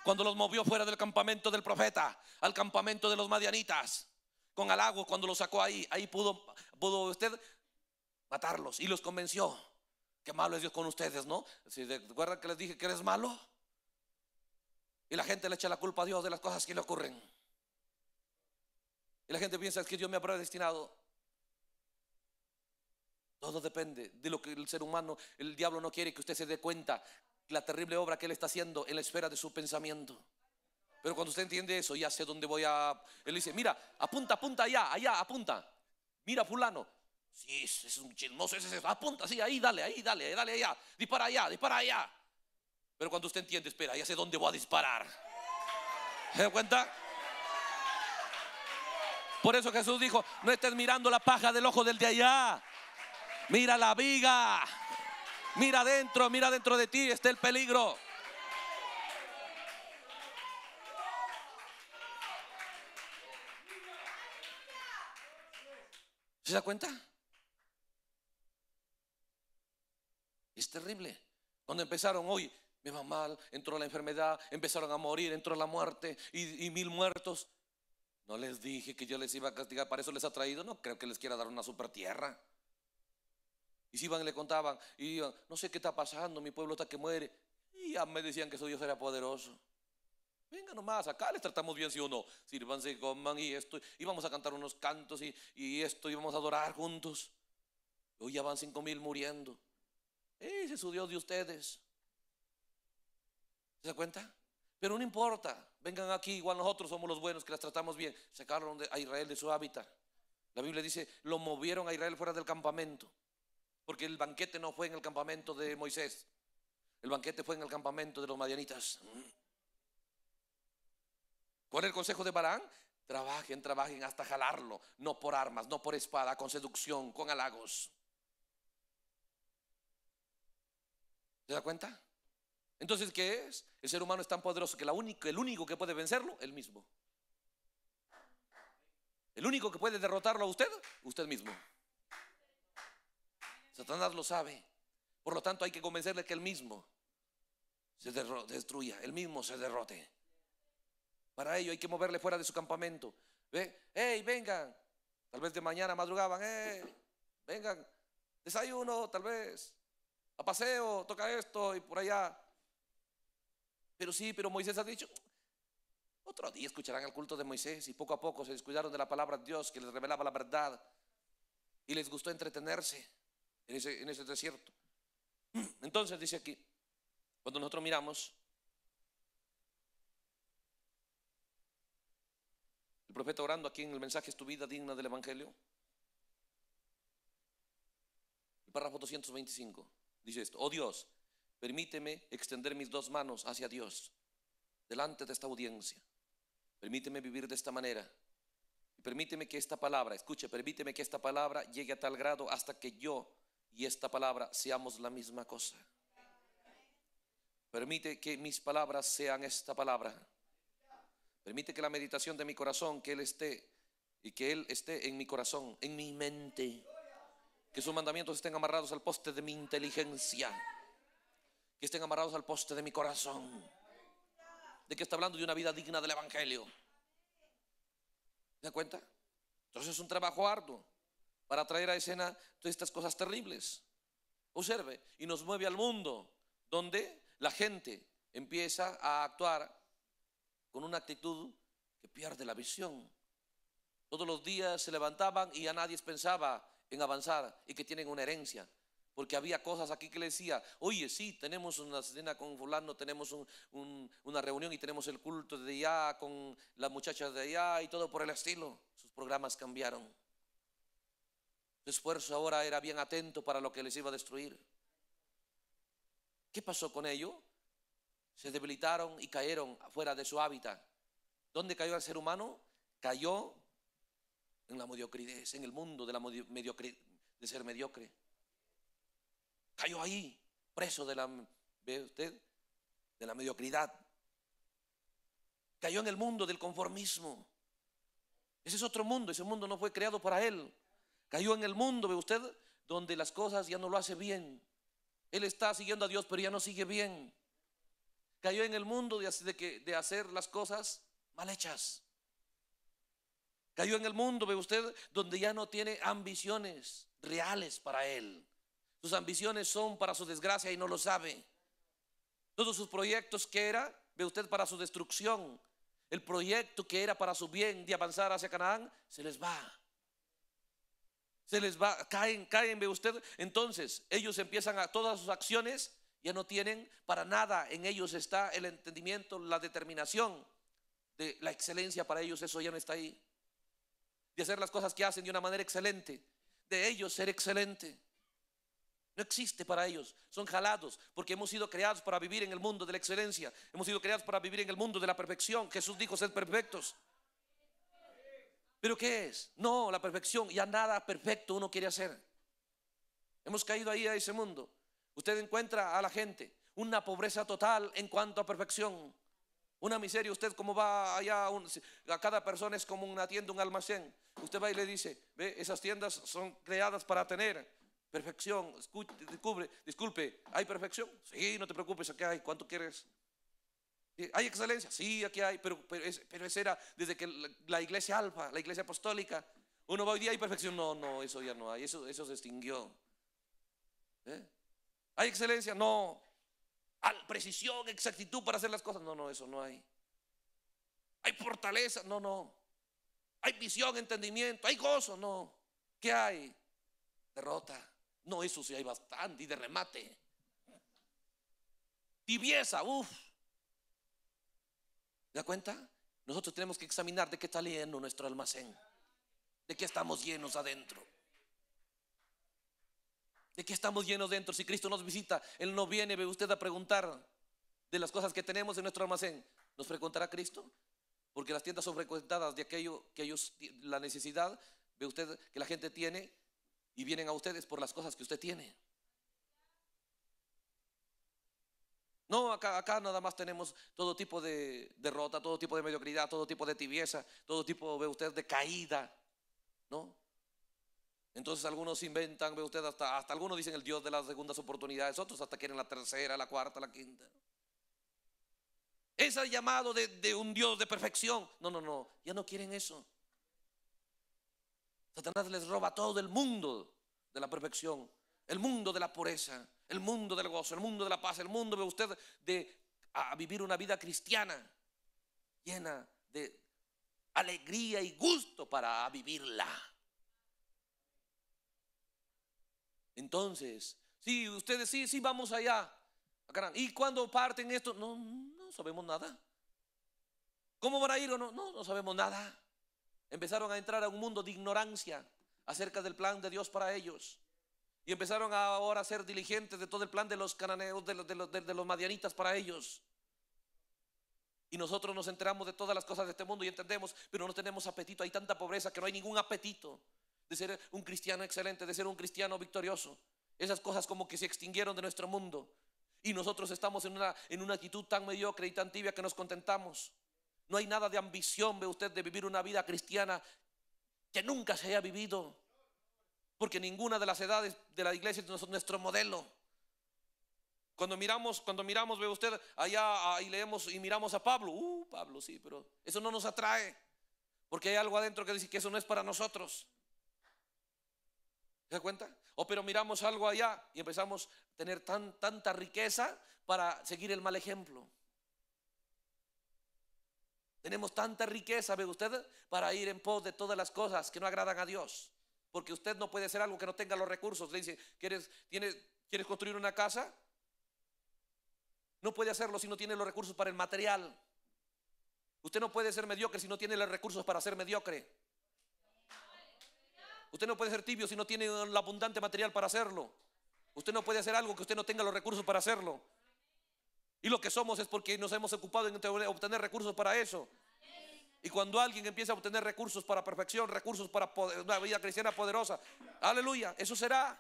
cuando los movió fuera del campamento del profeta, al campamento de los madianitas, con agua. cuando los sacó ahí, ahí pudo, pudo usted matarlos. Y los convenció. que malo es Dios con ustedes, ¿no? Si recuerdan que les dije que eres malo. Y la gente le echa la culpa a Dios de las cosas que le ocurren. Y la gente piensa que Dios me ha predestinado. Todo depende de lo que el ser humano, el diablo no quiere que usted se dé cuenta la terrible obra que él está haciendo en la esfera de su pensamiento. Pero cuando usted entiende eso, ya sé dónde voy a... Él dice, mira, apunta, apunta allá, allá, apunta. Mira fulano, Sí, ese es un chismoso, ese apunta así, ahí, dale, ahí, dale, dale allá, dispara allá, dispara allá. Pero cuando usted entiende, espera, ya sé dónde voy a disparar. ¿Se da cuenta? Por eso Jesús dijo, no estés mirando la paja del ojo del de allá. Mira la viga. Mira adentro, mira dentro de ti, está el peligro. ¿Se da cuenta? Es terrible. Cuando empezaron, hoy me va mal, entró la enfermedad, empezaron a morir, entró la muerte y, mil muertos. No les dije que yo les iba a castigar, para eso les ha traído. No creo que les quiera dar una super tierra. Y si iban y le contaban, y no sé qué está pasando, mi pueblo está que muere. Y ya me decían que su Dios era poderoso. Venga nomás, acá les tratamos bien, si sí o no. Sírvanse, coman y esto. Y vamos a cantar unos cantos y, y esto, y vamos a adorar juntos. Hoy ya van cinco mil muriendo. Ese es su Dios de ustedes. ¿Se da cuenta? Pero no importa, vengan aquí, igual nosotros somos los buenos que las tratamos bien. Sacaron a Israel de su hábitat. La Biblia dice, lo movieron a Israel fuera del campamento, porque el banquete no fue en el campamento de Moisés, el banquete fue en el campamento de los madianitas. ¿Cuál es el consejo de Barán? Trabajen, trabajen hasta jalarlo, no por armas, no por espada, con seducción, con halagos. ¿Se da cuenta? Entonces, ¿qué es? El ser humano es tan poderoso que la único el único que puede vencerlo, El mismo. El único que puede derrotarlo a usted, usted mismo. Satanás lo sabe. Por lo tanto, hay que convencerle que el mismo se destruya, El mismo se derrote. Para ello hay que moverle fuera de su campamento. Ve, hey, vengan. Tal vez de mañana madrugaban, hey, ¡eh! vengan, desayuno, tal vez a paseo, toca esto y por allá. Pero sí, pero Moisés ha dicho, otro día escucharán el culto de Moisés y poco a poco se descuidaron de la palabra de Dios que les revelaba la verdad y les gustó entretenerse en ese, desierto. Entonces dice aquí, cuando nosotros miramos, el profeta orando aquí en el mensaje es tu vida digna del Evangelio, el párrafo 225. Dice esto, oh Dios, permíteme extender mis dos manos hacia Dios, delante de esta audiencia. Permíteme vivir de esta manera. Y permíteme que esta palabra, escuche, permíteme que esta palabra llegue a tal grado hasta que yo y esta palabra seamos la misma cosa. Permite que mis palabras sean esta palabra. Permite que la meditación de mi corazón, que Él esté y que Él esté en mi corazón, en mi mente que sus mandamientos estén amarrados al poste de mi inteligencia, que estén amarrados al poste de mi corazón. ¿De que está hablando? De una vida digna del Evangelio. ¿Se da cuenta? Entonces es un trabajo arduo para traer a escena todas estas cosas terribles. Observe, y nos mueve al mundo, donde la gente empieza a actuar con una actitud que pierde la visión. Todos los días se levantaban y a nadie pensaba, en avanzada y que tienen una herencia. Porque había cosas aquí que le decía, oye, sí, tenemos una cena con fulano, tenemos una reunión y tenemos el culto de allá con las muchachas de allá y todo por el estilo. Sus programas cambiaron. Su esfuerzo ahora era bien atento para lo que les iba a destruir. ¿Qué pasó con ello? Se debilitaron y cayeron fuera de su hábitat. ¿Dónde cayó el ser humano? Cayó en la mediocridez en el mundo de, la mediocre, de ser mediocre. Cayó ahí, preso de la, ¿ve usted? De la mediocridad. Cayó en el mundo del conformismo. Ese es otro mundo, ese mundo no fue creado para él. Cayó en el mundo, ve usted, donde las cosas ya no lo hace bien. Él está siguiendo a Dios, pero ya no sigue bien. Cayó en el mundo de, de hacer las cosas mal hechas. Cayó en el mundo, ve usted, donde ya no tiene ambiciones reales para él. Sus ambiciones son para su desgracia y no lo sabe. Todos sus proyectos que era, ve usted, para su destrucción. El proyecto que era para su bien de avanzar hacia Canaán, se les va. Se les va, caen, caen, ve usted. Entonces, ellos empiezan a todas sus acciones, ya no tienen para nada. En ellos está el entendimiento, la determinación de la excelencia para ellos, eso ya no está ahí de hacer las cosas que hacen de una manera excelente, de ellos ser excelente. No existe para ellos, son jalados, porque hemos sido creados para vivir en el mundo de la excelencia, hemos sido creados para vivir en el mundo de la perfección. Jesús dijo ser perfectos. ¿Pero qué es? No, la perfección, ya nada perfecto uno quiere hacer. Hemos caído ahí a ese mundo. Usted encuentra a la gente una pobreza total en cuanto a perfección. Una miseria, usted como va allá, a cada persona es como una tienda, un almacén. Usted va y le dice, ve, esas tiendas son creadas para tener perfección. descubre, disculpe, ¿hay perfección? Sí, no te preocupes, aquí hay, ¿cuánto quieres? ¿Hay excelencia? Sí, aquí hay, pero, es, era desde que la, iglesia alfa, la iglesia apostólica, uno va hoy día hay perfección. No, no, eso ya no hay, eso, eso se extinguió. ¿Eh? ¿Hay excelencia? No, precisión, exactitud para hacer las cosas. No, no, eso no hay. Hay fortaleza, no, no. Hay visión, entendimiento, hay gozo, no. ¿Qué hay? Derrota. No, eso sí hay bastante y de remate. Tibieza, uff. ¿Da cuenta? Nosotros tenemos que examinar de qué está lleno nuestro almacén, de qué estamos llenos adentro. ¿De qué estamos llenos dentro? Si Cristo nos visita, Él no viene, ve usted a preguntar de las cosas que tenemos en nuestro almacén. ¿Nos frecuentará Cristo? Porque las tiendas son frecuentadas de aquello que ellos, la necesidad, ve usted que la gente tiene y vienen a ustedes por las cosas que usted tiene. No, acá, acá nada más tenemos todo tipo de derrota, todo tipo de mediocridad, todo tipo de tibieza, todo tipo, ve usted, de caída. ¿No? Entonces algunos inventan, ve usted, hasta, hasta algunos dicen el Dios de las segundas oportunidades, otros hasta quieren la tercera, la cuarta, la quinta. Ese llamado de, un Dios de perfección. No, no, no, ya no quieren eso. Satanás les roba todo el mundo de la perfección, el mundo de la pureza, el mundo del gozo, el mundo de la paz, el mundo ve usted de a vivir una vida cristiana llena de alegría y gusto para vivirla. Entonces, si ustedes sí, sí, vamos allá. Ah, ¿Y cuando parten esto? No, no sabemos nada. ¿Cómo van a ir o no? No, no sabemos nada. Empezaron a entrar a un mundo de ignorancia acerca del plan de Dios para ellos. Y empezaron ahora a ser diligentes de todo el plan de los cananeos, de los, de los madianitas para ellos. Y nosotros nos enteramos de todas las cosas de este mundo y entendemos, pero no tenemos apetito. Hay tanta pobreza que no hay ningún apetito de ser un cristiano excelente, de ser un cristiano victorioso. Esas cosas como que se extinguieron de nuestro mundo. Y nosotros estamos en una, en una actitud tan mediocre y tan tibia que nos contentamos. No hay nada de ambición, ve usted, de vivir una vida cristiana que nunca se haya vivido. Porque ninguna de las edades de la iglesia es nuestro modelo. Cuando miramos, cuando miramos, ve usted allá y leemos y miramos a Pablo. Uh, Pablo, sí, pero eso no nos atrae. Porque hay algo adentro que dice que eso no es para nosotros. ¿Se da cuenta? O pero miramos algo allá y empezamos a tener tan, tanta riqueza para seguir el mal ejemplo. Tenemos tanta riqueza, ve usted, para ir en pos de todas las cosas que no agradan a Dios. Porque usted no puede hacer algo que no tenga los recursos. Le dice, ¿quieres, ¿quieres construir una casa? No puede hacerlo si no tiene los recursos para el material. Usted no puede ser mediocre si no tiene los recursos para ser mediocre. Usted no puede ser tibio si no tiene el abundante material para hacerlo. Usted no puede hacer algo que usted no tenga los recursos para hacerlo. Y lo que somos es porque nos hemos ocupado en obtener recursos para eso. Y cuando alguien empieza a obtener recursos para perfección, recursos para poder, una vida cristiana poderosa, aleluya, eso será.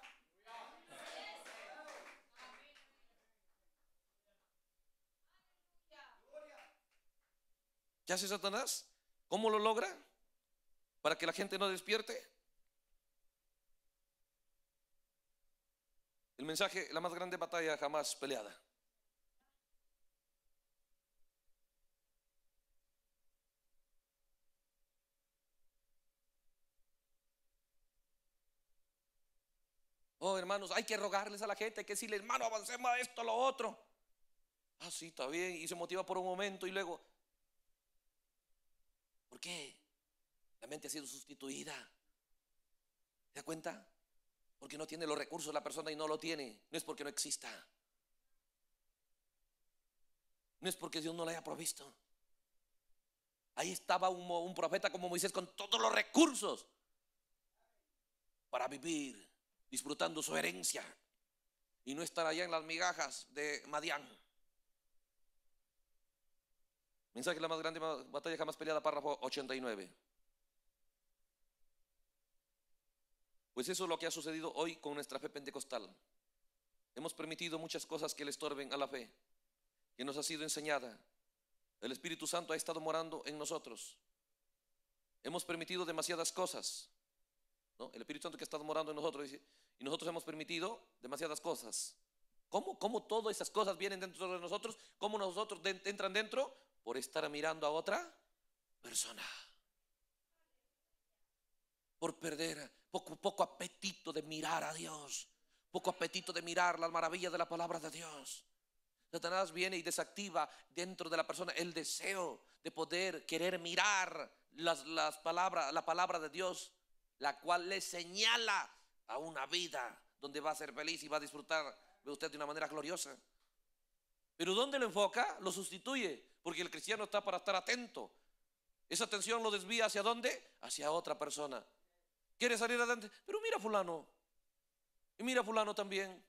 ¿Qué hace Satanás? ¿Cómo lo logra? Para que la gente no despierte. El mensaje, la más grande batalla jamás peleada. Oh, hermanos, hay que rogarles a la gente, hay que decirle, hermano, avancemos a esto, a lo otro. Ah, sí, está bien. Y se motiva por un momento y luego, ¿por qué? La mente ha sido sustituida. ¿Se da cuenta? porque no tiene los recursos la persona y no lo tiene. No es porque no exista. No es porque Dios no la haya provisto. Ahí estaba un, un, profeta como Moisés con todos los recursos para vivir disfrutando su herencia y no estar allá en las migajas de Madián. Mensaje la más grande batalla jamás peleada, párrafo 89. Pues eso es lo que ha sucedido hoy con nuestra fe pentecostal. Hemos permitido muchas cosas que le estorben a la fe, que nos ha sido enseñada. El Espíritu Santo ha estado morando en nosotros. Hemos permitido demasiadas cosas. El Espíritu Santo que ha estado morando en nosotros y nosotros hemos permitido demasiadas cosas. ¿Cómo? ¿Cómo todas esas cosas vienen dentro de nosotros? ¿Cómo nosotros entran dentro? Por estar mirando a otra persona. Por perder a poco, poco apetito de mirar a Dios, poco apetito de mirar las maravillas de la palabra de Dios. Satanás viene y desactiva dentro de la persona el deseo de poder querer mirar las, palabras, la palabra de Dios, la cual le señala a una vida donde va a ser feliz y va a disfrutar de usted de una manera gloriosa. Pero ¿dónde lo enfoca? Lo sustituye, porque el cristiano está para estar atento. Esa atención lo desvía hacia dónde? Hacia otra persona quiere salir adelante. Pero mira fulano. Y mira fulano también.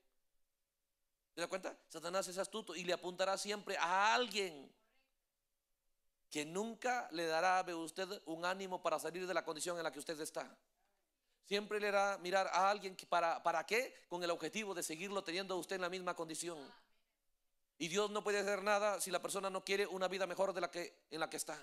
¿Te das cuenta? Satanás es astuto y le apuntará siempre a alguien que nunca le dará a usted un ánimo para salir de la condición en la que usted está. Siempre le hará mirar a alguien para, para qué, con el objetivo de seguirlo teniendo usted en la misma condición. Y Dios no puede hacer nada si la persona no quiere una vida mejor de la que en la que está.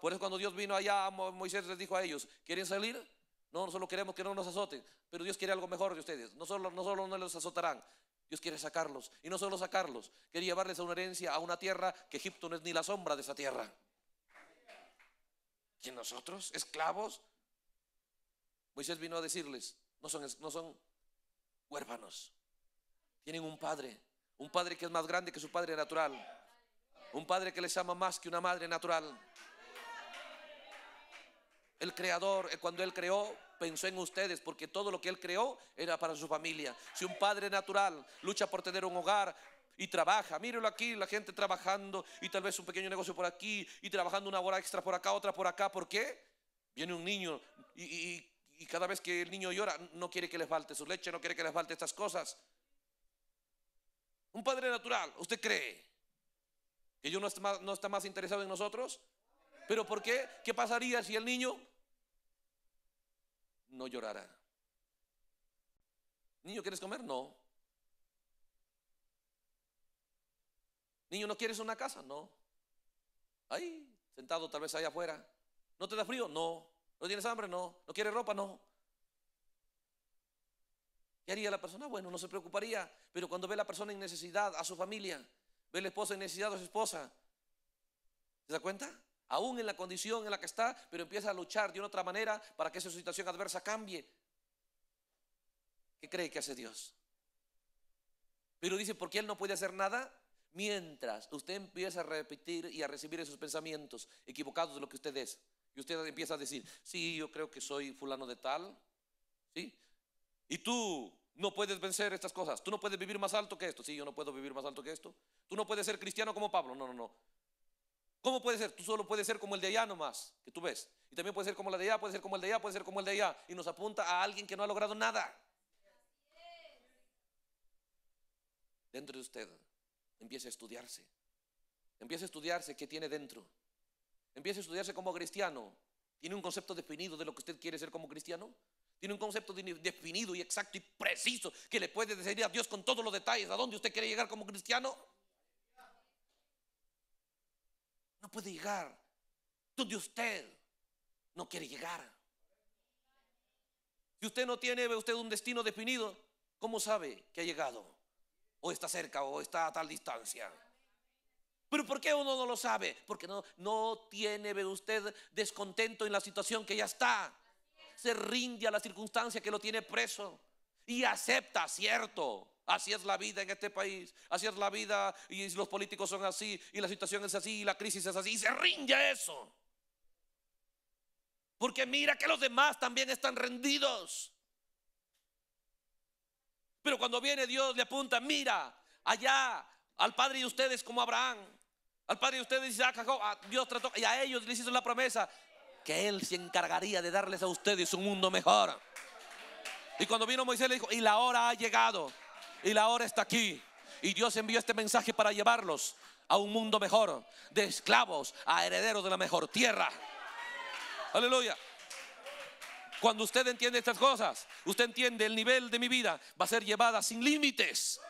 Por eso cuando Dios vino allá, Moisés les dijo a ellos, ¿quieren salir? No, solo queremos que no nos azoten, pero Dios quiere algo mejor de ustedes. No solo, no solo no los azotarán, Dios quiere sacarlos. Y no solo sacarlos, quiere llevarles a una herencia, a una tierra que Egipto no es ni la sombra de esa tierra. Y nosotros? ¿Esclavos? Moisés vino a decirles, no son, no son huérfanos, tienen un padre, un padre que es más grande que su padre natural, un padre que les ama más que una madre natural. El creador, eh, cuando Él creó, pensó en ustedes, porque todo lo que Él creó era para su familia. Si un padre natural lucha por tener un hogar, y trabaja. Mírelo aquí, la gente trabajando y tal vez un pequeño negocio por aquí y trabajando una hora extra por acá, otra por acá. ¿Por qué? Viene un niño y, cada vez que el niño llora no quiere que les falte su leche, no quiere que les falte estas cosas. Un padre natural, ¿usted cree que no está más, no está más interesado en nosotros? ¿Pero por qué? ¿Qué pasaría si el niño no llorará. Niño, ¿quieres comer? No. Niño, ¿no quieres una casa? No. Ahí, sentado tal vez allá afuera. ¿No te da frío? No. ¿No tienes hambre? No. ¿No quieres ropa? No. ¿Qué haría la persona? Bueno, no se preocuparía, pero cuando ve la persona en necesidad, a su familia, ve a la esposa en necesidad a su esposa, ¿se da cuenta? aún en la condición en la que está, pero empieza a luchar de una otra manera para que esa situación adversa cambie. ¿Qué cree que hace Dios? Pero dice, ¿por qué Él no puede hacer nada mientras usted empieza a repetir y a recibir esos pensamientos equivocados de lo que usted es. Y usted empieza a decir, sí, yo creo que soy fulano de tal, ¿sí? Y tú no puedes vencer estas cosas, tú no puedes vivir más alto que esto, sí, yo no puedo vivir más alto que esto, tú no puedes ser cristiano como Pablo, no, no, no, ¿Cómo puede ser? Tú solo puedes ser como el de allá nomás, que tú ves. Y también puede ser como la de allá, puede ser como el de allá, puede ser como el de allá. Y nos apunta a alguien que no ha logrado nada. Dentro de usted empiece a estudiarse. Empiece a estudiarse qué tiene dentro. Empiece a estudiarse como cristiano. ¿Tiene un concepto definido de lo que usted quiere ser como cristiano? Tiene un concepto definido y exacto y preciso que le puede decir a Dios con todos los detalles a dónde usted quiere llegar como cristiano. No puede llegar donde usted no quiere llegar. Si usted no tiene usted un destino definido, ¿cómo sabe que ha llegado? O está cerca o está a tal distancia. Pero ¿por qué uno no lo sabe? Porque no, no tiene ve usted descontento en la situación que ya está. Se rinde a la circunstancia que lo tiene preso y acepta, cierto. Así es la vida en este país, así es la vida y los políticos son así y la situación es así y la crisis es así y se rinde eso. Porque mira que los demás también están rendidos. Pero cuando viene Dios le apunta, mira, allá al padre de ustedes como Abraham, al padre de ustedes Isaac, Dios trató y a ellos les hizo la promesa que él se encargaría de darles a ustedes un mundo mejor. Y cuando vino Moisés le dijo, y la hora ha llegado y la hora está aquí. Y Dios envió este mensaje para llevarlos a un mundo mejor, de esclavos a herederos de la mejor tierra. Aleluya. Cuando usted entiende estas cosas, usted entiende el nivel de mi vida va a ser llevada sin límites,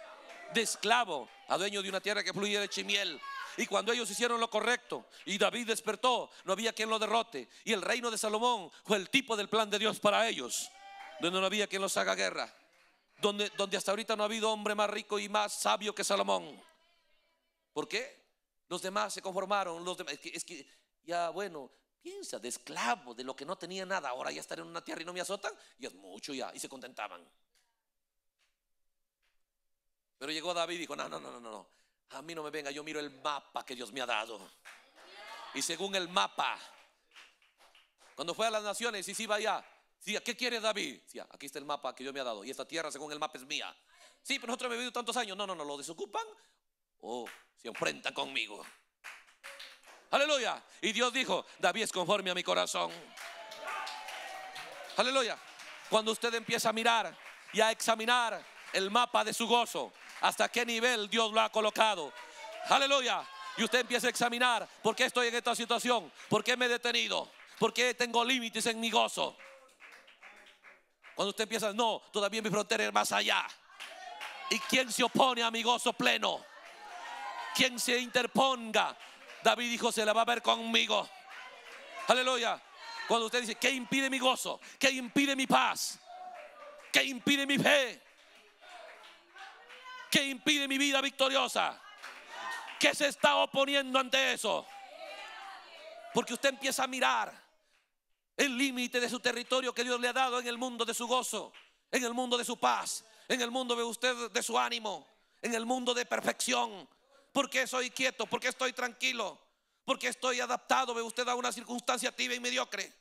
de esclavo a dueño de una tierra que fluye de chimiel. Y cuando ellos hicieron lo correcto y David despertó, no había quien lo derrote. Y el reino de Salomón fue el tipo del plan de Dios para ellos, donde no había quien los haga guerra donde, hasta ahorita no ha habido hombre más rico y más sabio que Salomón. ¿Por qué? Los demás se conformaron, los demás, es que, ya bueno, piensa de esclavo, de lo que no tenía nada, ahora ya estar en una tierra y no me azotan, y es mucho ya, y se contentaban. Pero llegó David y dijo, no, no, no, no, no, a mí no me venga, yo miro el mapa que Dios me ha dado. Y según el mapa, cuando fue a las naciones, y se iba va allá, Sí, qué quiere David? Sí, ah, aquí está el mapa que Dios me ha dado y esta tierra según el mapa es mía. Sí, pero nosotros hemos vivido tantos años. No, no, no, lo desocupan o oh, se enfrentan conmigo. Aleluya. Y Dios dijo, David es conforme a mi corazón. Aleluya. Cuando usted empieza a mirar y a examinar el mapa de su gozo, hasta qué nivel Dios lo ha colocado. Aleluya. Y usted empieza a examinar por qué estoy en esta situación, por qué me he detenido, por qué tengo límites en mi gozo. Cuando usted empieza, no, todavía mi frontera es más allá. ¿Y quién se opone a mi gozo pleno? ¿Quién se interponga? David dijo, se la va a ver conmigo. Aleluya. Cuando usted dice, ¿qué impide mi gozo? ¿Qué impide mi paz? ¿Qué impide mi fe? ¿Qué impide mi vida victoriosa? ¿Qué se está oponiendo ante eso? Porque usted empieza a mirar el límite de su territorio que Dios le ha dado en el mundo de su gozo, en el mundo de su paz, en el mundo de usted de su ánimo, en el mundo de perfección. Porque soy quieto, porque estoy tranquilo, porque estoy adaptado, ve usted a una circunstancia tibia y mediocre.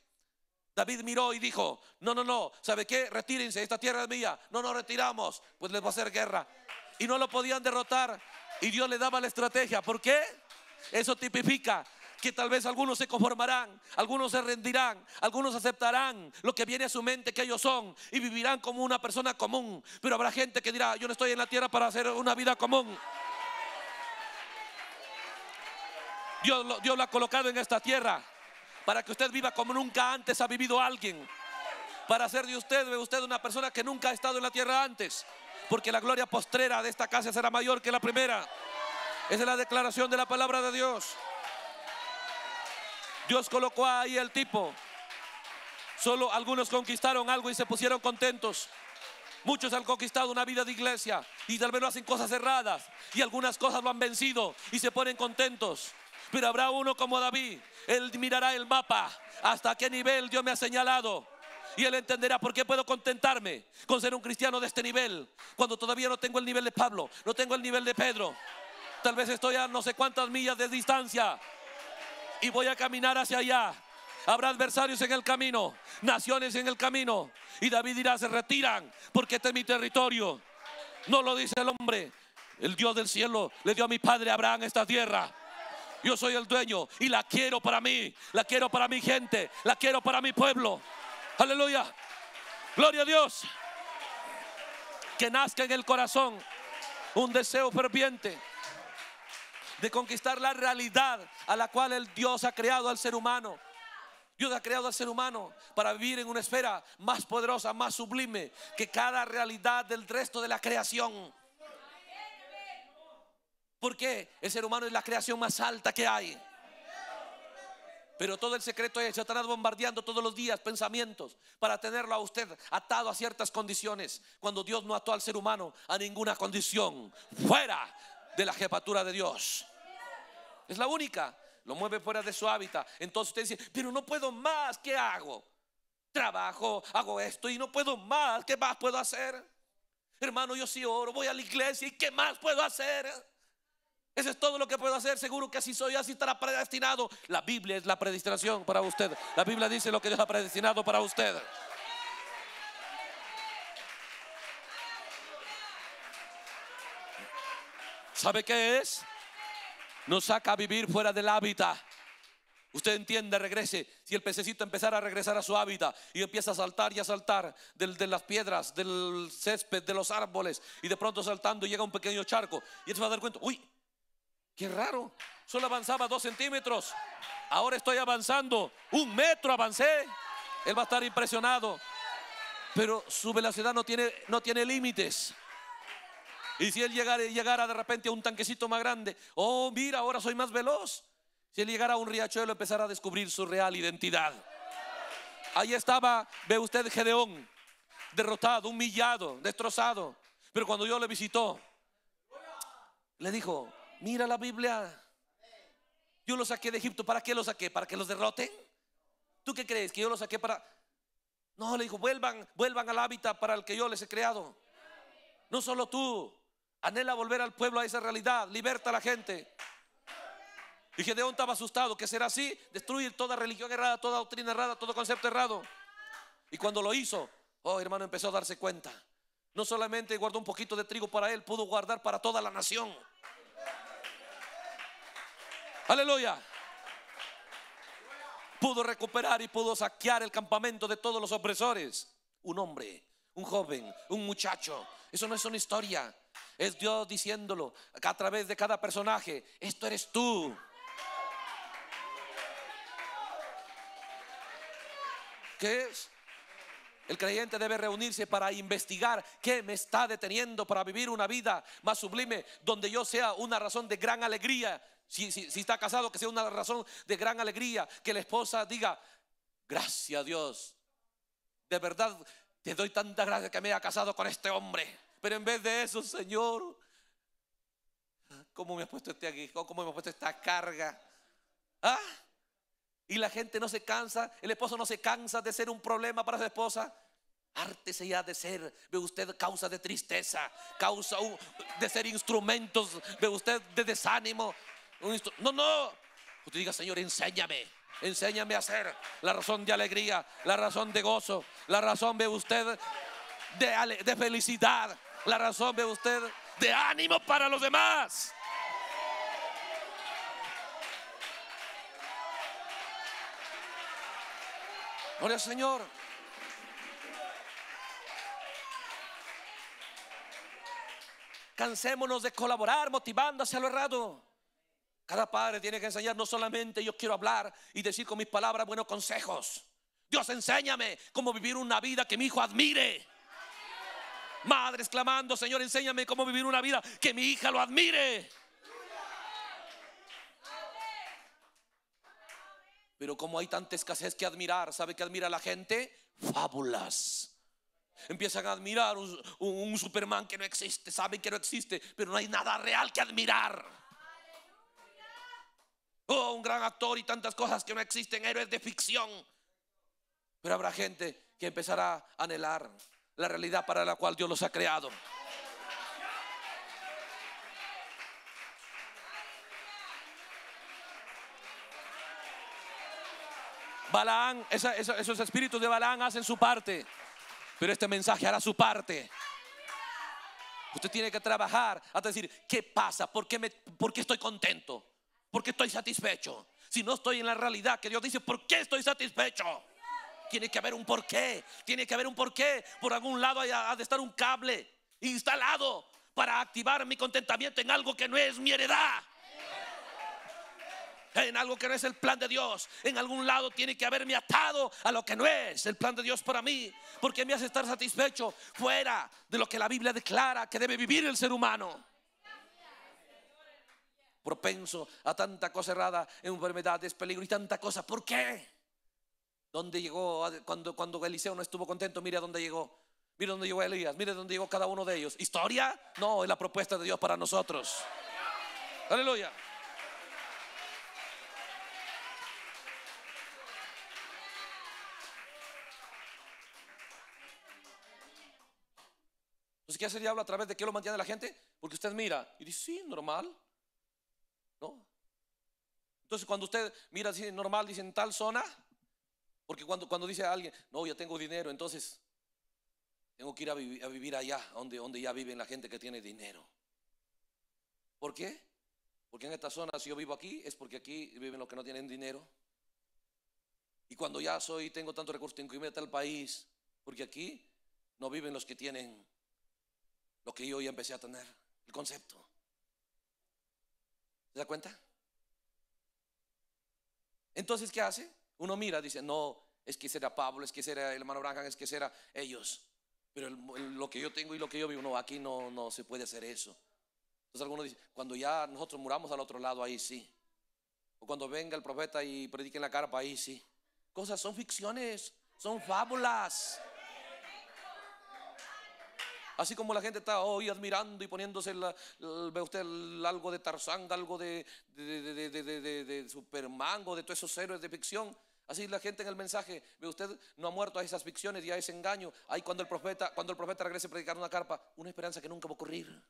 David miró y dijo, no, no, no, ¿sabe qué? Retírense, esta tierra es mía, no nos retiramos, pues les va a hacer guerra. Y no lo podían derrotar y Dios le daba la estrategia. ¿Por qué? Eso tipifica que tal vez algunos se conformarán, algunos se rendirán, algunos aceptarán lo que viene a su mente que ellos son y vivirán como una persona común. Pero habrá gente que dirá, yo no estoy en la tierra para hacer una vida común. Dios, lo ha colocado en esta tierra para que usted viva como nunca antes ha vivido alguien. Para hacer de usted, de usted una persona que nunca ha estado en la tierra antes. Porque la gloria postrera de esta casa será mayor que la primera. Esa es la declaración de la palabra de Dios. Dios colocó ahí el tipo. Solo algunos conquistaron algo y se pusieron contentos. Muchos han conquistado una vida de iglesia y tal vez no hacen cosas erradas y algunas cosas lo han vencido y se ponen contentos. Pero habrá uno como David, él mirará el mapa hasta qué nivel Dios me ha señalado y él entenderá por qué puedo contentarme con ser un cristiano de este nivel cuando todavía no tengo el nivel de Pablo, no tengo el nivel de Pedro. Tal vez estoy a no sé cuántas millas de distancia y voy a caminar hacia allá. Habrá adversarios en el camino, naciones en el camino. Y David dirá, se retiran porque este es mi territorio. No lo dice el hombre. El Dios del cielo le dio a mi padre Abraham esta tierra. Yo soy el dueño y la quiero para mí, la quiero para mi gente, la quiero para mi pueblo. Aleluya. Gloria a Dios. Que nazca en el corazón un deseo ferviente de conquistar la realidad a la cual el Dios ha creado al ser humano. Dios ha creado al ser humano para vivir en una esfera más poderosa, más sublime que cada realidad del resto de la creación. Porque el ser humano es la creación más alta que hay. Pero todo el secreto es Satanás bombardeando todos los días pensamientos para tenerlo a usted atado a ciertas condiciones. Cuando Dios no ató al ser humano a ninguna condición, fuera de la jefatura de Dios. Es la única. Lo mueve fuera de su hábitat. Entonces usted dice, pero no puedo más, ¿qué hago? Trabajo, hago esto y no puedo más, ¿qué más puedo hacer? Hermano, yo sí oro, voy a la iglesia y ¿qué más puedo hacer? Eso es todo lo que puedo hacer. Seguro que así soy, así estará predestinado. La Biblia es la predestinación para usted. La Biblia dice lo que Dios ha predestinado para usted. ¿Sabe qué es? nos saca a vivir fuera del hábitat. Usted entiende, regrese. Si el pececito empezara a regresar a su hábitat y empieza a saltar y a saltar de las piedras, del césped, de los árboles, y de pronto saltando llega un pequeño charco, y él se va a dar cuenta, uy, qué raro, solo avanzaba dos centímetros, ahora estoy avanzando, un metro avancé. Él va a estar impresionado, pero su velocidad no tiene, no tiene límites. Y si él llegara, de repente a un tanquecito más grande, oh, mira, ahora soy más veloz. Si él llegara a un riachuelo, empezara a descubrir su real identidad. Ahí estaba, ve usted, Gedeón, derrotado, humillado, destrozado. Pero cuando yo le visitó, le dijo, mira la Biblia. Yo lo saqué de Egipto. ¿Para qué lo saqué? ¿Para que los derroten? ¿Tú qué crees? ¿Que yo lo saqué para...? No, le dijo, vuelvan, vuelvan al hábitat para el que yo les he creado. No solo tú, Anhela volver al pueblo a esa realidad. Liberta a la gente. Y Gedeón estaba asustado, que será así, destruir toda religión errada, toda doctrina errada, todo concepto errado. Y cuando lo hizo, oh hermano, empezó a darse cuenta. No solamente guardó un poquito de trigo para él, pudo guardar para toda la nación. Aleluya. Pudo recuperar y pudo saquear el campamento de todos los opresores. Un hombre, un joven, un muchacho. Eso no es una historia. Es Dios diciéndolo a través de cada personaje, esto eres tú. ¿Qué es? El creyente debe reunirse para investigar qué me está deteniendo para vivir una vida más sublime, donde yo sea una razón de gran alegría. Si, está casado, que sea una razón de gran alegría. Que la esposa diga, gracias a Dios. De verdad, te doy tanta gracia que me haya casado con este hombre. Pero en vez de eso, Señor, ¿cómo me ha puesto este aguijón? ¿Cómo me ha puesto esta carga? ¿Ah? Y la gente no se cansa, el esposo no se cansa de ser un problema para su esposa. Ártese ya de ser, ve usted, causa de tristeza, causa de ser instrumentos, ve usted, de desánimo. No, no. Usted diga, Señor, enséñame, enséñame a ser la razón de alegría, la razón de gozo, la razón, ve usted, de, de felicidad. La razón, ve usted, de ánimo para los demás. Gloria al Señor. Cansémonos de colaborar motivando hacia lo errado. Cada padre tiene que enseñar no solamente yo quiero hablar y decir con mis palabras buenos consejos. Dios enséñame cómo vivir una vida que mi hijo admire madres clamando, Señor, enséñame cómo vivir una vida que mi hija lo admire. Pero como hay tanta escasez que admirar, ¿sabe qué admira la gente? Fábulas. Empiezan a admirar un, Superman que no existe, saben que no existe, pero no hay nada real que admirar. Oh, un gran actor y tantas cosas que no existen, héroes de ficción. Pero habrá gente que empezará a anhelar la realidad para la cual Dios los ha creado. Balaán, esos espíritus de Balaán hacen su parte, pero este mensaje hará su parte. Usted tiene que trabajar hasta decir, ¿qué pasa? ¿Por qué, me, ¿Por qué estoy contento? ¿Por qué estoy satisfecho? Si no estoy en la realidad que Dios dice, ¿por qué estoy satisfecho? Tiene que haber un porqué. Tiene que haber un porqué. Por algún lado ha de estar un cable instalado para activar mi contentamiento en algo que no es mi heredad. En algo que no es el plan de Dios. En algún lado tiene que haberme atado a lo que no es el plan de Dios para mí. Porque me hace estar satisfecho fuera de lo que la Biblia declara que debe vivir el ser humano propenso a tanta cosa errada, enfermedades, peligro y tanta cosa. ¿Por qué? ¿Dónde llegó? Ah, cuando, cuando Eliseo no estuvo contento, mira dónde llegó. Mira dónde llegó Elías, mire dónde llegó cada uno de ellos. ¿Historia? No, es la propuesta de Dios para nosotros. Aleluya. Entonces, pues, ¿qué hace el diablo a través de qué lo mantiene la gente? Porque usted mira y dice, sí, normal. ¿No? Entonces, cuando usted mira, dice, normal, dice, en tal zona, porque cuando, cuando dice alguien, no, ya tengo dinero, entonces tengo que ir a, vivir allá, donde, donde ya viven la gente que tiene dinero. ¿Por qué? Porque en esta zona, si yo vivo aquí, es porque aquí viven los que no tienen dinero. Y cuando ya soy, y tengo tanto recursos tengo que irme a tal país, porque aquí no viven los que tienen lo que yo ya empecé a tener, el concepto. ¿Se da cuenta? Entonces, ¿qué hace? Uno mira, dice, no, es que será Pablo, es que será el hermano Branham, es que será ellos. Pero lo que yo tengo y lo que yo vivo, no, aquí no, no se puede hacer eso. Entonces algunos dicen, cuando ya nosotros muramos al otro lado, ahí sí. O cuando venga el profeta y predique en la carpa, ahí sí. Cosas son ficciones, son fábulas. Así como la gente está hoy admirando y poniéndose, la, ve usted algo de Tarzán, algo de, de, de, de, de Superman o de todos esos héroes de ficción. Así la gente en el mensaje, ve usted, no ha muerto a esas ficciones y a ese engaño. Ahí cuando el profeta, cuando el profeta regrese a predicar una carpa, una esperanza que nunca va a ocurrir.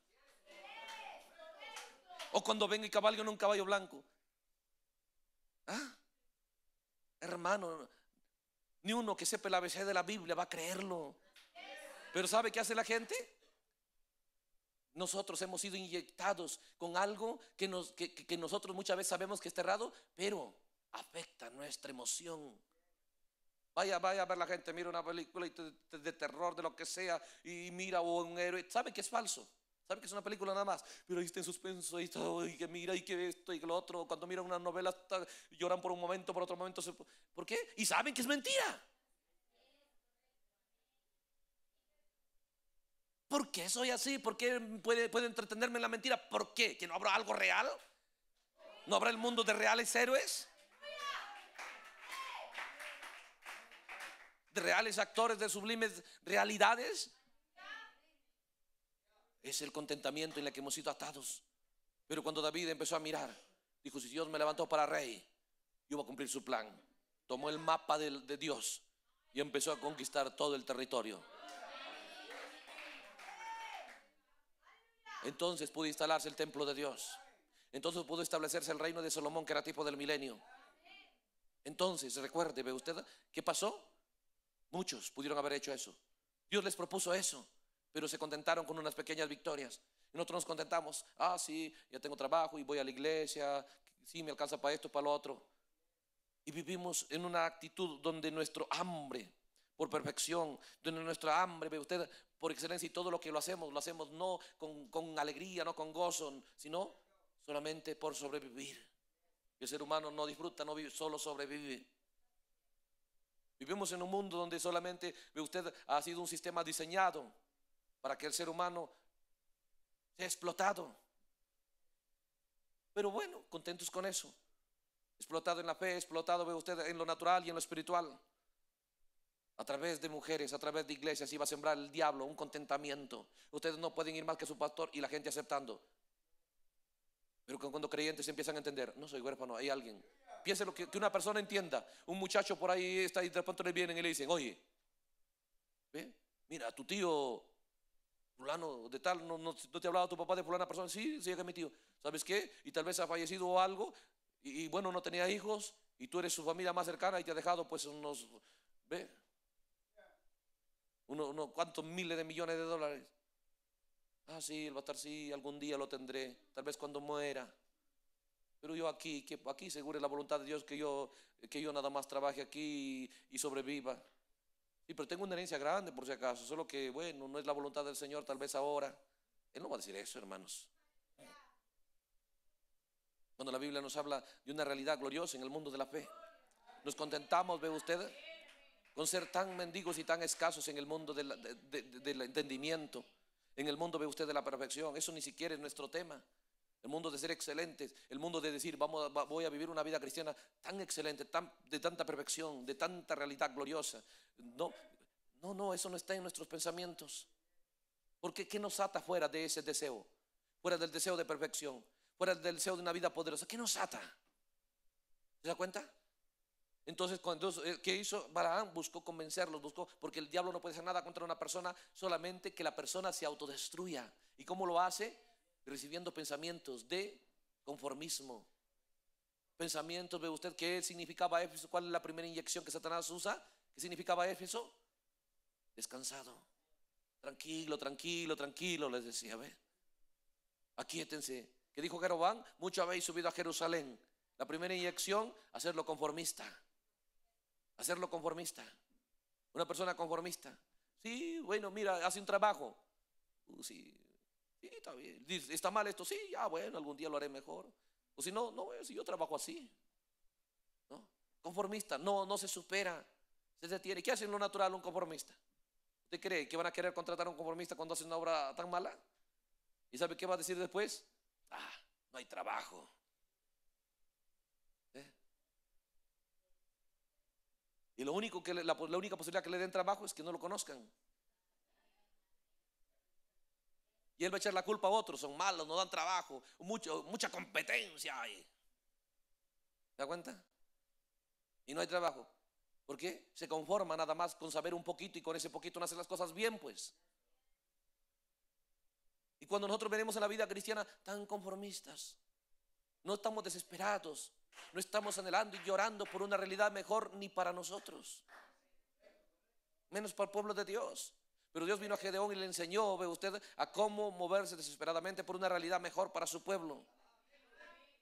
O cuando venga y caballo en un caballo blanco. Ah, hermano, ni uno que sepa la ABC de la Biblia va a creerlo. Pero ¿sabe qué hace la gente? Nosotros hemos sido inyectados con algo que, nos, que nosotros muchas veces sabemos que está errado, pero afecta nuestra emoción. Vaya, vaya a ver la gente, mira una película de terror, de lo que sea, y mira un héroe. ¿Sabe que es falso? ¿Sabe que es una película nada más? Pero ahí está en suspenso, ahí está, y que mira, y que esto, y que lo otro. Cuando mira una novela, lloran por un momento, por otro momento. Se, ¿Por qué? Y saben que es mentira. ¿Por qué soy así? ¿Por qué puede, puede entretenerme en la mentira? ¿Por qué? ¿Que no habrá algo real? ¿No habrá el mundo de reales héroes? reales actores de sublimes realidades? Es el contentamiento en el que hemos sido atados. Pero cuando David empezó a mirar, dijo, si Dios me levantó para rey, yo voy a cumplir su plan. Tomó el mapa de, Dios y empezó a conquistar todo el territorio. Entonces pudo instalarse el templo de Dios. Entonces pudo establecerse el reino de Salomón, que era tipo del milenio. Entonces, recuerde, ¿ve usted qué pasó? Muchos pudieron haber hecho eso. Dios les propuso eso, pero se contentaron con unas pequeñas victorias. nosotros nos contentamos, ah, sí, ya tengo trabajo y voy a la iglesia, sí, me alcanza para esto, para lo otro. Y vivimos en una actitud donde nuestro hambre por perfección, donde nuestra hambre, ve usted, por excelencia y todo lo que lo hacemos, lo hacemos no con, con alegría, no con gozo, sino solamente por sobrevivir. El ser humano no disfruta, no vive, solo sobrevive. Vivimos en un mundo donde solamente usted ha sido un sistema diseñado para que el ser humano sea explotado. Pero bueno, contentos con eso. Explotado en la fe, explotado, ve usted, en lo natural y en lo espiritual. A través de mujeres, a través de iglesias, iba a sembrar el diablo, un contentamiento. Ustedes no pueden ir más que su pastor y la gente aceptando. Pero cuando creyentes empiezan a entender, no soy huérfano, hay alguien piense lo que, una persona entienda. Un muchacho por ahí está y de pronto le vienen y le dicen, oye, ¿ve? mira, tu tío, fulano de tal, no, no, no te hablaba tu papá de fulana persona. Sí, sí, que mi tío. ¿Sabes qué? Y tal vez ha fallecido o algo, y, bueno, no tenía hijos, y tú eres su familia más cercana y te ha dejado pues unos, ¿ve? Uno, cuantos ¿Cuántos miles de millones de dólares? Ah, sí, el estar sí, algún día lo tendré, tal vez cuando muera. Pero yo aquí, que aquí seguro es la voluntad de Dios que yo, que yo nada más trabaje aquí y, sobreviva. Y pero tengo una herencia grande por si acaso, solo que bueno, no es la voluntad del Señor tal vez ahora. Él no va a decir eso, hermanos. Cuando la Biblia nos habla de una realidad gloriosa en el mundo de la fe, nos contentamos, ve usted, con ser tan mendigos y tan escasos en el mundo del, del entendimiento, en el mundo, ve usted, de la perfección. Eso ni siquiera es nuestro tema el mundo de ser excelentes, el mundo de decir, vamos, voy a vivir una vida cristiana tan excelente, tan, de tanta perfección, de tanta realidad gloriosa. No, no, no, eso no está en nuestros pensamientos. Porque ¿qué nos ata fuera de ese deseo? Fuera del deseo de perfección, fuera del deseo de una vida poderosa. ¿Qué nos ata? ¿Se da cuenta? Entonces, eh, ¿qué hizo Balaam? Buscó convencerlos, buscó, porque el diablo no puede hacer nada contra una persona, solamente que la persona se autodestruya. ¿Y cómo lo hace? recibiendo pensamientos de conformismo. Pensamientos, ve usted qué significaba Éfeso, cuál es la primera inyección que Satanás usa, qué significaba Éfeso. Descansado, tranquilo, tranquilo, tranquilo, les decía, ve, aquíétense. qué dijo Jeroboam, mucho habéis subido a Jerusalén. La primera inyección, hacerlo conformista. Hacerlo conformista. Una persona conformista. Sí, bueno, mira, hace un trabajo. Uh, sí, y está bien. ¿está mal esto? Sí, ya bueno, algún día lo haré mejor. O si no, no, eh, si yo trabajo así. Conformista, no, no se supera, se detiene. ¿Qué hace en lo natural un conformista? ¿Usted cree que van a querer contratar a un conformista cuando hace una obra tan mala? ¿Y sabe qué va a decir después? Ah, no hay trabajo. ¿Eh? Y lo único que la única posibilidad que le den trabajo es que no lo conozcan. Y él va a echar la culpa a otros, son malos, no dan trabajo, mucha competencia hay. ¿Te da cuenta? Y no hay trabajo. ¿Por qué? Se conforma nada más con saber un poquito y con ese poquito no hacer las cosas bien, pues. Y cuando nosotros venimos en la vida cristiana tan conformistas, no estamos desesperados, no estamos anhelando y llorando por una realidad mejor ni para nosotros, menos para el pueblo de Dios. Pero Dios vino a Gedeón y le enseñó, ve usted, a cómo moverse desesperadamente por una realidad mejor para su pueblo.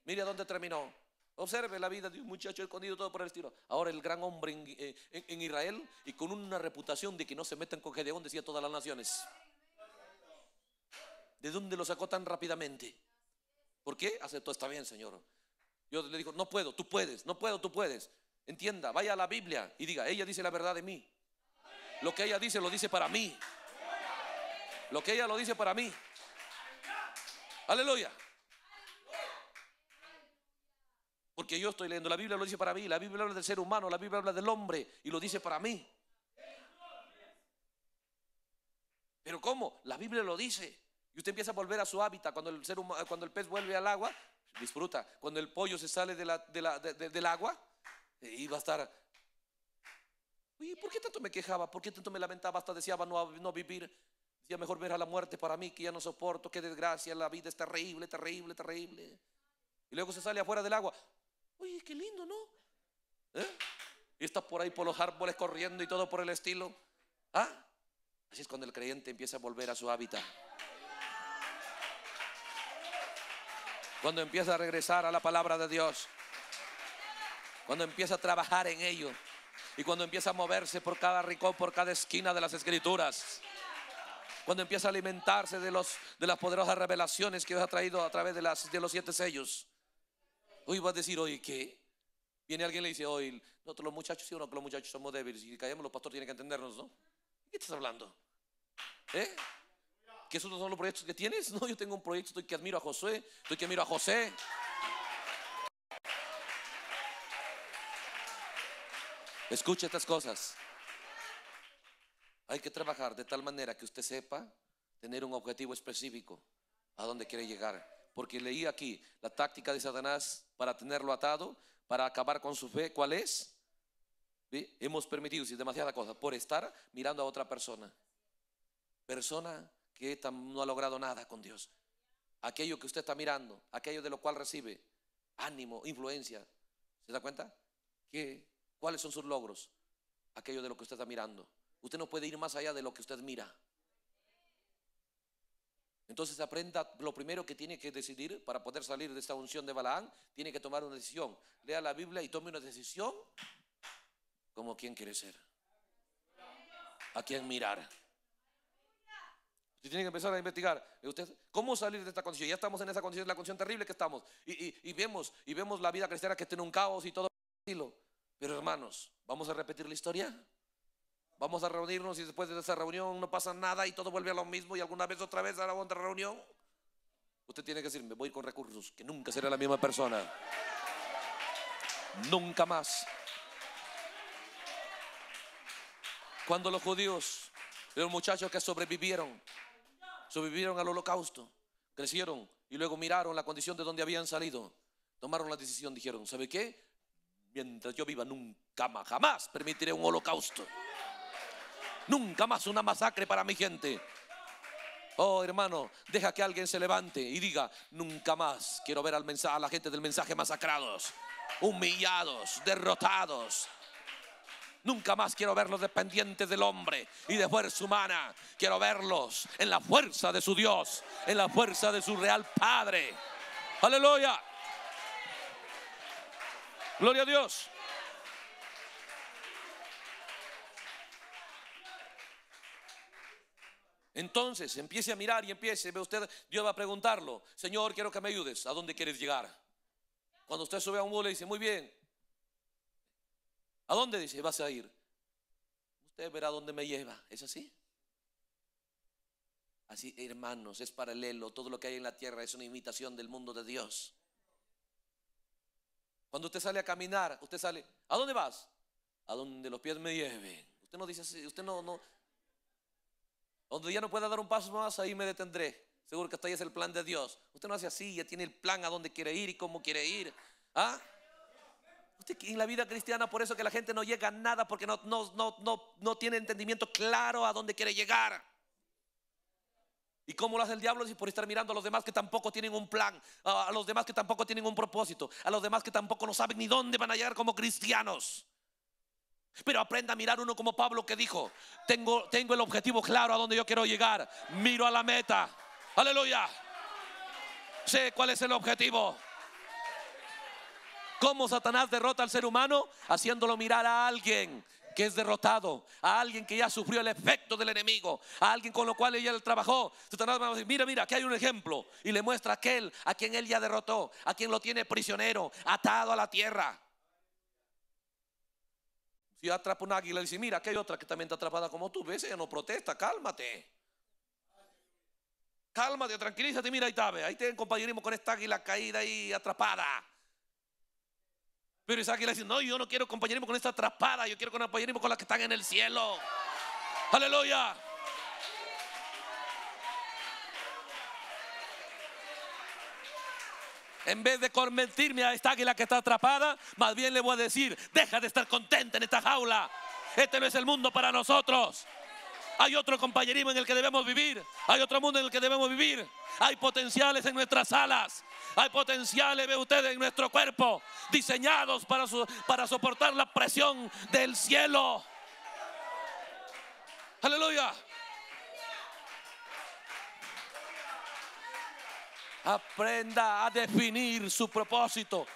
Mire a dónde terminó. Observe la vida de un muchacho escondido todo por el estilo. Ahora el gran hombre en, eh, Israel y con una reputación de que no se metan con Gedeón, decía todas las naciones. ¿De dónde lo sacó tan rápidamente? ¿Por qué? Aceptó, está bien, Señor. Yo le dijo, no puedo, tú puedes, no puedo, tú puedes. Entienda, vaya a la Biblia y diga, ella dice la verdad de mí. Lo que ella dice lo dice para mí. Lo que ella lo dice para mí. Aleluya. Porque yo estoy leyendo, la Biblia lo dice para mí, la Biblia habla del ser humano, la Biblia habla del hombre y lo dice para mí. Pero ¿cómo? La Biblia lo dice. Y usted empieza a volver a su hábitat. Cuando el, ser humano, cuando el pez vuelve al agua, disfruta. Cuando el pollo se sale del agua, y va a estar ¿por qué tanto me quejaba? ¿Por qué tanto me lamentaba? Hasta deseaba no, no vivir. Decía, mejor ver a la muerte para mí, que ya no soporto, qué desgracia, la vida es terrible, terrible, terrible. Y luego se sale afuera del agua. Oye, qué lindo, ¿no? ¿Eh? Y está por ahí por los árboles corriendo y todo por el estilo. ¿Ah? Así es cuando el creyente empieza a volver a su hábitat. Cuando empieza a regresar a la palabra de Dios. Cuando empieza a trabajar en ello. Y cuando empieza a moverse por cada rincón, por cada esquina de las escrituras. Cuando empieza a alimentarse de, los, de las poderosas revelaciones que Dios ha traído a través de, las, de los siete sellos. Hoy vas a decir, oye, ¿qué? Viene alguien y le dice, hoy, nosotros los muchachos, sí los muchachos somos débiles. Y callamos, los pastores tienen que entendernos, ¿no? ¿Qué estás hablando? ¿Eh? ¿Que esos no son los proyectos que tienes? *laughs* No, yo tengo un proyecto, estoy que admiro a José, estoy que admiro a José. Escucha estas cosas. Hay que trabajar de tal manera que usted sepa tener un objetivo específico a dónde quiere llegar. Porque leí aquí la táctica de Satanás para tenerlo atado, para acabar con su fe. ¿Cuál es? Hemos permitido sí, demasiada cosa por estar mirando a otra persona. Persona que no ha logrado nada con Dios. Aquello que usted está mirando, aquello de lo cual recibe ánimo, influencia. ¿Se da cuenta? Que ¿Cuáles son sus logros? Aquello de lo que usted está mirando. Usted no puede ir más allá de lo que usted mira. Entonces aprenda lo primero que tiene que decidir para poder salir de esta unción de Balaán, tiene que tomar una decisión. Lea la Biblia y tome una decisión como ¿Quién quiere ser. A quién mirar. Usted tiene que empezar a investigar. Eh, usted, ¿Cómo salir de esta condición? Ya estamos en esa condición, la condición terrible que estamos. Y, vemos, y vemos la vida cristiana que está en un caos y todo estilo. Pero hermanos, ¿vamos a repetir la historia? ¿Vamos a reunirnos y después de esa reunión no pasa nada y todo vuelve a lo mismo y alguna vez otra vez hará otra reunión? Usted tiene que decir, me voy con recursos, que nunca será la misma persona. Nunca más. Cuando los judíos, los muchachos que sobrevivieron, sobrevivieron al holocausto, crecieron y luego miraron la condición de donde habían salido, tomaron la decisión, dijeron, ¿sabe qué? mientras yo viva nunca más, jamás permitiré un holocausto. Nunca más una masacre para mi gente. Oh, hermano, deja que alguien se levante y diga, nunca más quiero ver al mensaje, a la gente del mensaje masacrados, humillados, derrotados. Nunca más quiero verlos dependientes del hombre y de fuerza humana. Quiero verlos en la fuerza de su Dios, en la fuerza de su real Padre. Aleluya. Gloria a Dios. Entonces empiece a mirar y empiece, ve usted, Dios va a preguntarlo, Señor, quiero que me ayudes, ¿a dónde quieres llegar? Cuando usted sube a un muro le dice, muy bien, ¿a dónde dice, vas a ir? Usted verá dónde me lleva, ¿es así? Así, hermanos, es paralelo, todo lo que hay en la tierra es una imitación del mundo de Dios. Cuando usted sale a caminar, usted sale, ¿a dónde vas? A donde los pies me lleven. Usted no dice así, usted no, no. Donde ya no pueda dar un paso más, ahí me detendré. Seguro que hasta ahí es el plan de Dios. Usted no hace así, ya tiene el plan a dónde quiere ir y cómo quiere ir. ¿Ah? Usted en la vida cristiana, por eso que la gente no llega a nada, porque no, no, no, no tiene entendimiento claro a dónde quiere llegar. ¿Y cómo lo hace el diablo? si por estar mirando a los demás que tampoco tienen un plan, a los demás que tampoco tienen un propósito, a los demás que tampoco no saben ni dónde van a llegar como cristianos. Pero aprenda a mirar uno como Pablo que dijo, tengo, tengo el objetivo claro a donde yo quiero llegar, miro a la meta. Aleluya. Sé cuál es el objetivo. ¿Cómo Satanás derrota al ser humano? Haciéndolo mirar a alguien que es derrotado, a alguien que ya sufrió el efecto del enemigo, a alguien con lo cual ella trabajó. mira, mira, aquí hay un ejemplo. Y le muestra aquel a quien él ya derrotó, a quien lo tiene prisionero, atado a la tierra. Si atrapa un águila, y dice, mira, aquí hay otra que también está atrapada como tú. Ves, ella no protesta, cálmate. Cálmate, tranquilízate, mira, ahí está, ahí te compañerismo con esta águila caída y atrapada. Pero Isaac le dice, no, yo no quiero compañerismo con esta atrapada, yo quiero compañerismo con las que están en el cielo. Aleluya. En vez de convertirme a esta águila que está atrapada, más bien le voy a decir, deja de estar contenta en esta jaula. Este no es el mundo para nosotros. Hay otro compañerismo en el que debemos vivir. Hay otro mundo en el que debemos vivir. Hay potenciales en nuestras alas. Hay potenciales, ve ustedes, en nuestro cuerpo. Diseñados para, para soportar la presión del cielo. Aleluya. Aprenda a definir su propósito.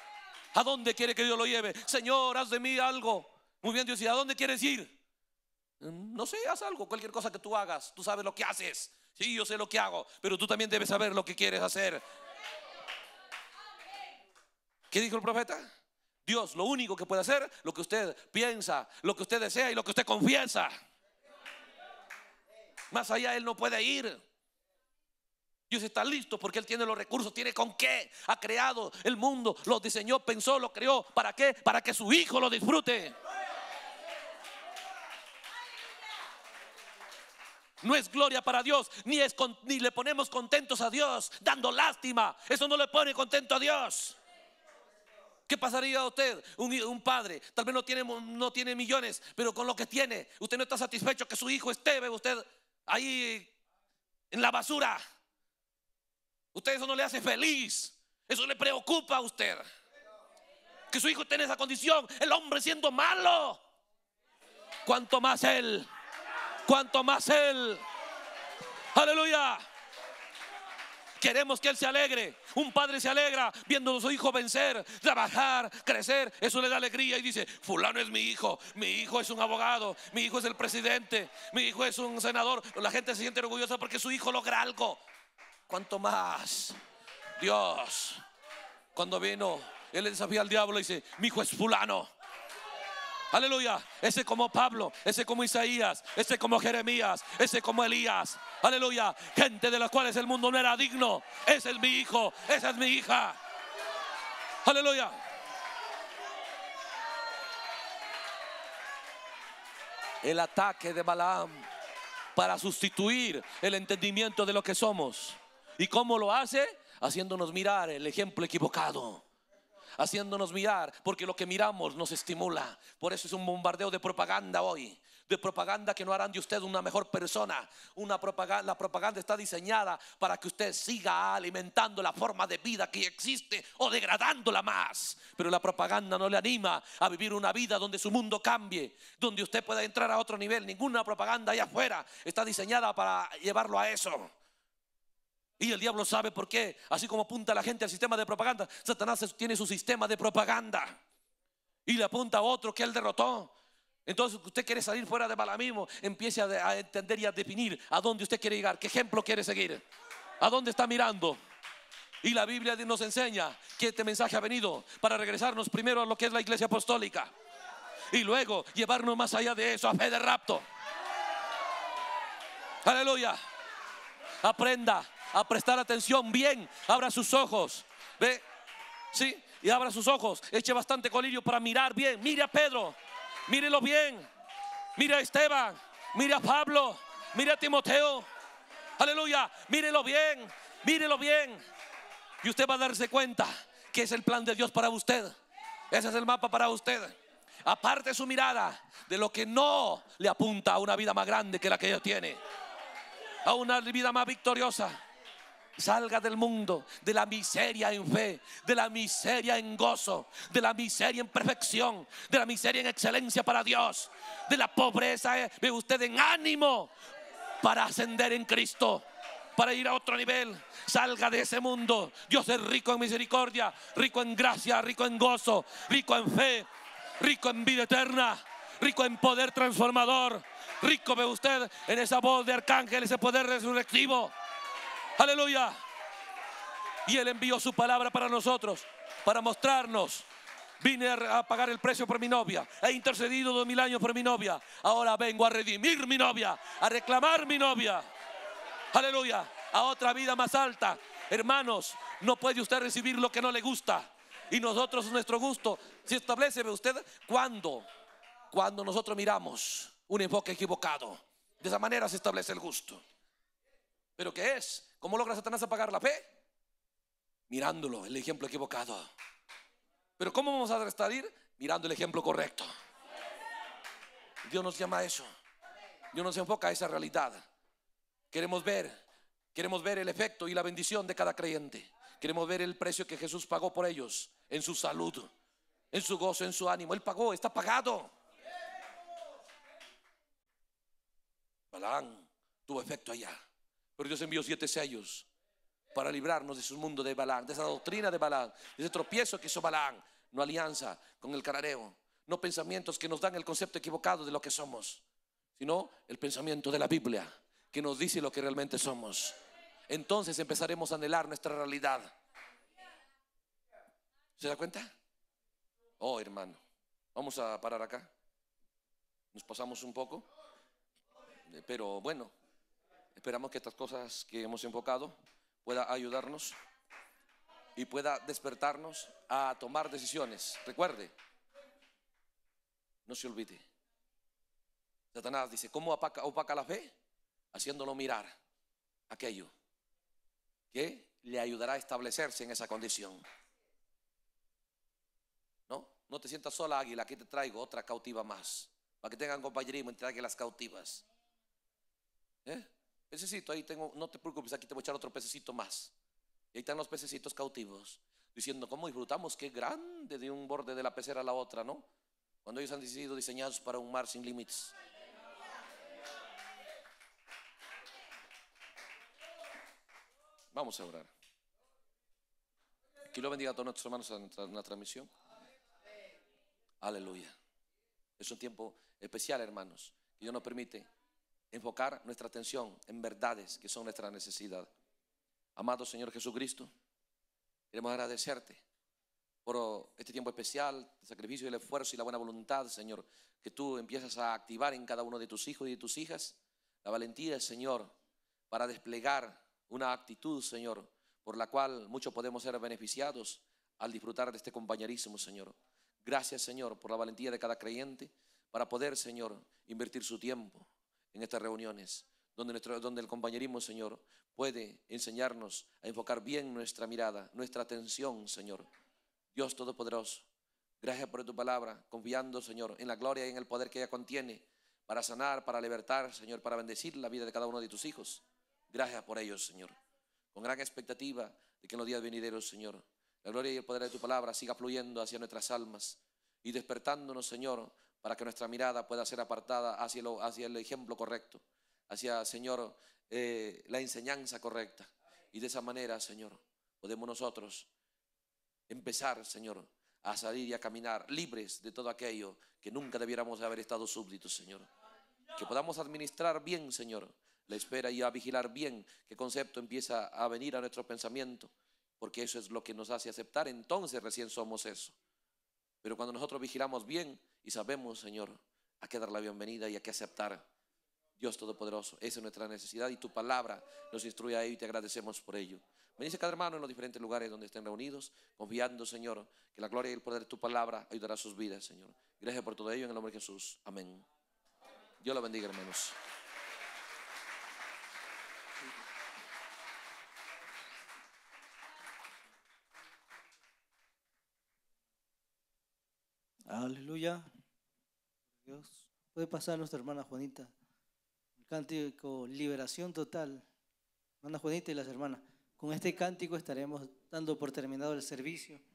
¿A dónde quiere que Dios lo lleve? Señor, haz de mí algo. Muy bien, Dios, a dónde quieres ir? Mm, no sé, haz algo, cualquier cosa que tú hagas, tú sabes lo que haces. Sí, yo sé lo que hago, pero tú también debes saber lo que quieres hacer. ¿Qué dijo el profeta? Dios lo único que puede hacer, lo que usted piensa, lo que usted desea y lo que usted confiesa. Más allá Él no puede ir. Dios está listo porque Él tiene los recursos, tiene con qué. Ha creado el mundo, lo diseñó, pensó, lo creó. ¿Para qué? Para que su hijo lo disfrute. No es gloria para Dios, ni, le ponemos contentos a Dios dando lástima. Eso no le pone contento a Dios. ¿Qué pasaría a usted, un, padre? Tal vez no tiene, no tiene millones, pero con lo que tiene, usted no está satisfecho que su hijo esté, usted ahí en la basura. Usted eso no le hace feliz, eso le preocupa a usted. Que su hijo esté en esa condición, el hombre siendo malo, cuanto más él cuanto más Él. Aleluya. Queremos que Él se alegre. Un padre se alegra viendo a su hijo vencer, trabajar, crecer. Eso le da alegría y dice, fulano es mi hijo, mi hijo es un abogado, mi hijo es el presidente, mi hijo es un senador. La gente se siente orgullosa porque su hijo logra algo. Cuanto más Dios, cuando vino, Él le desafía al diablo y dice, mi hijo es fulano. Aleluya. Ese como Pablo, ese como Isaías, ese como Jeremías, ese como Elías. Aleluya. Gente de las cuales el mundo no era digno. Ese es mi hijo, esa es mi hija. Aleluya. El ataque de Balaam para sustituir el entendimiento de lo que somos. ¿Y cómo lo hace? Haciéndonos mirar el ejemplo equivocado haciéndonos mirar, porque lo que miramos nos estimula. Por eso es un bombardeo de propaganda hoy, de propaganda que no harán de usted una mejor persona. Una la propaganda está diseñada para que usted siga alimentando la forma de vida que existe o degradándola más. Pero la propaganda no le anima a vivir una vida donde su mundo cambie, donde usted pueda entrar a otro nivel. Ninguna propaganda allá afuera está diseñada para llevarlo a eso. Y el diablo sabe por qué, así como apunta la gente al sistema de propaganda, Satanás tiene su sistema de propaganda y le apunta a otro que él derrotó. Entonces, usted quiere salir fuera de mismo empiece a, a entender y a definir a dónde usted quiere llegar, qué ejemplo quiere seguir, a dónde está mirando. Y la Biblia nos enseña que este mensaje ha venido para regresarnos primero a lo que es la iglesia apostólica y luego llevarnos más allá de eso a fe de rapto. Aleluya. Aprenda a prestar atención bien. Abra sus ojos. ¿Ve? Sí, y abra sus ojos. Eche bastante colirio para mirar bien. Mire a Pedro. Mírelo bien. Mire a Esteban. Mire a Pablo. Mire a Timoteo. Aleluya. Mírelo bien. Mírelo bien. Y usted va a darse cuenta que es el plan de Dios para usted. Ese es el mapa para usted. Aparte su mirada de lo que no le apunta a una vida más grande que la que ella tiene. A una vida más victoriosa. Salga del mundo, de la miseria en fe, de la miseria en gozo, de la miseria en perfección, de la miseria en excelencia para Dios, de la pobreza eh, ve usted en ánimo para ascender en Cristo para ir a otro nivel. Salga de ese mundo. Dios es rico en misericordia, rico en gracia, rico en gozo, rico en fe, rico en vida eterna, rico en poder transformador. Rico ve usted en esa voz de arcángel, ese poder resurrectivo. Aleluya. Y Él envió su palabra para nosotros, para mostrarnos. Vine a pagar el precio por mi novia. He intercedido dos mil años por mi novia. Ahora vengo a redimir mi novia, a reclamar mi novia. Aleluya. A otra vida más alta. Hermanos, no puede usted recibir lo que no le gusta. Y nosotros nuestro gusto. Si establece usted cuando, cuando nosotros miramos un enfoque equivocado. De esa manera se establece el gusto. Pero ¿qué es? ¿Cómo logra Satanás apagar la fe? Mirándolo, el ejemplo equivocado. Pero ¿cómo vamos a restaurar? Mirando el ejemplo correcto. Dios nos llama a eso. Dios nos enfoca a esa realidad. Queremos ver, queremos ver el efecto y la bendición de cada creyente. Queremos ver el precio que Jesús pagó por ellos en su salud, en su gozo, en su ánimo. Él pagó, está pagado. Balán tuvo efecto allá. Pero Dios envió siete sellos para librarnos de su mundo de Balán, de esa doctrina de Balán, de ese tropiezo que hizo Balán, no alianza con el carareo, no pensamientos que nos dan el concepto equivocado de lo que somos, sino el pensamiento de la Biblia que nos dice lo que realmente somos. Entonces empezaremos a anhelar nuestra realidad. ¿Se da cuenta? Oh, hermano, vamos a parar acá. Nos pasamos un poco, eh, pero bueno. Esperamos que estas cosas que hemos enfocado pueda ayudarnos y pueda despertarnos a tomar decisiones. Recuerde, no se olvide. Satanás dice, ¿cómo opaca, opaca la fe? Haciéndolo mirar aquello que le ayudará a establecerse en esa condición. No, no te sientas sola, águila, aquí te traigo otra cautiva más, para que tengan compañerismo entre las cautivas. ¿Eh? pececito, ahí tengo, no te preocupes, aquí te voy a echar otro pececito más. Y ahí están los pececitos cautivos, diciendo, ¿cómo disfrutamos? Qué grande de un borde de la pecera a la otra, ¿no? Cuando ellos han decidido diseñados para un mar sin límites. Vamos a orar. Que lo bendiga a todos nuestros hermanos en la transmisión. Aleluya. Es un tiempo especial, hermanos, que Dios nos permite enfocar nuestra atención en verdades que son nuestra necesidad. Amado Señor Jesucristo, queremos agradecerte por este tiempo especial, el sacrificio, el esfuerzo y la buena voluntad, Señor, que tú empiezas a activar en cada uno de tus hijos y de tus hijas, la valentía, Señor, para desplegar una actitud, Señor, por la cual muchos podemos ser beneficiados al disfrutar de este compañerismo, Señor. Gracias, Señor, por la valentía de cada creyente para poder, Señor, invertir su tiempo, en estas reuniones, donde, nuestro, donde el compañerismo, Señor, puede enseñarnos a enfocar bien nuestra mirada, nuestra atención, Señor. Dios Todopoderoso, gracias por tu palabra, confiando, Señor, en la gloria y en el poder que ella contiene para sanar, para libertar, Señor, para bendecir la vida de cada uno de tus hijos. Gracias por ellos, Señor. Con gran expectativa de que en los días venideros, Señor, la gloria y el poder de tu palabra siga fluyendo hacia nuestras almas y despertándonos, Señor, para que nuestra mirada pueda ser apartada hacia, el ejemplo correcto, hacia, Señor, eh, la enseñanza correcta. Y de esa manera, Señor, podemos nosotros empezar, Señor, a salir y a caminar libres de todo aquello que nunca debiéramos haber estado súbditos, Señor. Que podamos administrar bien, Señor, la espera y a vigilar bien qué concepto empieza a venir a nuestro pensamiento, porque eso es lo que nos hace aceptar, entonces recién somos eso. Pero cuando nosotros vigilamos bien, y sabemos, Señor, a qué dar la bienvenida y a qué aceptar. Dios Todopoderoso, esa es nuestra necesidad y tu palabra nos instruye a ello y te agradecemos por ello. Bendice cada hermano en los diferentes lugares donde estén reunidos, confiando, Señor, que la gloria y el poder de tu palabra ayudará a sus vidas, Señor. Gracias por todo ello en el nombre de Jesús. Amén. Dios la bendiga, hermanos. Aleluya. Dios. Puede pasar a nuestra hermana Juanita. El cántico Liberación Total. Hermana Juanita y las hermanas. Con este cántico estaremos dando por terminado el servicio.